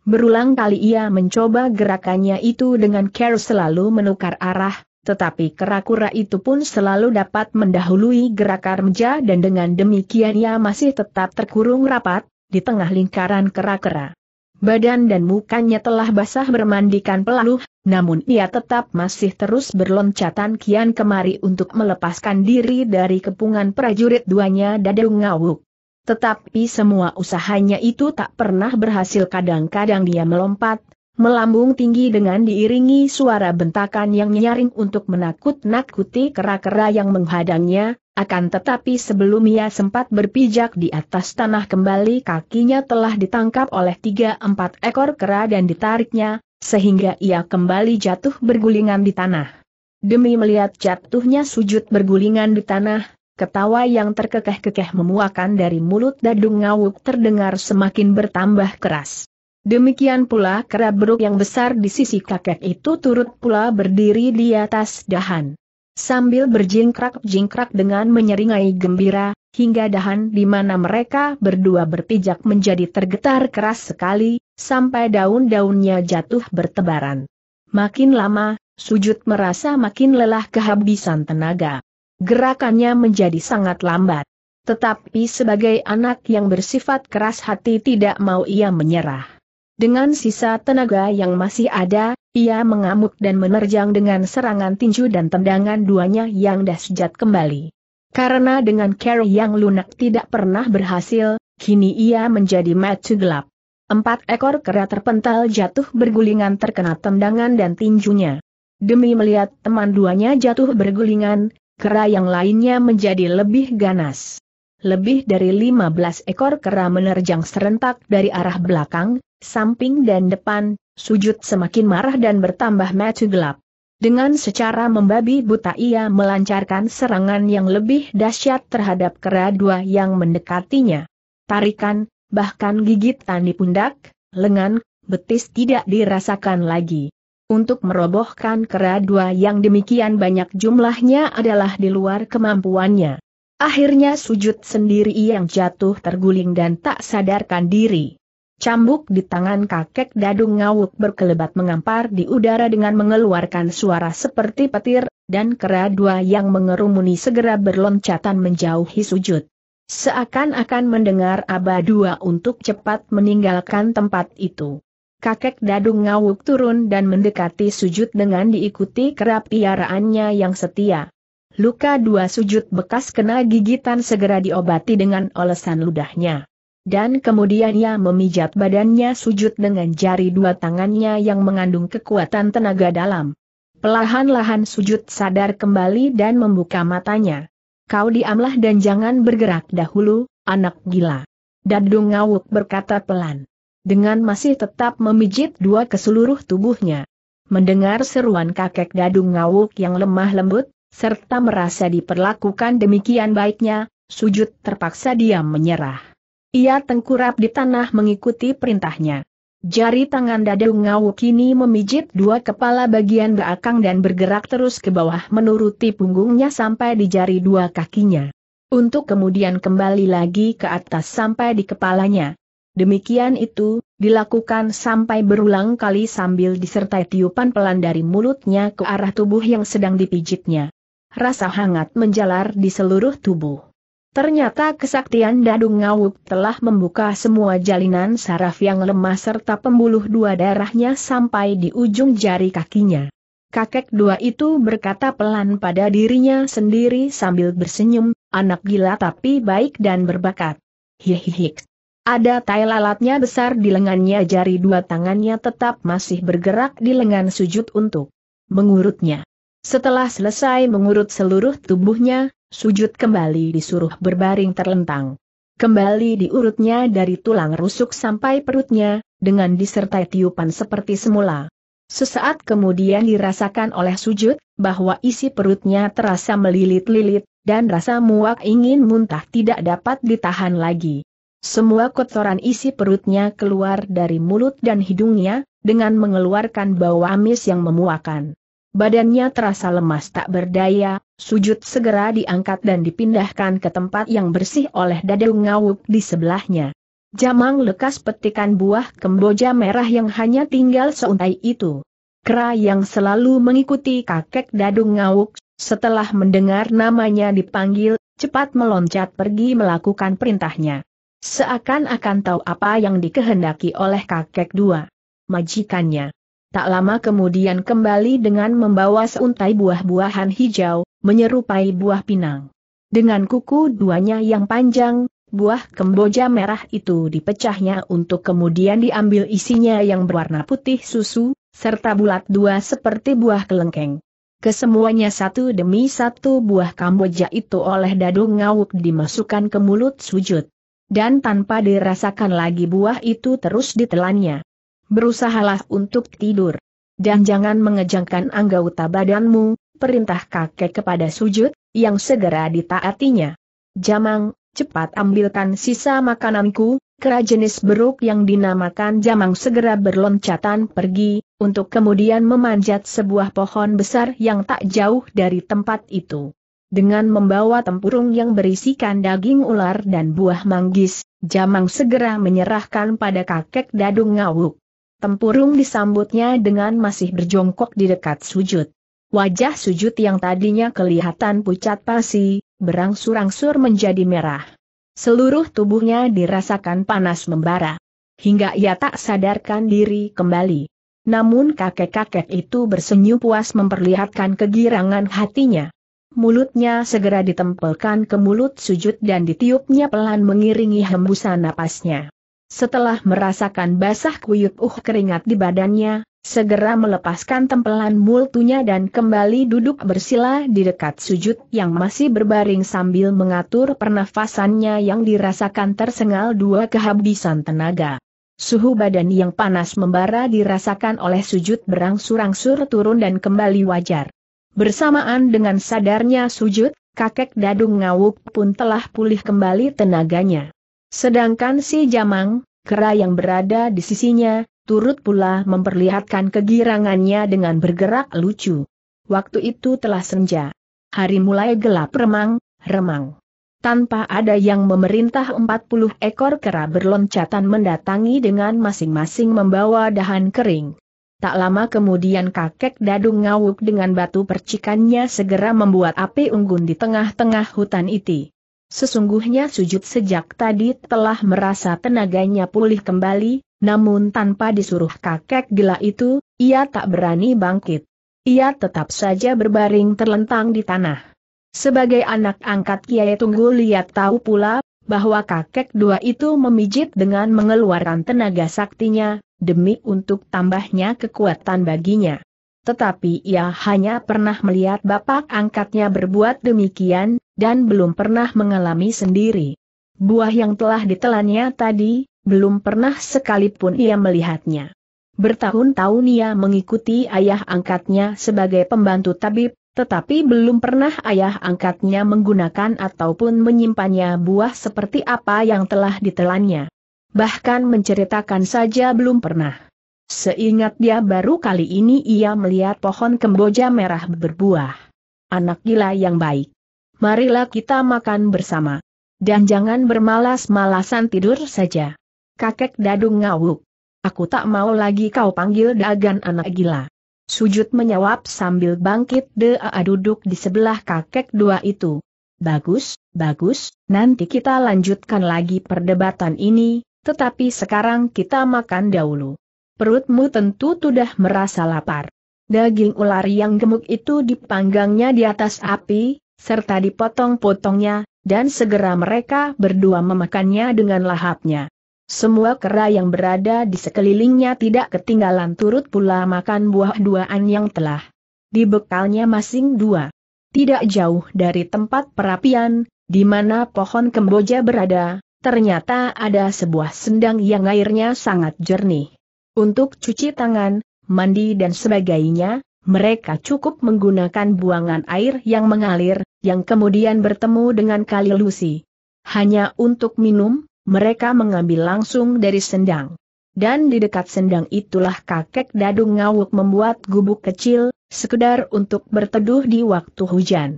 Berulang kali ia mencoba gerakannya itu dengan care selalu menukar arah, tetapi kera-kura itu pun selalu dapat mendahului gerak meja dan dengan demikian ia masih tetap terkurung rapat, di tengah lingkaran kera-kera badan dan mukanya telah basah bermandikan peluh, namun ia tetap masih terus berloncatan kian kemari untuk melepaskan diri dari kepungan prajurit duanya Dadu Ngawuk. Tetapi semua usahanya itu tak pernah berhasil kadang-kadang dia melompat, melambung tinggi dengan diiringi suara bentakan yang nyaring untuk menakut-nakuti kera-kera yang menghadangnya, akan tetapi sebelum ia sempat berpijak di atas tanah kembali kakinya telah ditangkap oleh tiga empat ekor kera dan ditariknya, sehingga ia kembali jatuh bergulingan di tanah. Demi melihat jatuhnya sujud bergulingan di tanah, ketawa yang terkekeh-kekeh memuakan dari mulut dadung ngawuk terdengar semakin bertambah keras. Demikian pula kera beruk yang besar di sisi kakek itu turut pula berdiri di atas dahan. Sambil berjingkrak-jingkrak dengan menyeringai gembira, hingga dahan di mana mereka berdua berpijak menjadi tergetar keras sekali, sampai daun-daunnya jatuh bertebaran. Makin lama, sujud merasa makin lelah kehabisan tenaga. Gerakannya menjadi sangat lambat. Tetapi sebagai anak yang bersifat keras hati tidak mau ia menyerah. Dengan sisa tenaga yang masih ada, ia mengamuk dan menerjang dengan serangan tinju dan tendangan duanya yang dahsyat kembali. Karena dengan carry yang lunak tidak pernah berhasil, kini ia menjadi mata gelap. Empat ekor kera terpental jatuh bergulingan terkena tendangan dan tinjunya. Demi melihat teman duanya jatuh bergulingan, kera yang lainnya menjadi lebih ganas. Lebih dari 15 ekor kera menerjang serentak dari arah belakang, samping dan depan, sujud semakin marah dan bertambah mata gelap. Dengan secara membabi buta ia melancarkan serangan yang lebih dahsyat terhadap kera dua yang mendekatinya. Tarikan, bahkan gigitan di pundak, lengan, betis tidak dirasakan lagi. Untuk merobohkan kera dua yang demikian banyak jumlahnya adalah di luar kemampuannya. Akhirnya sujud sendiri yang jatuh terguling dan tak sadarkan diri. Cambuk di tangan kakek Dadung Ngawuk berkelebat mengampar di udara dengan mengeluarkan suara seperti petir, dan kera dua yang mengerumuni segera berloncatan menjauhi sujud. Seakan-akan mendengar aba dua untuk cepat meninggalkan tempat itu. Kakek Dadung Ngawuk turun dan mendekati sujud dengan diikuti kera piaraannya yang setia. Luka dua sujud bekas kena gigitan segera diobati dengan olesan ludahnya. Dan kemudian ia memijat badannya sujud dengan jari dua tangannya yang mengandung kekuatan tenaga dalam. Pelahan-lahan sujud sadar kembali dan membuka matanya. Kau diamlah dan jangan bergerak dahulu, anak gila. Dadung ngawuk berkata pelan. Dengan masih tetap memijit dua ke seluruh tubuhnya. Mendengar seruan kakek dadung ngawuk yang lemah lembut, serta merasa diperlakukan demikian baiknya, sujud terpaksa diam menyerah. Ia tengkurap di tanah mengikuti perintahnya. Jari tangan dadu ngawu kini memijit dua kepala bagian belakang dan bergerak terus ke bawah menuruti punggungnya sampai di jari dua kakinya. Untuk kemudian kembali lagi ke atas sampai di kepalanya. Demikian itu, dilakukan sampai berulang kali sambil disertai tiupan pelan dari mulutnya ke arah tubuh yang sedang dipijitnya. Rasa hangat menjalar di seluruh tubuh. Ternyata kesaktian Dadung Ngawuk telah membuka semua jalinan saraf yang lemah serta pembuluh dua darahnya sampai di ujung jari kakinya. Kakek dua itu berkata pelan pada dirinya sendiri sambil bersenyum, anak gila tapi baik dan berbakat. Hihihi. Ada tai lalatnya besar di lengannya jari dua tangannya tetap masih bergerak di lengan sujud untuk mengurutnya. Setelah selesai mengurut seluruh tubuhnya, sujud kembali disuruh berbaring terlentang. Kembali diurutnya dari tulang rusuk sampai perutnya, dengan disertai tiupan seperti semula. Sesaat kemudian dirasakan oleh sujud, bahwa isi perutnya terasa melilit-lilit, dan rasa muak ingin muntah tidak dapat ditahan lagi. Semua kotoran isi perutnya keluar dari mulut dan hidungnya, dengan mengeluarkan bau amis yang memuakan badannya terasa lemas tak berdaya, sujud segera diangkat dan dipindahkan ke tempat yang bersih oleh Dadeu Ngawuk di sebelahnya. Jamang lekas petikan buah kemboja merah yang hanya tinggal seuntai itu. Kera yang selalu mengikuti kakek Dadung Ngawuk, setelah mendengar namanya dipanggil, cepat meloncat pergi melakukan perintahnya. Seakan-akan tahu apa yang dikehendaki oleh kakek dua majikannya. Tak lama kemudian kembali dengan membawa seuntai buah-buahan hijau, menyerupai buah pinang. Dengan kuku duanya yang panjang, buah kemboja merah itu dipecahnya untuk kemudian diambil isinya yang berwarna putih susu, serta bulat dua seperti buah kelengkeng. Kesemuanya satu demi satu buah kamboja itu oleh dadu ngawuk dimasukkan ke mulut sujud. Dan tanpa dirasakan lagi buah itu terus ditelannya berusahalah untuk tidur. Dan jangan mengejangkan anggota badanmu, perintah kakek kepada sujud, yang segera ditaatinya. Jamang, cepat ambilkan sisa makananku, kera jenis beruk yang dinamakan jamang segera berloncatan pergi, untuk kemudian memanjat sebuah pohon besar yang tak jauh dari tempat itu. Dengan membawa tempurung yang berisikan daging ular dan buah manggis, Jamang segera menyerahkan pada kakek Dadung Ngawuk. Tempurung disambutnya dengan masih berjongkok di dekat sujud. Wajah sujud yang tadinya kelihatan pucat pasi, berangsur-angsur menjadi merah. Seluruh tubuhnya dirasakan panas membara. Hingga ia tak sadarkan diri kembali. Namun kakek-kakek itu bersenyum puas memperlihatkan kegirangan hatinya. Mulutnya segera ditempelkan ke mulut sujud dan ditiupnya pelan mengiringi hembusan napasnya. Setelah merasakan basah kuyup uh keringat di badannya, segera melepaskan tempelan multunya dan kembali duduk bersila di dekat sujud yang masih berbaring sambil mengatur pernafasannya yang dirasakan tersengal dua kehabisan tenaga. Suhu badan yang panas membara dirasakan oleh sujud berangsur-angsur turun dan kembali wajar. Bersamaan dengan sadarnya sujud, kakek dadung ngawuk pun telah pulih kembali tenaganya. Sedangkan si Jamang, kera yang berada di sisinya, turut pula memperlihatkan kegirangannya dengan bergerak lucu. Waktu itu telah senja. Hari mulai gelap remang, remang. Tanpa ada yang memerintah empat puluh ekor kera berloncatan mendatangi dengan masing-masing membawa dahan kering. Tak lama kemudian kakek dadung ngawuk dengan batu percikannya segera membuat api unggun di tengah-tengah hutan itu. Sesungguhnya sujud sejak tadi telah merasa tenaganya pulih kembali, namun tanpa disuruh kakek gila itu, ia tak berani bangkit. Ia tetap saja berbaring terlentang di tanah. Sebagai anak angkat Kiai Tunggu lihat tahu pula, bahwa kakek dua itu memijit dengan mengeluarkan tenaga saktinya, demi untuk tambahnya kekuatan baginya tetapi ia hanya pernah melihat bapak angkatnya berbuat demikian, dan belum pernah mengalami sendiri. Buah yang telah ditelannya tadi, belum pernah sekalipun ia melihatnya. Bertahun-tahun ia mengikuti ayah angkatnya sebagai pembantu tabib, tetapi belum pernah ayah angkatnya menggunakan ataupun menyimpannya buah seperti apa yang telah ditelannya. Bahkan menceritakan saja belum pernah. Seingat dia baru kali ini ia melihat pohon kemboja merah berbuah. Anak gila yang baik. Marilah kita makan bersama. Dan jangan bermalas-malasan tidur saja. Kakek dadung ngawuk. Aku tak mau lagi kau panggil dagan anak gila. Sujud menyawab sambil bangkit dea duduk di sebelah kakek dua itu. Bagus, bagus, nanti kita lanjutkan lagi perdebatan ini, tetapi sekarang kita makan dahulu. Perutmu tentu sudah merasa lapar. Daging ular yang gemuk itu dipanggangnya di atas api, serta dipotong-potongnya, dan segera mereka berdua memakannya dengan lahapnya. Semua kera yang berada di sekelilingnya tidak ketinggalan turut pula makan buah duaan yang telah dibekalnya masing dua. Tidak jauh dari tempat perapian, di mana pohon kemboja berada, ternyata ada sebuah sendang yang airnya sangat jernih. Untuk cuci tangan, mandi dan sebagainya, mereka cukup menggunakan buangan air yang mengalir, yang kemudian bertemu dengan kali lusi. Hanya untuk minum, mereka mengambil langsung dari sendang. Dan di dekat sendang itulah kakek Dadung Ngawuk membuat gubuk kecil, sekedar untuk berteduh di waktu hujan.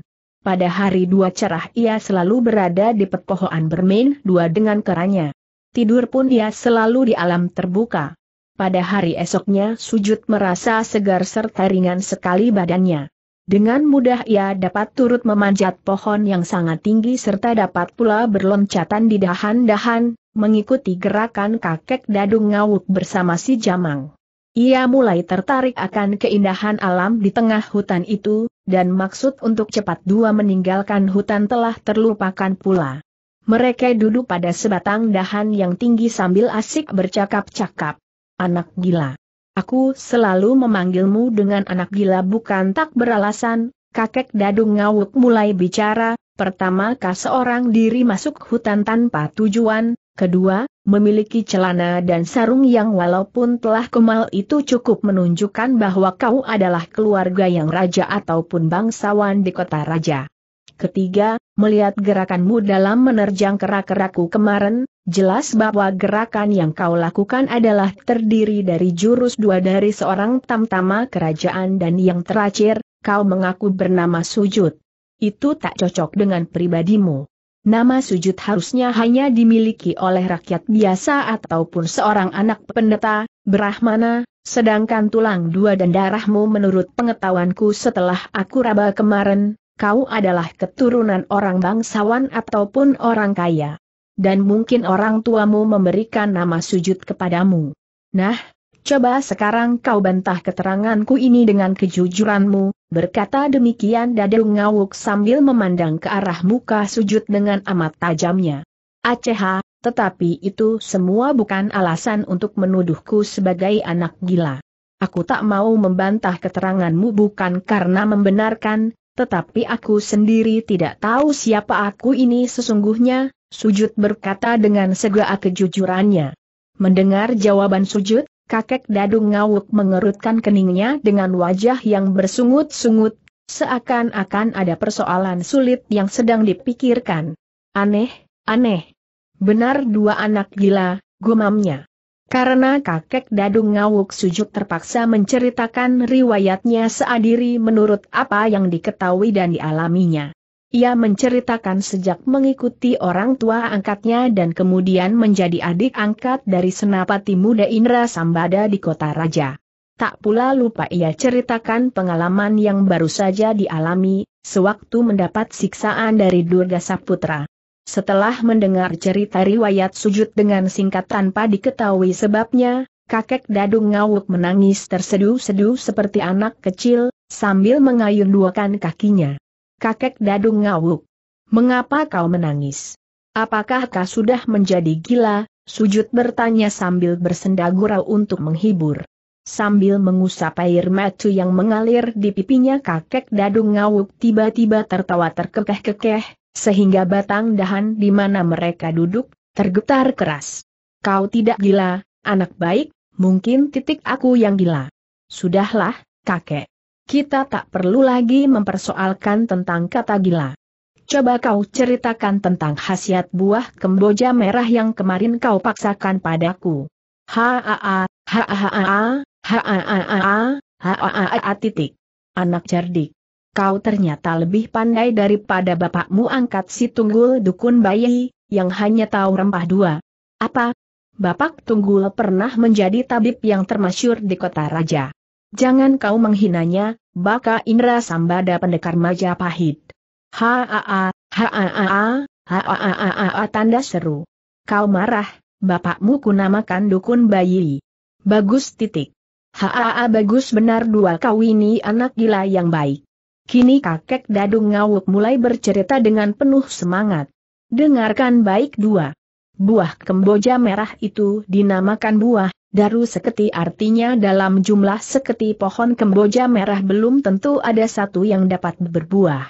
Pada hari dua cerah ia selalu berada di pepohonan bermain dua dengan keranya. Tidur pun ia selalu di alam terbuka. Pada hari esoknya sujud merasa segar serta ringan sekali badannya. Dengan mudah ia dapat turut memanjat pohon yang sangat tinggi serta dapat pula berloncatan di dahan-dahan, mengikuti gerakan kakek dadung ngawuk bersama si Jamang. Ia mulai tertarik akan keindahan alam di tengah hutan itu, dan maksud untuk cepat dua meninggalkan hutan telah terlupakan pula. Mereka duduk pada sebatang dahan yang tinggi sambil asik bercakap-cakap anak gila. Aku selalu memanggilmu dengan anak gila bukan tak beralasan, kakek dadung ngawuk mulai bicara, pertama kah seorang diri masuk hutan tanpa tujuan, kedua, memiliki celana dan sarung yang walaupun telah kemal itu cukup menunjukkan bahwa kau adalah keluarga yang raja ataupun bangsawan di kota raja. Ketiga, Melihat gerakanmu dalam menerjang kerak-keraku kemarin, jelas bahwa gerakan yang kau lakukan adalah terdiri dari jurus dua dari seorang tamtama kerajaan dan yang terakhir, kau mengaku bernama sujud. Itu tak cocok dengan pribadimu. Nama sujud harusnya hanya dimiliki oleh rakyat biasa ataupun seorang anak pendeta, Brahmana, sedangkan tulang dua dan darahmu menurut pengetahuanku setelah aku raba kemarin, kau adalah keturunan orang bangsawan ataupun orang kaya. Dan mungkin orang tuamu memberikan nama sujud kepadamu. Nah, coba sekarang kau bantah keteranganku ini dengan kejujuranmu, berkata demikian dadu Ngawuk sambil memandang ke arah muka sujud dengan amat tajamnya. Aceh, tetapi itu semua bukan alasan untuk menuduhku sebagai anak gila. Aku tak mau membantah keteranganmu bukan karena membenarkan, tetapi aku sendiri tidak tahu siapa aku ini sesungguhnya, sujud berkata dengan segera kejujurannya. Mendengar jawaban sujud, kakek dadung ngawuk mengerutkan keningnya dengan wajah yang bersungut-sungut, seakan-akan ada persoalan sulit yang sedang dipikirkan. Aneh, aneh. Benar dua anak gila, gumamnya. Karena kakek Dadung Ngawuk sujud terpaksa menceritakan riwayatnya seadiri menurut apa yang diketahui dan dialaminya. Ia menceritakan sejak mengikuti orang tua angkatnya dan kemudian menjadi adik angkat dari senapati muda Indra Sambada di kota Raja. Tak pula lupa ia ceritakan pengalaman yang baru saja dialami, sewaktu mendapat siksaan dari Durga Saputra. Setelah mendengar cerita riwayat sujud dengan singkat tanpa diketahui sebabnya, kakek Dadung ngawuk menangis terseduh-seduh seperti anak kecil, sambil mengayun duakan kakinya. Kakek Dadung ngawuk. Mengapa kau menangis? Apakah kau sudah menjadi gila? Sujud bertanya sambil bersenda gurau untuk menghibur. Sambil mengusap air mata yang mengalir di pipinya kakek Dadung ngawuk tiba-tiba tertawa terkekeh-kekeh, sehingga batang dahan di mana mereka duduk, tergetar keras. Kau tidak gila, anak baik, mungkin titik aku yang gila. Sudahlah, kakek. Kita tak perlu lagi mempersoalkan tentang kata gila. Coba kau ceritakan tentang khasiat buah kemboja merah yang kemarin kau paksakan padaku. Ha ha ha ha ha ha ha ha ha ha ha ha titik. Anak cerdik kau ternyata lebih pandai daripada bapakmu angkat si tunggul dukun bayi, yang hanya tahu rempah dua. Apa? Bapak Tunggul pernah menjadi tabib yang termasyur di kota raja. Jangan kau menghinanya, baka Indra Sambada pendekar Majapahit. Haa, haa, haa, tanda seru. Kau marah, bapakmu kunamakan dukun bayi. Bagus titik. Haa bagus benar dua kau ini anak gila yang baik. Kini kakek Dadung Ngawuk mulai bercerita dengan penuh semangat. Dengarkan baik dua. Buah kemboja merah itu dinamakan buah, daru seketi artinya dalam jumlah seketi pohon kemboja merah belum tentu ada satu yang dapat berbuah.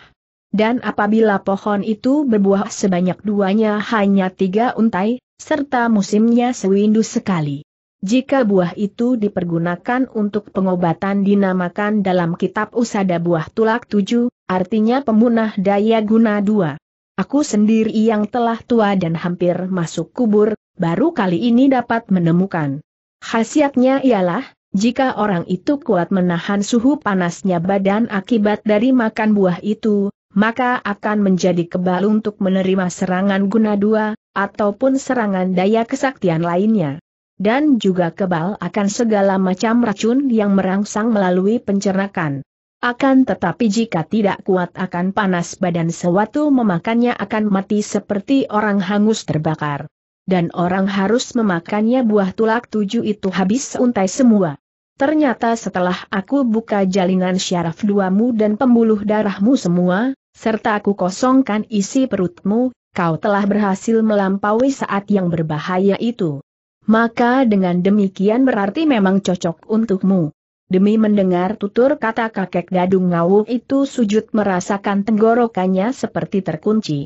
Dan apabila pohon itu berbuah sebanyak duanya hanya tiga untai, serta musimnya sewindu sekali. Jika buah itu dipergunakan untuk pengobatan dinamakan dalam kitab usada buah tulak tujuh, artinya pemunah daya guna dua. Aku sendiri yang telah tua dan hampir masuk kubur, baru kali ini dapat menemukan. Khasiatnya ialah, jika orang itu kuat menahan suhu panasnya badan akibat dari makan buah itu, maka akan menjadi kebal untuk menerima serangan guna dua, ataupun serangan daya kesaktian lainnya dan juga kebal akan segala macam racun yang merangsang melalui pencernaan. Akan tetapi jika tidak kuat akan panas badan sewaktu memakannya akan mati seperti orang hangus terbakar. Dan orang harus memakannya buah tulak tujuh itu habis untai semua. Ternyata setelah aku buka jalinan syaraf duamu dan pembuluh darahmu semua, serta aku kosongkan isi perutmu, kau telah berhasil melampaui saat yang berbahaya itu maka dengan demikian berarti memang cocok untukmu. Demi mendengar tutur kata kakek gadung ngawuk itu sujud merasakan tenggorokannya seperti terkunci.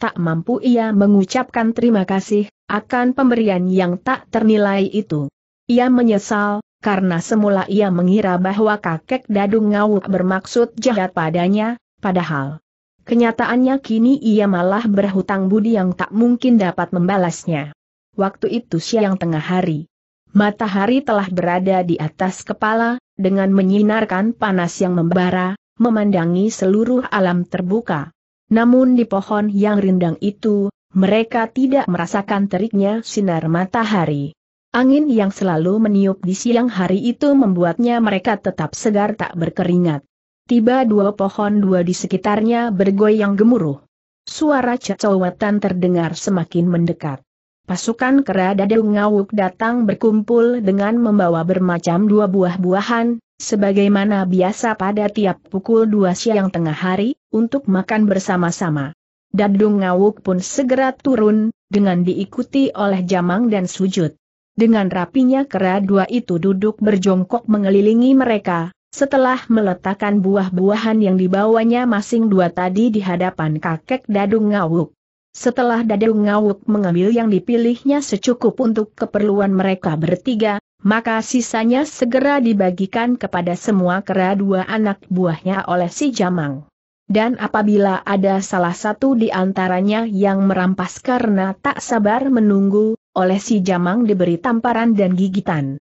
Tak mampu ia mengucapkan terima kasih, akan pemberian yang tak ternilai itu. Ia menyesal, karena semula ia mengira bahwa kakek dadung ngawuk bermaksud jahat padanya, padahal kenyataannya kini ia malah berhutang budi yang tak mungkin dapat membalasnya waktu itu siang tengah hari. Matahari telah berada di atas kepala, dengan menyinarkan panas yang membara, memandangi seluruh alam terbuka. Namun di pohon yang rindang itu, mereka tidak merasakan teriknya sinar matahari. Angin yang selalu meniup di siang hari itu membuatnya mereka tetap segar tak berkeringat. Tiba dua pohon dua di sekitarnya bergoyang gemuruh. Suara cecawatan terdengar semakin mendekat. Pasukan kera dadung Ngawuk datang berkumpul dengan membawa bermacam dua buah-buahan, sebagaimana biasa pada tiap pukul dua siang tengah hari, untuk makan bersama-sama. Dadung Ngawuk pun segera turun, dengan diikuti oleh Jamang dan Sujud. Dengan rapinya kera dua itu duduk berjongkok mengelilingi mereka, setelah meletakkan buah-buahan yang dibawanya masing dua tadi di hadapan kakek Dadung Ngawuk. Setelah Dadeng Ngawuk mengambil yang dipilihnya secukup untuk keperluan mereka bertiga, maka sisanya segera dibagikan kepada semua kera dua anak buahnya oleh si Jamang. Dan apabila ada salah satu di antaranya yang merampas karena tak sabar menunggu, oleh si Jamang diberi tamparan dan gigitan.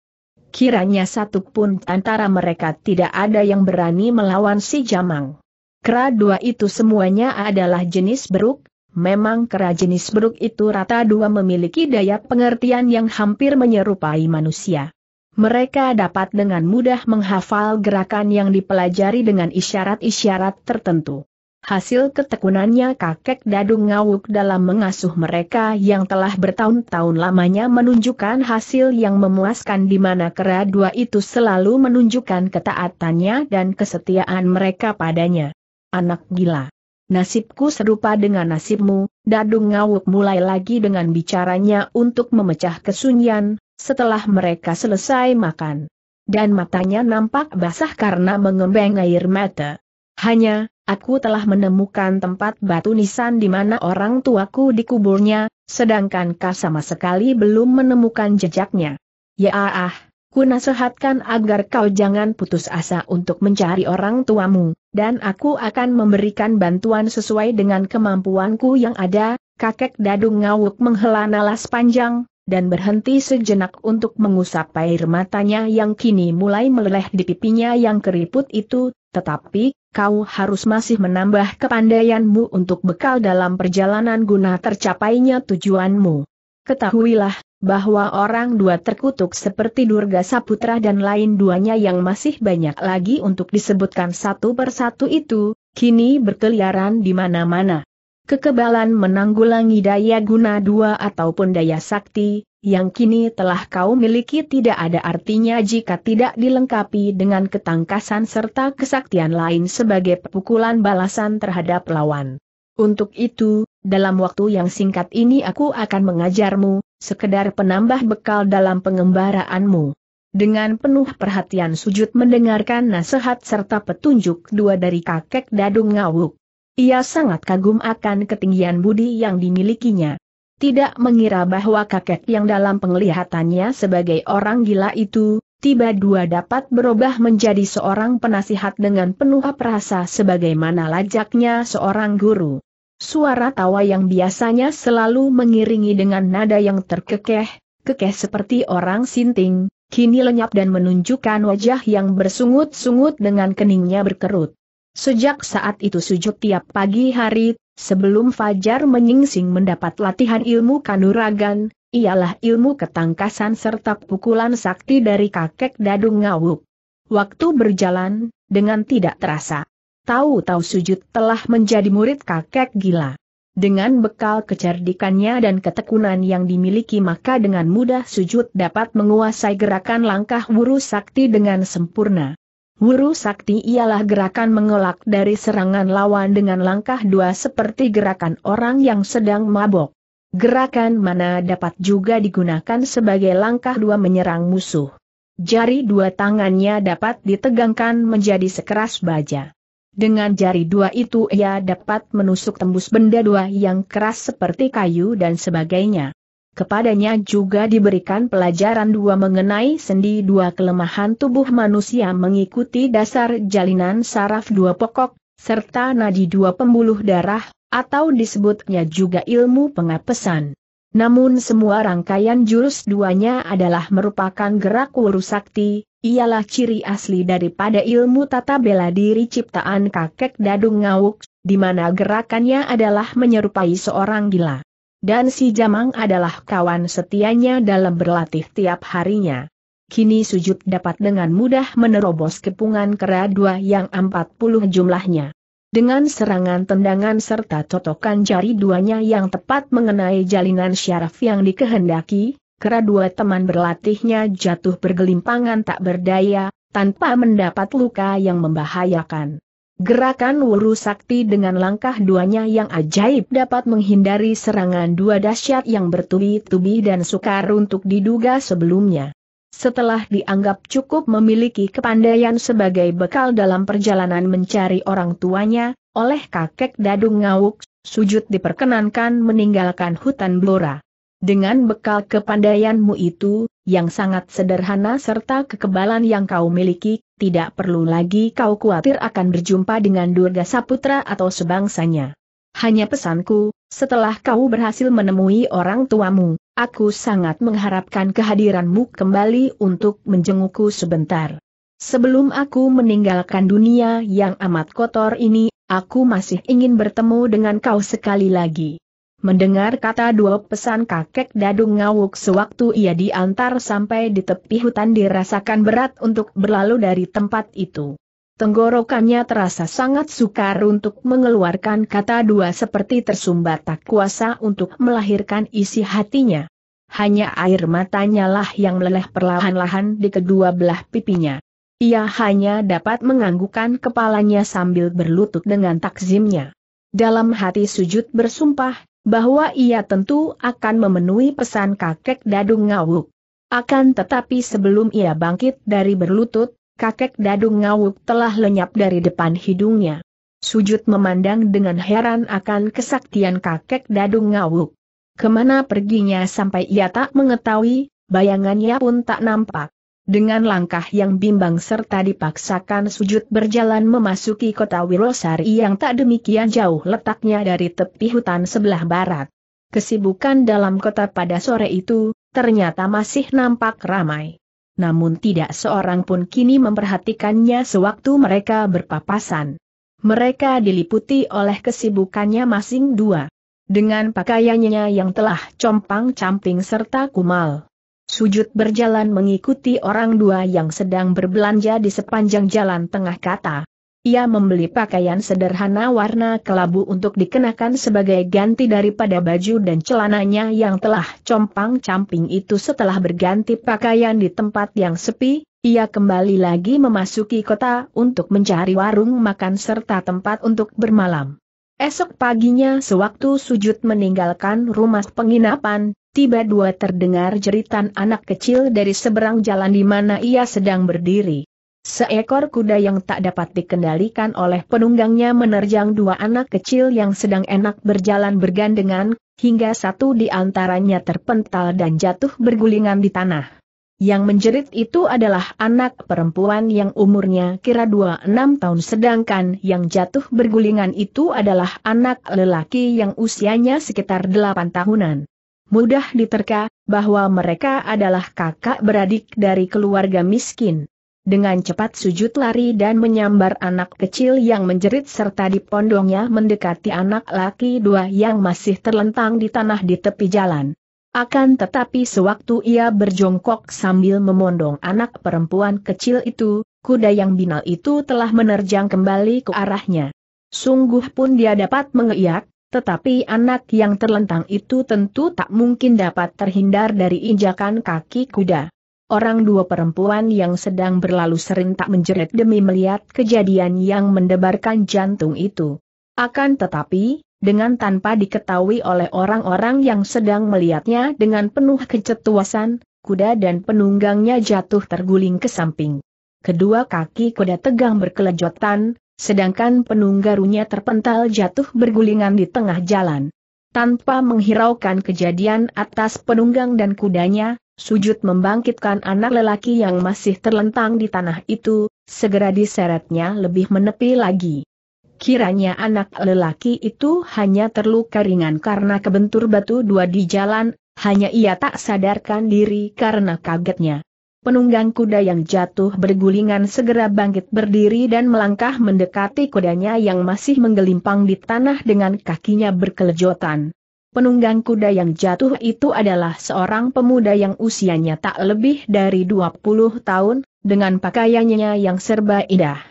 Kiranya satu pun antara mereka tidak ada yang berani melawan si Jamang. Kera dua itu semuanya adalah jenis beruk, Memang kera jenis beruk itu rata dua memiliki daya pengertian yang hampir menyerupai manusia. Mereka dapat dengan mudah menghafal gerakan yang dipelajari dengan isyarat-isyarat tertentu. Hasil ketekunannya kakek Dadung Ngawuk dalam mengasuh mereka yang telah bertahun-tahun lamanya menunjukkan hasil yang memuaskan di mana kera dua itu selalu menunjukkan ketaatannya dan kesetiaan mereka padanya. Anak gila nasibku serupa dengan nasibmu, Dadung Ngawuk mulai lagi dengan bicaranya untuk memecah kesunyian, setelah mereka selesai makan. Dan matanya nampak basah karena mengembang air mata. Hanya, aku telah menemukan tempat batu nisan di mana orang tuaku dikuburnya, sedangkan kau sama sekali belum menemukan jejaknya. Ya ah, ah Ku nasihatkan agar kau jangan putus asa untuk mencari orang tuamu, dan aku akan memberikan bantuan sesuai dengan kemampuanku yang ada, kakek dadung ngawuk menghela nalas panjang, dan berhenti sejenak untuk mengusap air matanya yang kini mulai meleleh di pipinya yang keriput itu, tetapi, kau harus masih menambah kepandaianmu untuk bekal dalam perjalanan guna tercapainya tujuanmu. Ketahuilah, bahwa orang dua terkutuk seperti Durga Saputra dan lain duanya yang masih banyak lagi untuk disebutkan satu persatu itu, kini berkeliaran di mana-mana. Kekebalan menanggulangi daya guna dua ataupun daya sakti, yang kini telah kau miliki tidak ada artinya jika tidak dilengkapi dengan ketangkasan serta kesaktian lain sebagai pukulan balasan terhadap lawan. Untuk itu, dalam waktu yang singkat ini aku akan mengajarmu, sekedar penambah bekal dalam pengembaraanmu. Dengan penuh perhatian sujud mendengarkan nasihat serta petunjuk dua dari kakek Dadung Ngawuk. Ia sangat kagum akan ketinggian budi yang dimilikinya. Tidak mengira bahwa kakek yang dalam penglihatannya sebagai orang gila itu, tiba-dua dapat berubah menjadi seorang penasihat dengan penuh perasa sebagaimana lajaknya seorang guru. Suara tawa yang biasanya selalu mengiringi dengan nada yang terkekeh, kekeh seperti orang sinting, kini lenyap dan menunjukkan wajah yang bersungut-sungut dengan keningnya berkerut. Sejak saat itu sujud tiap pagi hari, sebelum Fajar menyingsing mendapat latihan ilmu kanuragan, ialah ilmu ketangkasan serta pukulan sakti dari kakek Dadung Ngawuk. Waktu berjalan, dengan tidak terasa tahu-tahu sujud telah menjadi murid kakek gila. Dengan bekal kecerdikannya dan ketekunan yang dimiliki maka dengan mudah sujud dapat menguasai gerakan langkah wuru sakti dengan sempurna. Wuru sakti ialah gerakan mengelak dari serangan lawan dengan langkah dua seperti gerakan orang yang sedang mabok. Gerakan mana dapat juga digunakan sebagai langkah dua menyerang musuh. Jari dua tangannya dapat ditegangkan menjadi sekeras baja. Dengan jari dua itu ia dapat menusuk tembus benda dua yang keras seperti kayu dan sebagainya. Kepadanya juga diberikan pelajaran dua mengenai sendi dua kelemahan tubuh manusia mengikuti dasar jalinan saraf dua pokok, serta nadi dua pembuluh darah, atau disebutnya juga ilmu pengapesan. Namun semua rangkaian jurus duanya adalah merupakan gerak wuru sakti, ialah ciri asli daripada ilmu tata bela diri ciptaan kakek Dadung Ngawuk, di mana gerakannya adalah menyerupai seorang gila. Dan si Jamang adalah kawan setianya dalam berlatih tiap harinya. Kini sujud dapat dengan mudah menerobos kepungan kera dua yang 40 jumlahnya. Dengan serangan tendangan serta cotokan jari duanya yang tepat mengenai jalinan syaraf yang dikehendaki, kera dua teman berlatihnya jatuh bergelimpangan tak berdaya, tanpa mendapat luka yang membahayakan. Gerakan Wuru Sakti dengan langkah duanya yang ajaib dapat menghindari serangan dua dahsyat yang bertubi-tubi dan sukar untuk diduga sebelumnya. Setelah dianggap cukup memiliki kepandaian sebagai bekal dalam perjalanan mencari orang tuanya, oleh kakek Dadung Ngawuk, sujud diperkenankan meninggalkan hutan Blora. Dengan bekal kepandaianmu itu, yang sangat sederhana serta kekebalan yang kau miliki, tidak perlu lagi kau khawatir akan berjumpa dengan Durga Saputra atau sebangsanya. Hanya pesanku, setelah kau berhasil menemui orang tuamu, Aku sangat mengharapkan kehadiranmu kembali untuk menjengukku sebentar. Sebelum aku meninggalkan dunia yang amat kotor ini, aku masih ingin bertemu dengan kau sekali lagi. Mendengar kata dua pesan kakek Dadung ngawuk sewaktu ia diantar sampai di tepi hutan dirasakan berat untuk berlalu dari tempat itu. Tenggorokannya terasa sangat sukar untuk mengeluarkan kata dua seperti tersumbat tak kuasa untuk melahirkan isi hatinya. Hanya air matanya lah yang meleleh perlahan-lahan di kedua belah pipinya. Ia hanya dapat menganggukkan kepalanya sambil berlutut dengan takzimnya. Dalam hati sujud bersumpah, bahwa ia tentu akan memenuhi pesan kakek Dadung Ngawuk. Akan tetapi sebelum ia bangkit dari berlutut, kakek Dadung Ngawuk telah lenyap dari depan hidungnya. Sujud memandang dengan heran akan kesaktian kakek Dadung Ngawuk. Kemana perginya sampai ia tak mengetahui, bayangannya pun tak nampak. Dengan langkah yang bimbang serta dipaksakan sujud berjalan memasuki kota Wirosari yang tak demikian jauh letaknya dari tepi hutan sebelah barat. Kesibukan dalam kota pada sore itu, ternyata masih nampak ramai namun tidak seorang pun kini memperhatikannya sewaktu mereka berpapasan. Mereka diliputi oleh kesibukannya masing dua. Dengan pakaiannya yang telah compang-camping serta kumal. Sujud berjalan mengikuti orang dua yang sedang berbelanja di sepanjang jalan tengah kata. Ia membeli pakaian sederhana warna kelabu untuk dikenakan sebagai ganti daripada baju dan celananya yang telah compang-camping itu setelah berganti pakaian di tempat yang sepi, ia kembali lagi memasuki kota untuk mencari warung makan serta tempat untuk bermalam. Esok paginya sewaktu sujud meninggalkan rumah penginapan, tiba dua terdengar jeritan anak kecil dari seberang jalan di mana ia sedang berdiri. Seekor kuda yang tak dapat dikendalikan oleh penunggangnya menerjang dua anak kecil yang sedang enak berjalan bergandengan, hingga satu di antaranya terpental dan jatuh bergulingan di tanah. Yang menjerit itu adalah anak perempuan yang umurnya kira 26 tahun sedangkan yang jatuh bergulingan itu adalah anak lelaki yang usianya sekitar 8 tahunan. Mudah diterka, bahwa mereka adalah kakak beradik dari keluarga miskin dengan cepat sujud lari dan menyambar anak kecil yang menjerit serta dipondongnya mendekati anak laki dua yang masih terlentang di tanah di tepi jalan. Akan tetapi sewaktu ia berjongkok sambil memondong anak perempuan kecil itu, kuda yang binal itu telah menerjang kembali ke arahnya. Sungguh pun dia dapat mengeyak, tetapi anak yang terlentang itu tentu tak mungkin dapat terhindar dari injakan kaki kuda orang dua perempuan yang sedang berlalu serentak menjerit demi melihat kejadian yang mendebarkan jantung itu. Akan tetapi, dengan tanpa diketahui oleh orang-orang yang sedang melihatnya dengan penuh kecetuasan, kuda dan penunggangnya jatuh terguling ke samping. Kedua kaki kuda tegang berkelejotan, sedangkan penunggarunya terpental jatuh bergulingan di tengah jalan. Tanpa menghiraukan kejadian atas penunggang dan kudanya, sujud membangkitkan anak lelaki yang masih terlentang di tanah itu, segera diseretnya lebih menepi lagi. Kiranya anak lelaki itu hanya terluka ringan karena kebentur batu dua di jalan, hanya ia tak sadarkan diri karena kagetnya. Penunggang kuda yang jatuh bergulingan segera bangkit berdiri dan melangkah mendekati kudanya yang masih menggelimpang di tanah dengan kakinya berkelejotan. Penunggang kuda yang jatuh itu adalah seorang pemuda yang usianya tak lebih dari 20 tahun, dengan pakaiannya yang serba indah.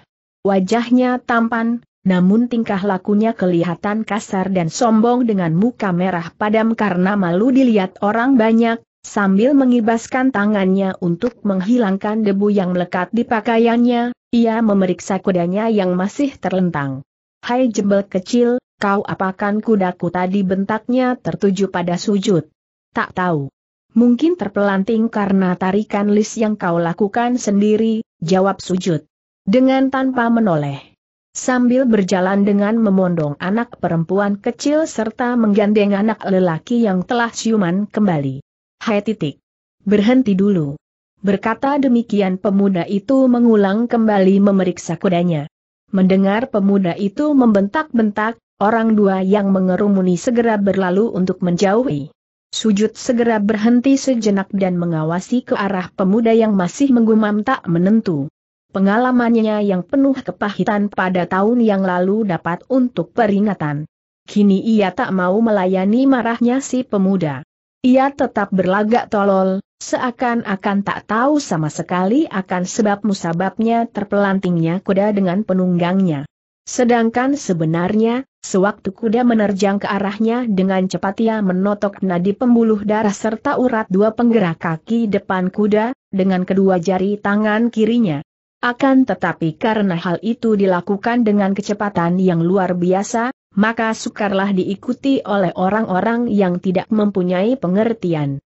Wajahnya tampan, namun tingkah lakunya kelihatan kasar dan sombong dengan muka merah padam karena malu dilihat orang banyak, sambil mengibaskan tangannya untuk menghilangkan debu yang melekat di pakaiannya, ia memeriksa kudanya yang masih terlentang. Hai jembel kecil, kau apakan kudaku tadi bentaknya tertuju pada sujud. Tak tahu. Mungkin terpelanting karena tarikan lis yang kau lakukan sendiri, jawab sujud. Dengan tanpa menoleh. Sambil berjalan dengan memondong anak perempuan kecil serta menggandeng anak lelaki yang telah siuman kembali. Hai titik. Berhenti dulu. Berkata demikian pemuda itu mengulang kembali memeriksa kudanya. Mendengar pemuda itu membentak-bentak, orang dua yang mengerumuni segera berlalu untuk menjauhi. Sujud segera berhenti sejenak dan mengawasi ke arah pemuda yang masih menggumam tak menentu. Pengalamannya yang penuh kepahitan pada tahun yang lalu dapat untuk peringatan. Kini ia tak mau melayani marahnya si pemuda. Ia tetap berlagak tolol, seakan-akan tak tahu sama sekali akan sebab musababnya terpelantingnya kuda dengan penunggangnya. Sedangkan sebenarnya, sewaktu kuda menerjang ke arahnya dengan cepat ia menotok nadi pembuluh darah serta urat dua penggerak kaki depan kuda, dengan kedua jari tangan kirinya. Akan tetapi karena hal itu dilakukan dengan kecepatan yang luar biasa, maka sukarlah diikuti oleh orang-orang yang tidak mempunyai pengertian.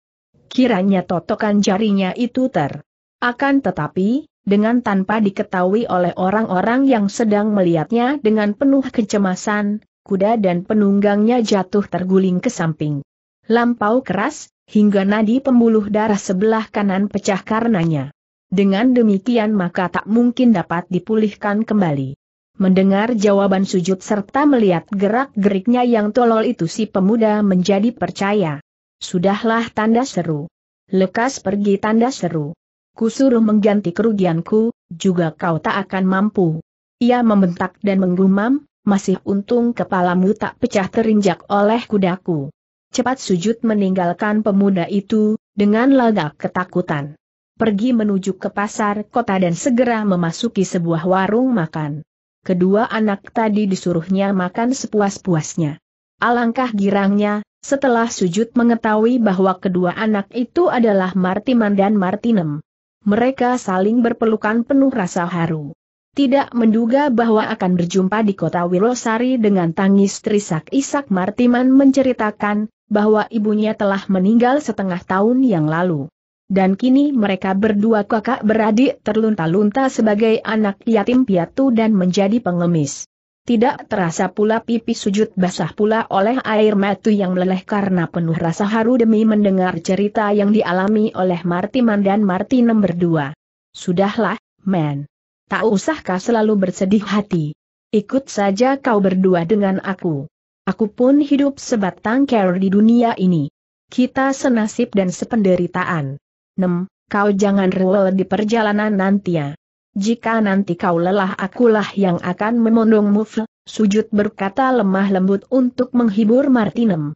Kiranya totokan jarinya itu ter. Akan tetapi, dengan tanpa diketahui oleh orang-orang yang sedang melihatnya dengan penuh kecemasan, kuda dan penunggangnya jatuh terguling ke samping. Lampau keras, hingga nadi pembuluh darah sebelah kanan pecah karenanya. Dengan demikian maka tak mungkin dapat dipulihkan kembali. Mendengar jawaban sujud serta melihat gerak-geriknya yang tolol itu si pemuda menjadi percaya. Sudahlah tanda seru. Lekas pergi tanda seru. Kusuruh mengganti kerugianku, juga kau tak akan mampu. Ia membentak dan menggumam, masih untung kepalamu tak pecah terinjak oleh kudaku. Cepat sujud meninggalkan pemuda itu, dengan lagak ketakutan pergi menuju ke pasar kota dan segera memasuki sebuah warung makan. Kedua anak tadi disuruhnya makan sepuas-puasnya. Alangkah girangnya, setelah sujud mengetahui bahwa kedua anak itu adalah Martiman dan Martinem. Mereka saling berpelukan penuh rasa haru. Tidak menduga bahwa akan berjumpa di kota Wilosari dengan tangis trisak isak Martiman menceritakan, bahwa ibunya telah meninggal setengah tahun yang lalu dan kini mereka berdua kakak beradik terlunta-lunta sebagai anak yatim piatu dan menjadi pengemis. Tidak terasa pula pipi sujud basah pula oleh air mata yang meleleh karena penuh rasa haru demi mendengar cerita yang dialami oleh Martiman dan Martinem berdua. Sudahlah, men. Tak usahkah selalu bersedih hati. Ikut saja kau berdua dengan aku. Aku pun hidup sebatang kera di dunia ini. Kita senasib dan sependeritaan. Nem, kau jangan rewel di perjalanan nantinya. Jika nanti kau lelah akulah yang akan memondongmu sujud berkata lemah lembut untuk menghibur Martinem.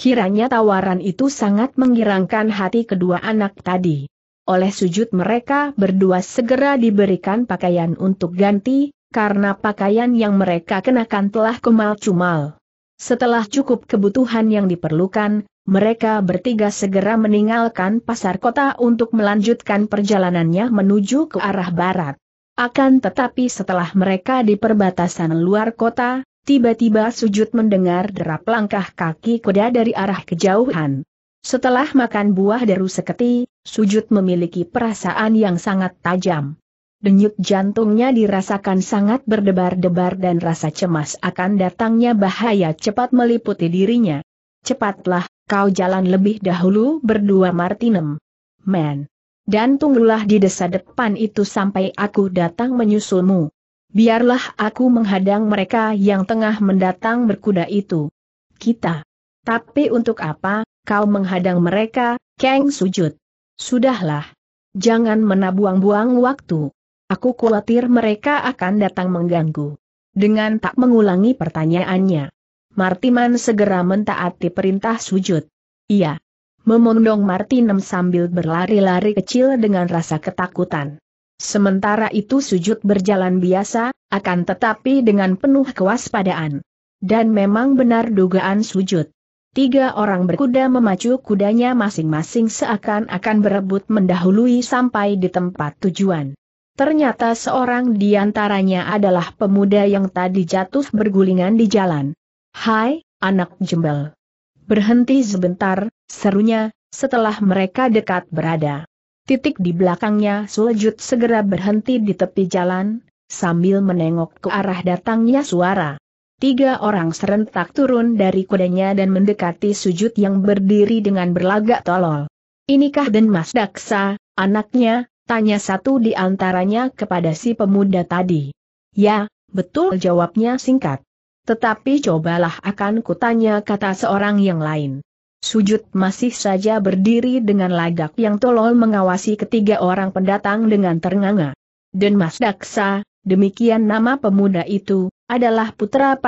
Kiranya tawaran itu sangat menggirangkan hati kedua anak tadi. Oleh sujud mereka berdua segera diberikan pakaian untuk ganti, karena pakaian yang mereka kenakan telah kemal-cumal. Setelah cukup kebutuhan yang diperlukan, mereka bertiga segera meninggalkan pasar kota untuk melanjutkan perjalanannya menuju ke arah barat. Akan tetapi setelah mereka di perbatasan luar kota, tiba-tiba sujud mendengar derap langkah kaki kuda dari arah kejauhan. Setelah makan buah deru seketi, sujud memiliki perasaan yang sangat tajam denyut jantungnya dirasakan sangat berdebar-debar dan rasa cemas akan datangnya bahaya cepat meliputi dirinya. Cepatlah, kau jalan lebih dahulu berdua Martinem. Men. Dan tunggulah di desa depan itu sampai aku datang menyusulmu. Biarlah aku menghadang mereka yang tengah mendatang berkuda itu. Kita. Tapi untuk apa, kau menghadang mereka, Kang sujud. Sudahlah. Jangan menabuang-buang waktu. Aku khawatir mereka akan datang mengganggu. Dengan tak mengulangi pertanyaannya. Martiman segera mentaati perintah sujud. Iya. Memondong Martinem sambil berlari-lari kecil dengan rasa ketakutan. Sementara itu sujud berjalan biasa, akan tetapi dengan penuh kewaspadaan. Dan memang benar dugaan sujud. Tiga orang berkuda memacu kudanya masing-masing seakan-akan berebut mendahului sampai di tempat tujuan. Ternyata seorang di antaranya adalah pemuda yang tadi jatuh bergulingan di jalan. Hai, anak jembel. Berhenti sebentar, serunya, setelah mereka dekat berada. Titik di belakangnya Sulejut segera berhenti di tepi jalan, sambil menengok ke arah datangnya suara. Tiga orang serentak turun dari kudanya dan mendekati sujud yang berdiri dengan berlagak tolol. Inikah Denmas Daksa, anaknya, Tanya satu di antaranya kepada si pemuda tadi. Ya, betul jawabnya singkat. Tetapi cobalah akan kutanya kata seorang yang lain. Sujud masih saja berdiri dengan lagak yang tolol mengawasi ketiga orang pendatang dengan ternganga. Dan Mas Daksa, demikian nama pemuda itu, adalah putra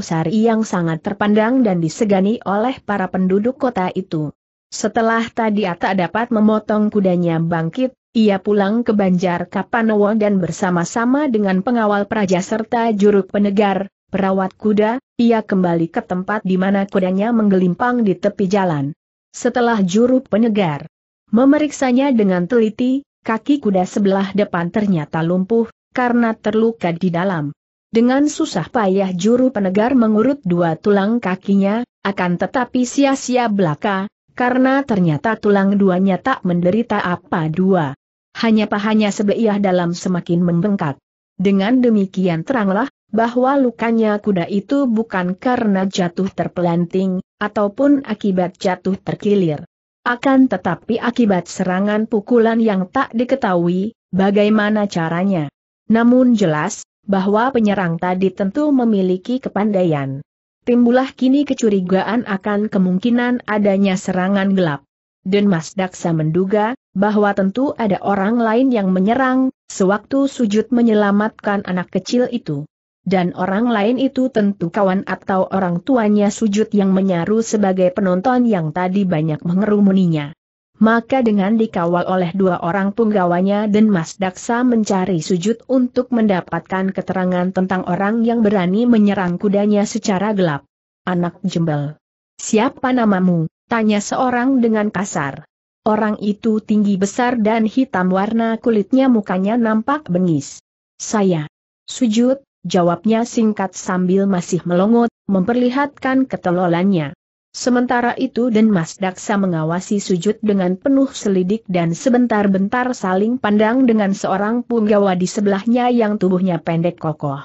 Sari yang sangat terpandang dan disegani oleh para penduduk kota itu. Setelah tadi tak dapat memotong kudanya bangkit, ia pulang ke Banjar Kapanowo dan bersama-sama dengan pengawal praja serta juru penegar, perawat kuda, ia kembali ke tempat di mana kudanya menggelimpang di tepi jalan. Setelah juru penegar memeriksanya dengan teliti, kaki kuda sebelah depan ternyata lumpuh, karena terluka di dalam. Dengan susah payah juru penegar mengurut dua tulang kakinya, akan tetapi sia-sia belaka, karena ternyata tulang duanya tak menderita apa dua. Hanya pahanya sebeiah dalam semakin membengkak. Dengan demikian teranglah, bahwa lukanya kuda itu bukan karena jatuh terpelanting, ataupun akibat jatuh terkilir. Akan tetapi akibat serangan pukulan yang tak diketahui, bagaimana caranya. Namun jelas, bahwa penyerang tadi tentu memiliki kepandaian. Timbulah kini kecurigaan akan kemungkinan adanya serangan gelap. Dan Mas Daksa menduga, bahwa tentu ada orang lain yang menyerang, sewaktu sujud menyelamatkan anak kecil itu. Dan orang lain itu tentu kawan atau orang tuanya sujud yang menyaru sebagai penonton yang tadi banyak mengerumuninya. Maka dengan dikawal oleh dua orang punggawanya dan Mas Daksa mencari sujud untuk mendapatkan keterangan tentang orang yang berani menyerang kudanya secara gelap. Anak jembel. Siapa namamu? Tanya seorang dengan kasar. Orang itu tinggi besar dan hitam warna kulitnya mukanya nampak bengis. Saya. Sujud, jawabnya singkat sambil masih melongot, memperlihatkan ketololannya. Sementara itu Den Mas Daksa mengawasi sujud dengan penuh selidik dan sebentar-bentar saling pandang dengan seorang punggawa di sebelahnya yang tubuhnya pendek kokoh.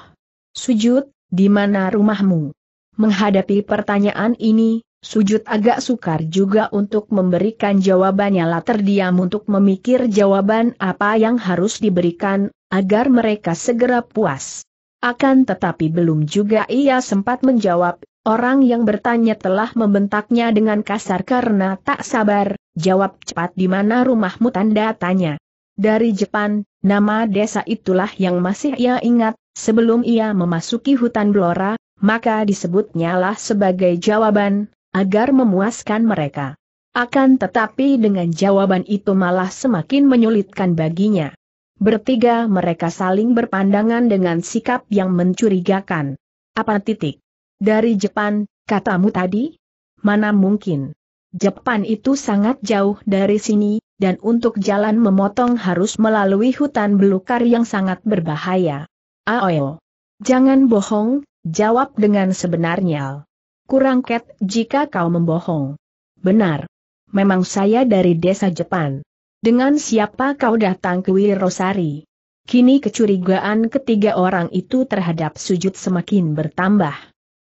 Sujud, di mana rumahmu? Menghadapi pertanyaan ini, Sujud agak sukar juga untuk memberikan jawabannya lah terdiam untuk memikir jawaban apa yang harus diberikan, agar mereka segera puas. Akan tetapi belum juga ia sempat menjawab, orang yang bertanya telah membentaknya dengan kasar karena tak sabar, jawab cepat di mana rumahmu tanda tanya. Dari Jepang, nama desa itulah yang masih ia ingat, sebelum ia memasuki hutan Blora, maka disebutnyalah sebagai jawaban, agar memuaskan mereka. Akan tetapi dengan jawaban itu malah semakin menyulitkan baginya. Bertiga mereka saling berpandangan dengan sikap yang mencurigakan. Apa titik? Dari Jepang, katamu tadi? Mana mungkin? Jepang itu sangat jauh dari sini, dan untuk jalan memotong harus melalui hutan belukar yang sangat berbahaya. Aoyo. Jangan bohong, jawab dengan sebenarnya. Kurang ket jika kau membohong. Benar. Memang saya dari desa Jepan. Dengan siapa kau datang ke Wirosari? Kini kecurigaan ketiga orang itu terhadap sujud semakin bertambah.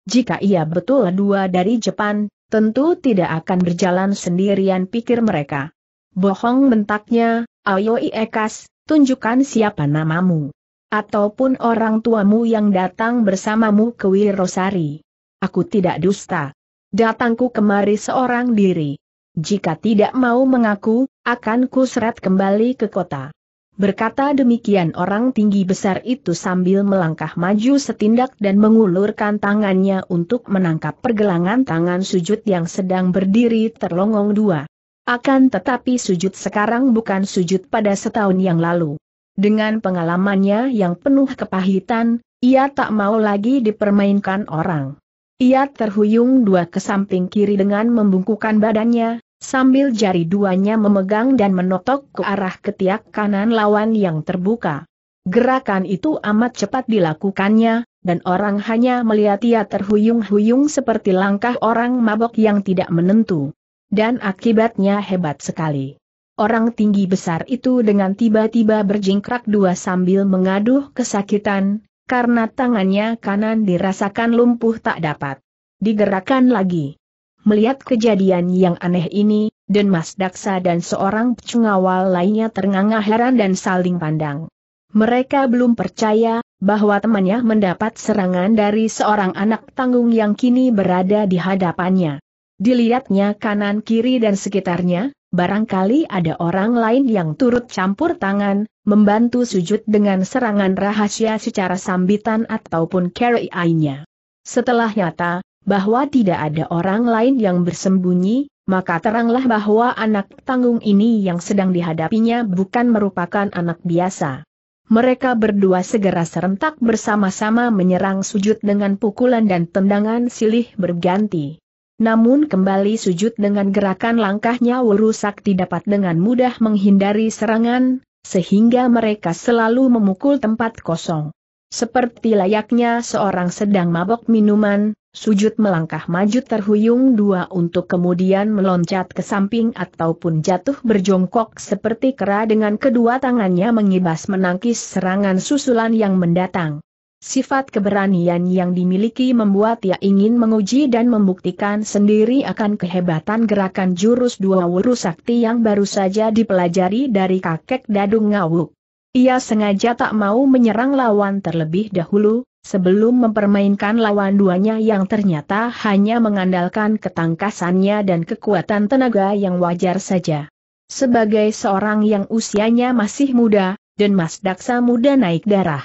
Jika ia betul dua dari Jepan, tentu tidak akan berjalan sendirian pikir mereka. Bohong mentaknya, ayo Iekas, tunjukkan siapa namamu. Ataupun orang tuamu yang datang bersamamu ke Wirosari. Aku tidak dusta. Datangku kemari seorang diri. Jika tidak mau mengaku, akan kuseret kembali ke kota. Berkata demikian orang tinggi besar itu sambil melangkah maju setindak dan mengulurkan tangannya untuk menangkap pergelangan tangan sujud yang sedang berdiri terlongong dua. Akan tetapi sujud sekarang bukan sujud pada setahun yang lalu. Dengan pengalamannya yang penuh kepahitan, ia tak mau lagi dipermainkan orang. Ia terhuyung dua ke samping kiri dengan membungkukan badannya, sambil jari duanya memegang dan menotok ke arah ketiak kanan lawan yang terbuka. Gerakan itu amat cepat dilakukannya, dan orang hanya melihat ia terhuyung-huyung seperti langkah orang mabok yang tidak menentu. Dan akibatnya hebat sekali. Orang tinggi besar itu dengan tiba-tiba berjingkrak dua sambil mengaduh kesakitan, karena tangannya kanan dirasakan lumpuh tak dapat digerakkan lagi. Melihat kejadian yang aneh ini, Den Mas Daksa dan seorang pecungawal lainnya ternganga heran dan saling pandang. Mereka belum percaya bahwa temannya mendapat serangan dari seorang anak tanggung yang kini berada di hadapannya. Dilihatnya kanan kiri dan sekitarnya, barangkali ada orang lain yang turut campur tangan, membantu sujud dengan serangan rahasia secara sambitan ataupun carry eye-nya. Setelah nyata, bahwa tidak ada orang lain yang bersembunyi, maka teranglah bahwa anak tanggung ini yang sedang dihadapinya bukan merupakan anak biasa. Mereka berdua segera serentak bersama-sama menyerang sujud dengan pukulan dan tendangan silih berganti. Namun kembali sujud dengan gerakan langkahnya Wuru Sakti dapat dengan mudah menghindari serangan, sehingga mereka selalu memukul tempat kosong. Seperti layaknya seorang sedang mabok minuman, sujud melangkah maju terhuyung dua untuk kemudian meloncat ke samping ataupun jatuh berjongkok seperti kera dengan kedua tangannya mengibas menangkis serangan susulan yang mendatang. Sifat keberanian yang dimiliki membuat ia ingin menguji dan membuktikan sendiri akan kehebatan gerakan jurus dua wuru sakti yang baru saja dipelajari dari kakek Dadung Ngawuk. Ia sengaja tak mau menyerang lawan terlebih dahulu, sebelum mempermainkan lawan duanya yang ternyata hanya mengandalkan ketangkasannya dan kekuatan tenaga yang wajar saja. Sebagai seorang yang usianya masih muda, dan Mas Daksa muda naik darah,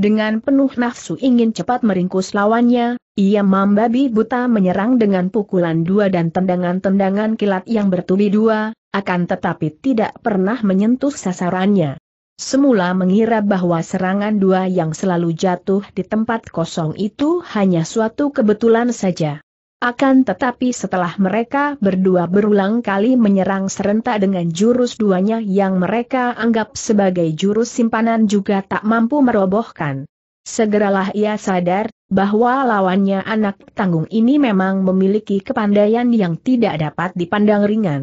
dengan penuh nafsu ingin cepat meringkus lawannya, ia membabi buta menyerang dengan pukulan dua dan tendangan-tendangan kilat yang bertubi dua, akan tetapi tidak pernah menyentuh sasarannya. Semula mengira bahwa serangan dua yang selalu jatuh di tempat kosong itu hanya suatu kebetulan saja. Akan tetapi setelah mereka berdua berulang kali menyerang serentak dengan jurus duanya yang mereka anggap sebagai jurus simpanan juga tak mampu merobohkan. Segeralah ia sadar, bahwa lawannya anak tanggung ini memang memiliki kepandaian yang tidak dapat dipandang ringan.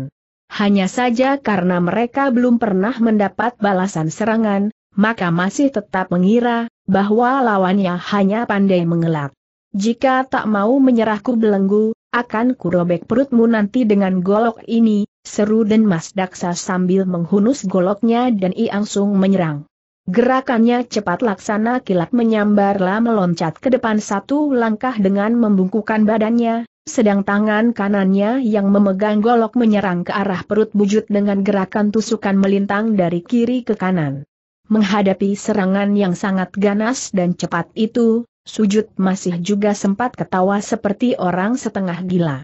Hanya saja karena mereka belum pernah mendapat balasan serangan, maka masih tetap mengira, bahwa lawannya hanya pandai mengelak. Jika tak mau menyerahku belenggu, akan kurobek perutmu nanti dengan golok ini, seru dan Mas Daksa sambil menghunus goloknya dan iangsung menyerang. Gerakannya cepat laksana kilat menyambarlah meloncat ke depan satu langkah dengan membungkukan badannya, sedang tangan kanannya yang memegang golok menyerang ke arah perut bujut dengan gerakan tusukan melintang dari kiri ke kanan. Menghadapi serangan yang sangat ganas dan cepat itu, sujud masih juga sempat ketawa seperti orang setengah gila.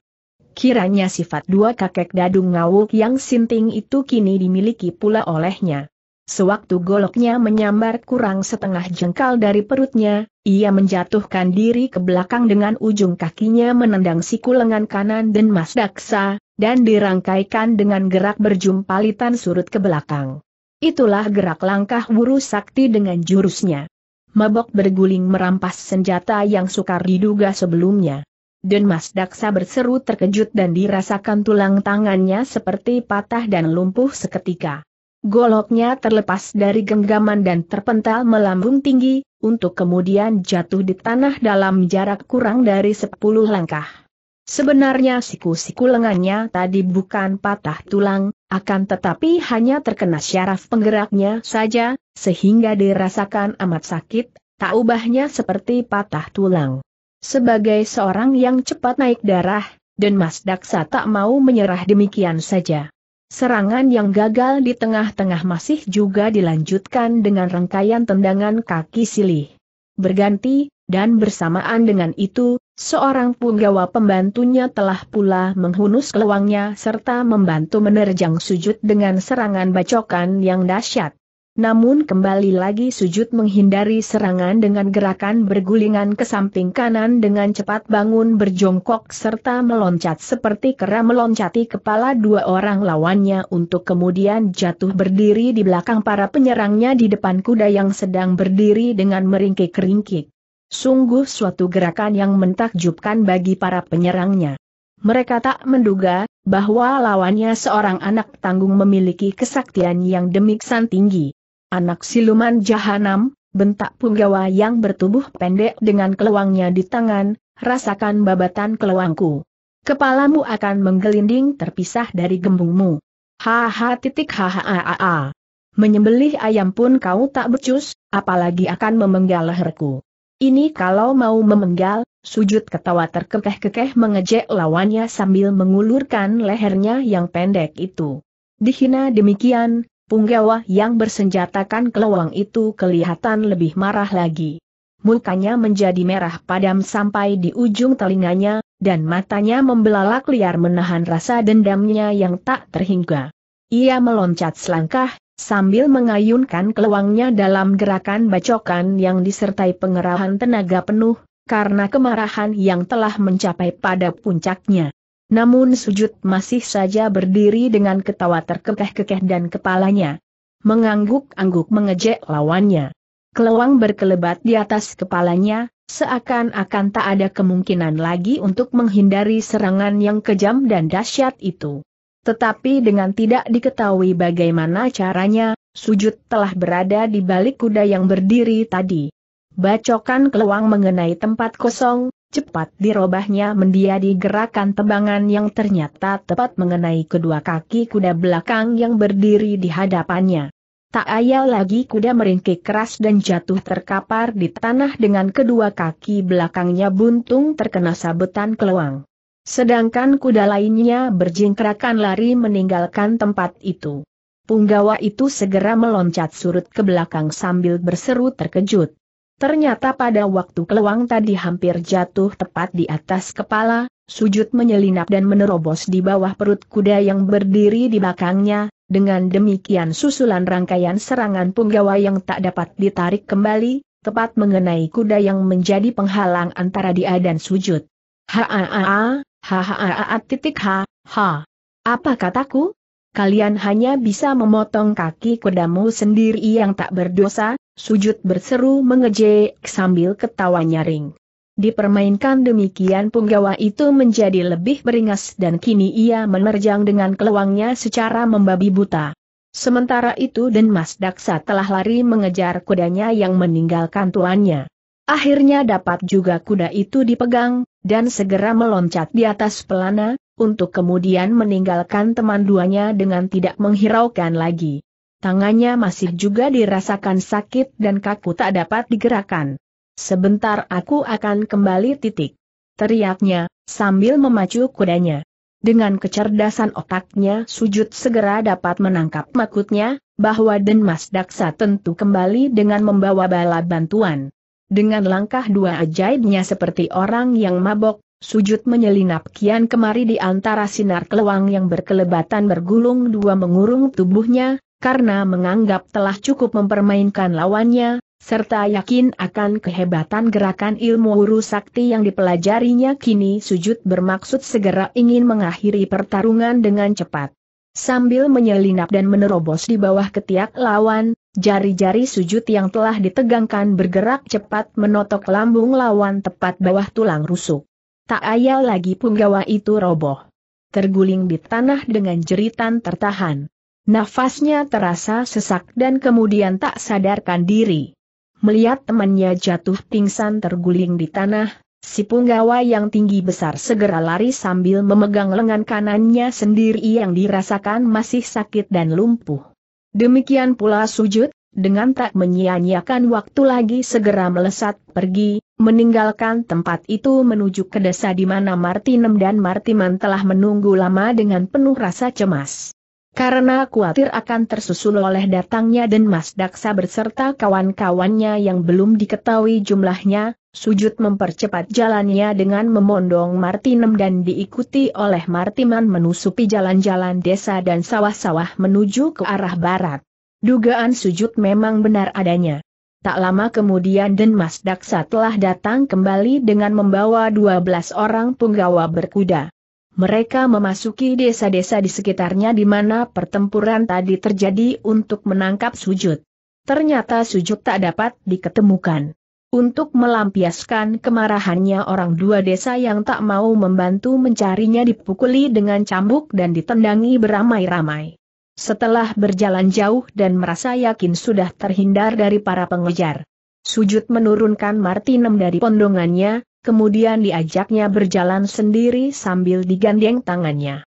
Kiranya sifat dua kakek dadung ngawuk yang sinting itu kini dimiliki pula olehnya. Sewaktu goloknya menyambar kurang setengah jengkal dari perutnya, ia menjatuhkan diri ke belakang dengan ujung kakinya menendang siku lengan kanan dan mas daksa, dan dirangkaikan dengan gerak berjumpalitan surut ke belakang. Itulah gerak langkah wuru sakti dengan jurusnya mabok berguling merampas senjata yang sukar diduga sebelumnya. Dan Mas Daksa berseru terkejut dan dirasakan tulang tangannya seperti patah dan lumpuh seketika. Goloknya terlepas dari genggaman dan terpental melambung tinggi, untuk kemudian jatuh di tanah dalam jarak kurang dari sepuluh langkah. Sebenarnya siku-siku lengannya tadi bukan patah tulang, akan tetapi hanya terkena syaraf penggeraknya saja, sehingga dirasakan amat sakit, tak ubahnya seperti patah tulang. Sebagai seorang yang cepat naik darah, dan Mas Daksa tak mau menyerah demikian saja. Serangan yang gagal di tengah-tengah masih juga dilanjutkan dengan rangkaian tendangan kaki silih. Berganti, dan bersamaan dengan itu, Seorang punggawa pembantunya telah pula menghunus keluangnya serta membantu menerjang sujud dengan serangan bacokan yang dahsyat. Namun kembali lagi sujud menghindari serangan dengan gerakan bergulingan ke samping kanan dengan cepat bangun berjongkok serta meloncat seperti kera meloncati kepala dua orang lawannya untuk kemudian jatuh berdiri di belakang para penyerangnya di depan kuda yang sedang berdiri dengan meringkik-ringkik. Sungguh suatu gerakan yang mentakjubkan bagi para penyerangnya. Mereka tak menduga bahwa lawannya seorang anak tanggung memiliki kesaktian yang demikian tinggi. Anak siluman jahanam, bentak punggawa yang bertubuh pendek dengan keluangnya di tangan, rasakan babatan keluangku. Kepalamu akan menggelinding terpisah dari gembungmu. Haha titik hahaha. Menyembelih ayam pun kau tak becus, apalagi akan memenggal leherku. Ini kalau mau memenggal, sujud ketawa terkekeh-kekeh mengejek lawannya sambil mengulurkan lehernya yang pendek itu. Dihina demikian, punggawa yang bersenjatakan kelawang itu kelihatan lebih marah lagi. Mukanya menjadi merah padam sampai di ujung telinganya, dan matanya membelalak liar menahan rasa dendamnya yang tak terhingga. Ia meloncat selangkah, Sambil mengayunkan keluangnya dalam gerakan bacokan yang disertai pengerahan tenaga penuh, karena kemarahan yang telah mencapai pada puncaknya. Namun sujud masih saja berdiri dengan ketawa terkekeh-kekeh dan kepalanya mengangguk-angguk mengejek lawannya. Keluang berkelebat di atas kepalanya, seakan-akan tak ada kemungkinan lagi untuk menghindari serangan yang kejam dan dahsyat itu. Tetapi dengan tidak diketahui bagaimana caranya, sujud telah berada di balik kuda yang berdiri tadi. Bacokan keluang mengenai tempat kosong, cepat dirobahnya mendiadi gerakan tebangan yang ternyata tepat mengenai kedua kaki kuda belakang yang berdiri di hadapannya. Tak ayal lagi kuda meringkik keras dan jatuh terkapar di tanah dengan kedua kaki belakangnya buntung terkena sabetan keluang. Sedangkan kuda lainnya berjingkrakan lari meninggalkan tempat itu. Punggawa itu segera meloncat surut ke belakang sambil berseru terkejut. Ternyata pada waktu keluang tadi hampir jatuh tepat di atas kepala, sujud menyelinap dan menerobos di bawah perut kuda yang berdiri di belakangnya, dengan demikian susulan rangkaian serangan punggawa yang tak dapat ditarik kembali, tepat mengenai kuda yang menjadi penghalang antara dia dan sujud. Haa, Hahaha titik ha, ha. Apa kataku? Kalian hanya bisa memotong kaki kudamu sendiri yang tak berdosa, sujud berseru mengejek sambil ketawa nyaring. Dipermainkan demikian punggawa itu menjadi lebih beringas dan kini ia menerjang dengan keluangnya secara membabi buta. Sementara itu Denmas Mas Daksa telah lari mengejar kudanya yang meninggalkan tuannya. Akhirnya dapat juga kuda itu dipegang, dan segera meloncat di atas pelana, untuk kemudian meninggalkan teman duanya dengan tidak menghiraukan lagi. Tangannya masih juga dirasakan sakit dan kaku tak dapat digerakkan. Sebentar aku akan kembali titik. Teriaknya, sambil memacu kudanya. Dengan kecerdasan otaknya sujud segera dapat menangkap makutnya, bahwa Denmas Daksa tentu kembali dengan membawa bala bantuan. Dengan langkah dua ajaibnya seperti orang yang mabok, sujud menyelinap kian kemari di antara sinar keluang yang berkelebatan bergulung dua mengurung tubuhnya, karena menganggap telah cukup mempermainkan lawannya, serta yakin akan kehebatan gerakan ilmu huru sakti yang dipelajarinya kini sujud bermaksud segera ingin mengakhiri pertarungan dengan cepat. Sambil menyelinap dan menerobos di bawah ketiak lawan, jari-jari sujud yang telah ditegangkan bergerak cepat menotok lambung lawan tepat bawah tulang rusuk. Tak ayal lagi punggawa itu roboh. Terguling di tanah dengan jeritan tertahan. Nafasnya terasa sesak dan kemudian tak sadarkan diri. Melihat temannya jatuh pingsan terguling di tanah, Si punggawa yang tinggi besar segera lari sambil memegang lengan kanannya sendiri yang dirasakan masih sakit dan lumpuh. Demikian pula sujud, dengan tak menyia-nyiakan waktu lagi segera melesat pergi, meninggalkan tempat itu menuju ke desa di mana Martinem dan Martiman telah menunggu lama dengan penuh rasa cemas. Karena khawatir akan tersusul oleh datangnya dan Mas Daksa berserta kawan-kawannya yang belum diketahui jumlahnya, Sujud mempercepat jalannya dengan memondong Martinem dan diikuti oleh Martiman menusupi jalan-jalan desa dan sawah-sawah menuju ke arah barat. Dugaan sujud memang benar adanya. Tak lama kemudian Denmas Daksa telah datang kembali dengan membawa 12 orang punggawa berkuda. Mereka memasuki desa-desa di sekitarnya di mana pertempuran tadi terjadi untuk menangkap sujud. Ternyata sujud tak dapat diketemukan. Untuk melampiaskan kemarahannya orang dua desa yang tak mau membantu mencarinya dipukuli dengan cambuk dan ditendangi beramai-ramai. Setelah berjalan jauh dan merasa yakin sudah terhindar dari para pengejar. Sujud menurunkan Martinem dari pondongannya, kemudian diajaknya berjalan sendiri sambil digandeng tangannya.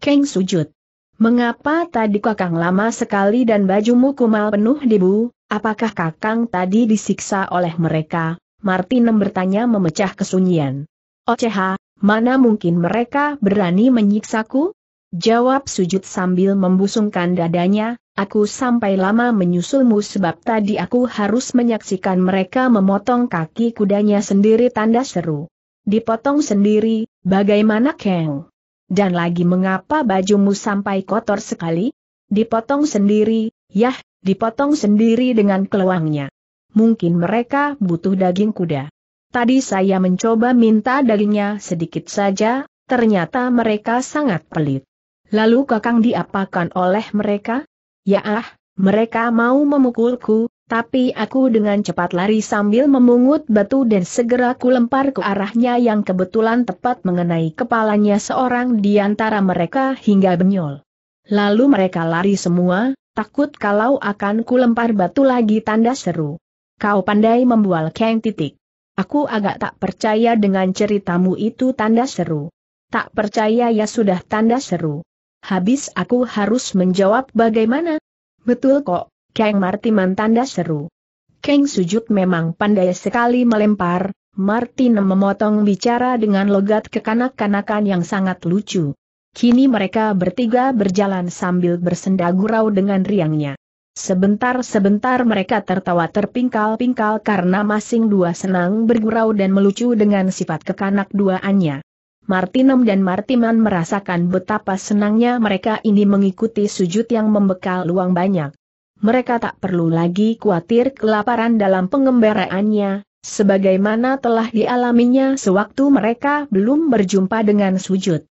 Keng sujud. Mengapa tadi kakang lama sekali dan bajumu kumal penuh debu, Apakah Kakang tadi disiksa oleh mereka? Martinem bertanya memecah kesunyian. Oceha, oh, mana mungkin mereka berani menyiksaku? Jawab sujud sambil membusungkan dadanya, aku sampai lama menyusulmu sebab tadi aku harus menyaksikan mereka memotong kaki kudanya sendiri tanda seru. Dipotong sendiri, bagaimana Kang? Dan lagi mengapa bajumu sampai kotor sekali? Dipotong sendiri, yah, dipotong sendiri dengan keluangnya. Mungkin mereka butuh daging kuda. Tadi saya mencoba minta dagingnya sedikit saja, ternyata mereka sangat pelit. Lalu kakang diapakan oleh mereka? Ya ah, mereka mau memukulku, tapi aku dengan cepat lari sambil memungut batu dan segera ku lempar ke arahnya yang kebetulan tepat mengenai kepalanya seorang di antara mereka hingga benyol. Lalu mereka lari semua, Takut kalau akan kulempar batu lagi tanda seru. Kau pandai membual keng titik. Aku agak tak percaya dengan ceritamu itu tanda seru. Tak percaya ya sudah tanda seru. Habis aku harus menjawab bagaimana? Betul kok, keng Martiman tanda seru. Keng Sujud memang pandai sekali melempar, Martin memotong bicara dengan logat kekanak-kanakan yang sangat lucu. Kini mereka bertiga berjalan sambil bersenda gurau dengan riangnya. Sebentar-sebentar mereka tertawa terpingkal-pingkal karena masing dua senang bergurau dan melucu dengan sifat kekanak duaannya. Martinem dan Martiman merasakan betapa senangnya mereka ini mengikuti sujud yang membekal luang banyak. Mereka tak perlu lagi khawatir kelaparan dalam pengembaraannya, sebagaimana telah dialaminya sewaktu mereka belum berjumpa dengan sujud.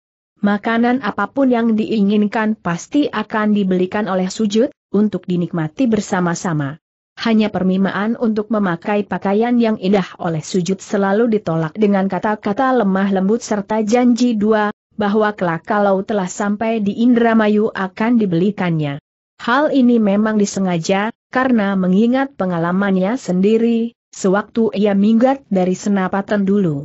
Makanan apapun yang diinginkan pasti akan dibelikan oleh sujud, untuk dinikmati bersama-sama. Hanya permimaan untuk memakai pakaian yang indah oleh sujud selalu ditolak dengan kata-kata lemah lembut serta janji dua, bahwa kelak kalau telah sampai di Indramayu akan dibelikannya. Hal ini memang disengaja, karena mengingat pengalamannya sendiri, sewaktu ia minggat dari senapatan dulu.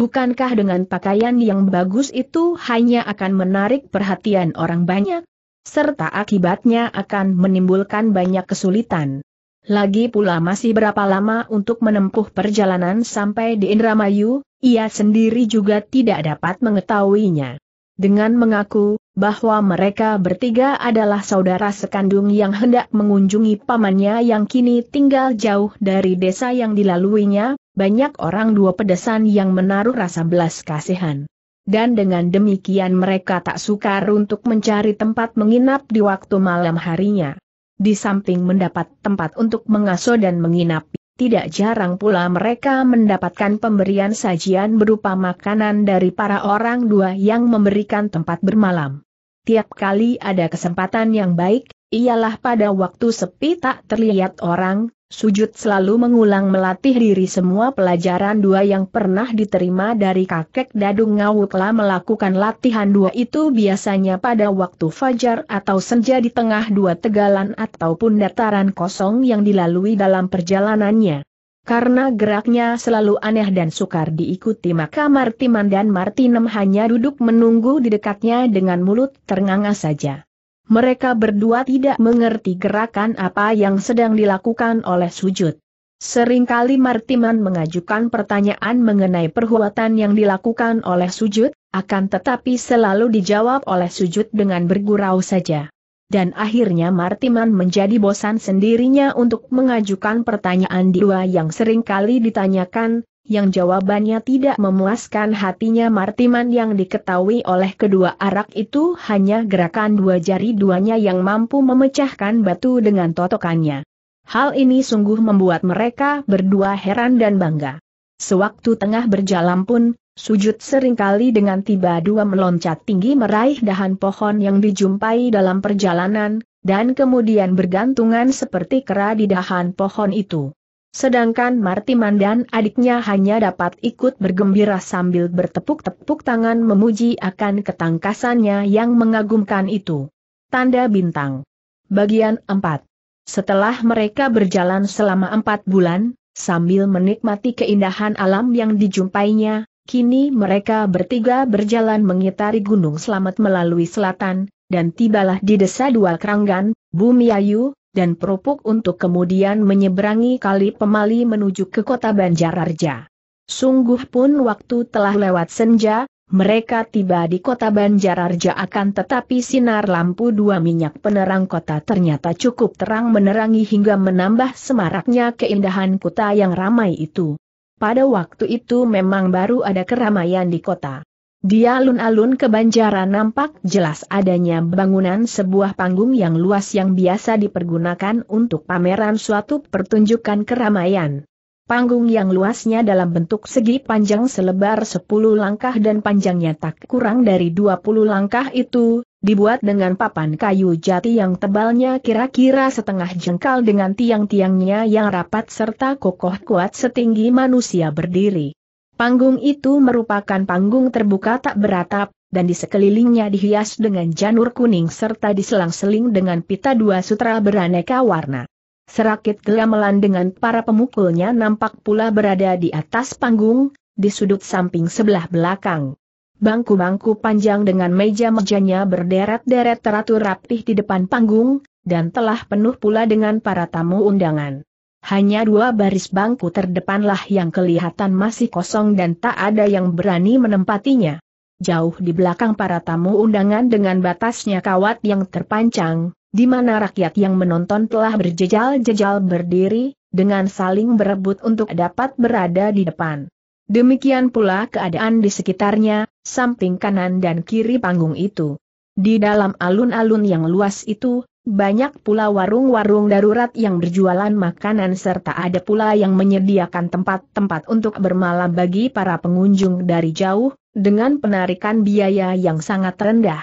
Bukankah dengan pakaian yang bagus itu hanya akan menarik perhatian orang banyak? Serta akibatnya akan menimbulkan banyak kesulitan. Lagi pula masih berapa lama untuk menempuh perjalanan sampai di Indramayu, ia sendiri juga tidak dapat mengetahuinya. Dengan mengaku bahwa mereka bertiga adalah saudara sekandung yang hendak mengunjungi pamannya yang kini tinggal jauh dari desa yang dilaluinya, banyak orang dua pedesan yang menaruh rasa belas kasihan. Dan dengan demikian mereka tak sukar untuk mencari tempat menginap di waktu malam harinya. Di samping mendapat tempat untuk mengasuh dan menginap, tidak jarang pula mereka mendapatkan pemberian sajian berupa makanan dari para orang dua yang memberikan tempat bermalam. Tiap kali ada kesempatan yang baik, ialah pada waktu sepi tak terlihat orang, Sujud selalu mengulang melatih diri semua pelajaran dua yang pernah diterima dari kakek Dadung Ngawutla melakukan latihan dua itu biasanya pada waktu fajar atau senja di tengah dua tegalan ataupun dataran kosong yang dilalui dalam perjalanannya. Karena geraknya selalu aneh dan sukar diikuti maka Martiman dan Martinem hanya duduk menunggu di dekatnya dengan mulut ternganga saja mereka berdua tidak mengerti gerakan apa yang sedang dilakukan oleh sujud. Seringkali Martiman mengajukan pertanyaan mengenai perbuatan yang dilakukan oleh sujud, akan tetapi selalu dijawab oleh sujud dengan bergurau saja. Dan akhirnya Martiman menjadi bosan sendirinya untuk mengajukan pertanyaan dua yang seringkali ditanyakan, yang jawabannya tidak memuaskan hatinya Martiman yang diketahui oleh kedua arak itu hanya gerakan dua jari duanya yang mampu memecahkan batu dengan totokannya. Hal ini sungguh membuat mereka berdua heran dan bangga. Sewaktu tengah berjalan pun, sujud seringkali dengan tiba dua meloncat tinggi meraih dahan pohon yang dijumpai dalam perjalanan, dan kemudian bergantungan seperti kera di dahan pohon itu. Sedangkan Martiman dan adiknya hanya dapat ikut bergembira sambil bertepuk-tepuk tangan memuji akan ketangkasannya yang mengagumkan itu. Tanda Bintang Bagian 4 Setelah mereka berjalan selama empat bulan, sambil menikmati keindahan alam yang dijumpainya, kini mereka bertiga berjalan mengitari Gunung Selamat melalui selatan, dan tibalah di desa Dua Keranggan, Bumiayu, dan perupuk untuk kemudian menyeberangi kali pemali menuju ke kota Banjararja. Sungguh pun waktu telah lewat senja, mereka tiba di kota Banjararja akan tetapi sinar lampu dua minyak penerang kota ternyata cukup terang menerangi hingga menambah semaraknya keindahan kota yang ramai itu. Pada waktu itu memang baru ada keramaian di kota. Di alun-alun Banjaran nampak jelas adanya bangunan sebuah panggung yang luas yang biasa dipergunakan untuk pameran suatu pertunjukan keramaian. Panggung yang luasnya dalam bentuk segi panjang selebar 10 langkah dan panjangnya tak kurang dari 20 langkah itu, dibuat dengan papan kayu jati yang tebalnya kira-kira setengah jengkal dengan tiang-tiangnya yang rapat serta kokoh kuat setinggi manusia berdiri. Panggung itu merupakan panggung terbuka tak beratap, dan di sekelilingnya dihias dengan janur kuning serta diselang-seling dengan pita dua sutra beraneka warna. Serakit gelamelan dengan para pemukulnya nampak pula berada di atas panggung, di sudut samping sebelah belakang. Bangku-bangku panjang dengan meja-mejanya berderet-deret teratur rapih di depan panggung, dan telah penuh pula dengan para tamu undangan. Hanya dua baris bangku terdepanlah yang kelihatan masih kosong dan tak ada yang berani menempatinya. Jauh di belakang para tamu undangan dengan batasnya kawat yang terpancang, di mana rakyat yang menonton telah berjejal-jejal berdiri, dengan saling berebut untuk dapat berada di depan. Demikian pula keadaan di sekitarnya, samping kanan dan kiri panggung itu. Di dalam alun-alun yang luas itu, banyak pula warung-warung darurat yang berjualan makanan serta ada pula yang menyediakan tempat-tempat untuk bermalam bagi para pengunjung dari jauh, dengan penarikan biaya yang sangat rendah.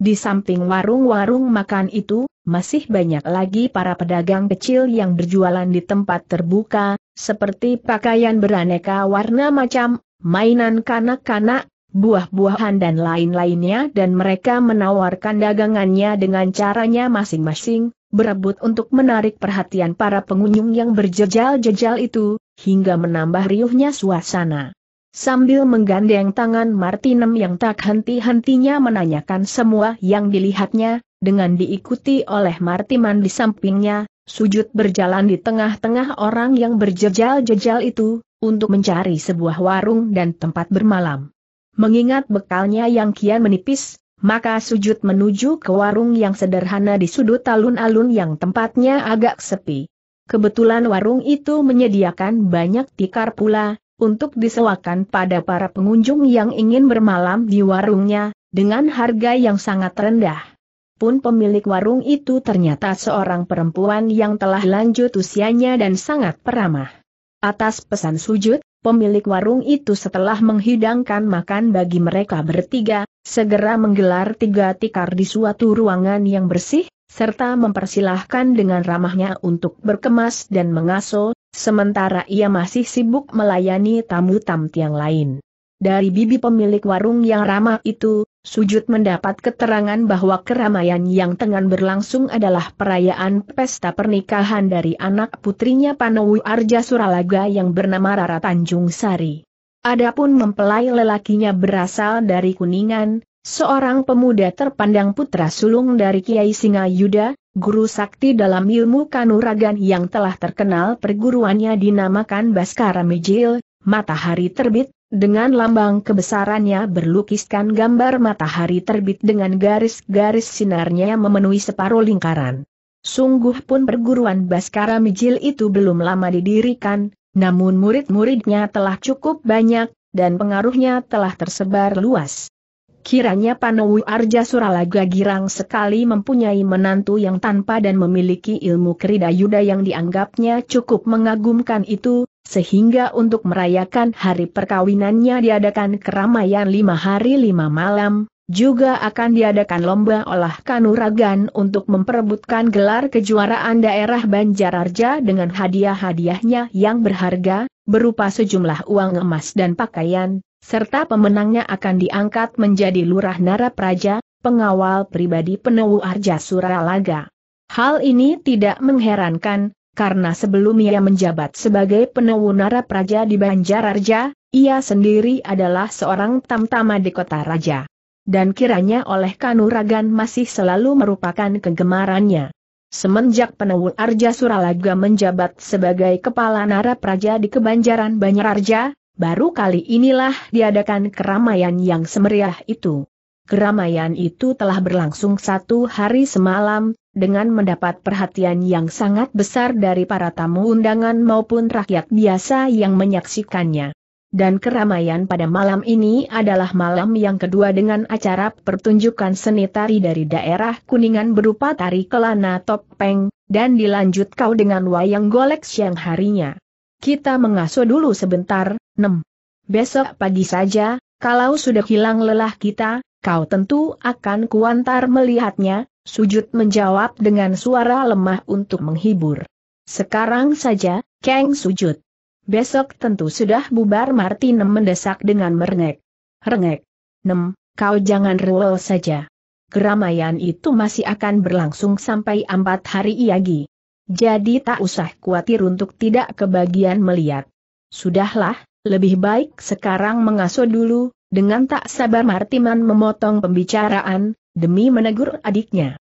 Di samping warung-warung makan itu, masih banyak lagi para pedagang kecil yang berjualan di tempat terbuka, seperti pakaian beraneka warna macam, mainan kanak-kanak, buah-buahan dan lain-lainnya dan mereka menawarkan dagangannya dengan caranya masing-masing, berebut untuk menarik perhatian para pengunjung yang berjejal-jejal itu, hingga menambah riuhnya suasana. Sambil menggandeng tangan Martinem yang tak henti-hentinya menanyakan semua yang dilihatnya, dengan diikuti oleh Martiman di sampingnya, sujud berjalan di tengah-tengah orang yang berjejal-jejal itu, untuk mencari sebuah warung dan tempat bermalam. Mengingat bekalnya yang kian menipis, maka sujud menuju ke warung yang sederhana di sudut alun-alun yang tempatnya agak sepi. Kebetulan warung itu menyediakan banyak tikar pula, untuk disewakan pada para pengunjung yang ingin bermalam di warungnya, dengan harga yang sangat rendah. Pun pemilik warung itu ternyata seorang perempuan yang telah lanjut usianya dan sangat peramah. Atas pesan sujud, pemilik warung itu setelah menghidangkan makan bagi mereka bertiga, segera menggelar tiga tikar di suatu ruangan yang bersih, serta mempersilahkan dengan ramahnya untuk berkemas dan mengaso, sementara ia masih sibuk melayani tamu tamu yang lain. Dari bibi pemilik warung yang ramah itu, Sujud mendapat keterangan bahwa keramaian yang tengah berlangsung adalah perayaan pesta pernikahan dari anak putrinya Panowu Arja Suralaga yang bernama Rara Tanjung Sari. Adapun mempelai lelakinya berasal dari Kuningan, seorang pemuda terpandang putra sulung dari Kiai Singa Yuda, guru sakti dalam ilmu kanuragan yang telah terkenal perguruannya dinamakan Baskara Mijil, matahari terbit, dengan lambang kebesarannya berlukiskan gambar matahari terbit dengan garis-garis sinarnya memenuhi separuh lingkaran. Sungguh pun perguruan Baskara Mijil itu belum lama didirikan, namun murid-muridnya telah cukup banyak, dan pengaruhnya telah tersebar luas. Kiranya Panowu Arja Suralaga girang sekali mempunyai menantu yang tanpa dan memiliki ilmu kerida yuda yang dianggapnya cukup mengagumkan itu, sehingga untuk merayakan hari perkawinannya diadakan keramaian lima hari lima malam, juga akan diadakan lomba olah kanuragan untuk memperebutkan gelar kejuaraan daerah Banjararja dengan hadiah-hadiahnya yang berharga, berupa sejumlah uang emas dan pakaian, serta pemenangnya akan diangkat menjadi Lurah Nara Praja, pengawal pribadi Penewu Arja Suralaga. Hal ini tidak mengherankan, karena sebelum ia menjabat sebagai narap praja di Banjararja, ia sendiri adalah seorang tamtama di kota raja. Dan kiranya oleh kanuragan masih selalu merupakan kegemarannya. Semenjak penewu Arja Suralaga menjabat sebagai kepala nara praja di Kebanjaran Banjararja, baru kali inilah diadakan keramaian yang semeriah itu. Keramaian itu telah berlangsung satu hari semalam, dengan mendapat perhatian yang sangat besar dari para tamu undangan maupun rakyat biasa yang menyaksikannya. Dan keramaian pada malam ini adalah malam yang kedua dengan acara pertunjukan seni tari dari daerah Kuningan berupa tari Kelana Topeng, dan dilanjut kau dengan wayang golek siang harinya. Kita mengasuh dulu sebentar, nem. Besok pagi saja, kalau sudah hilang lelah kita, kau tentu akan kuantar melihatnya, Sujud menjawab dengan suara lemah untuk menghibur. Sekarang saja, Kang sujud. Besok tentu sudah bubar Martinem mendesak dengan merengek. Rengek. Nem, kau jangan rewel saja. Keramaian itu masih akan berlangsung sampai empat hari lagi. Jadi tak usah khawatir untuk tidak kebagian melihat. Sudahlah, lebih baik sekarang mengasuh dulu, dengan tak sabar Martiman memotong pembicaraan, demi menegur adiknya.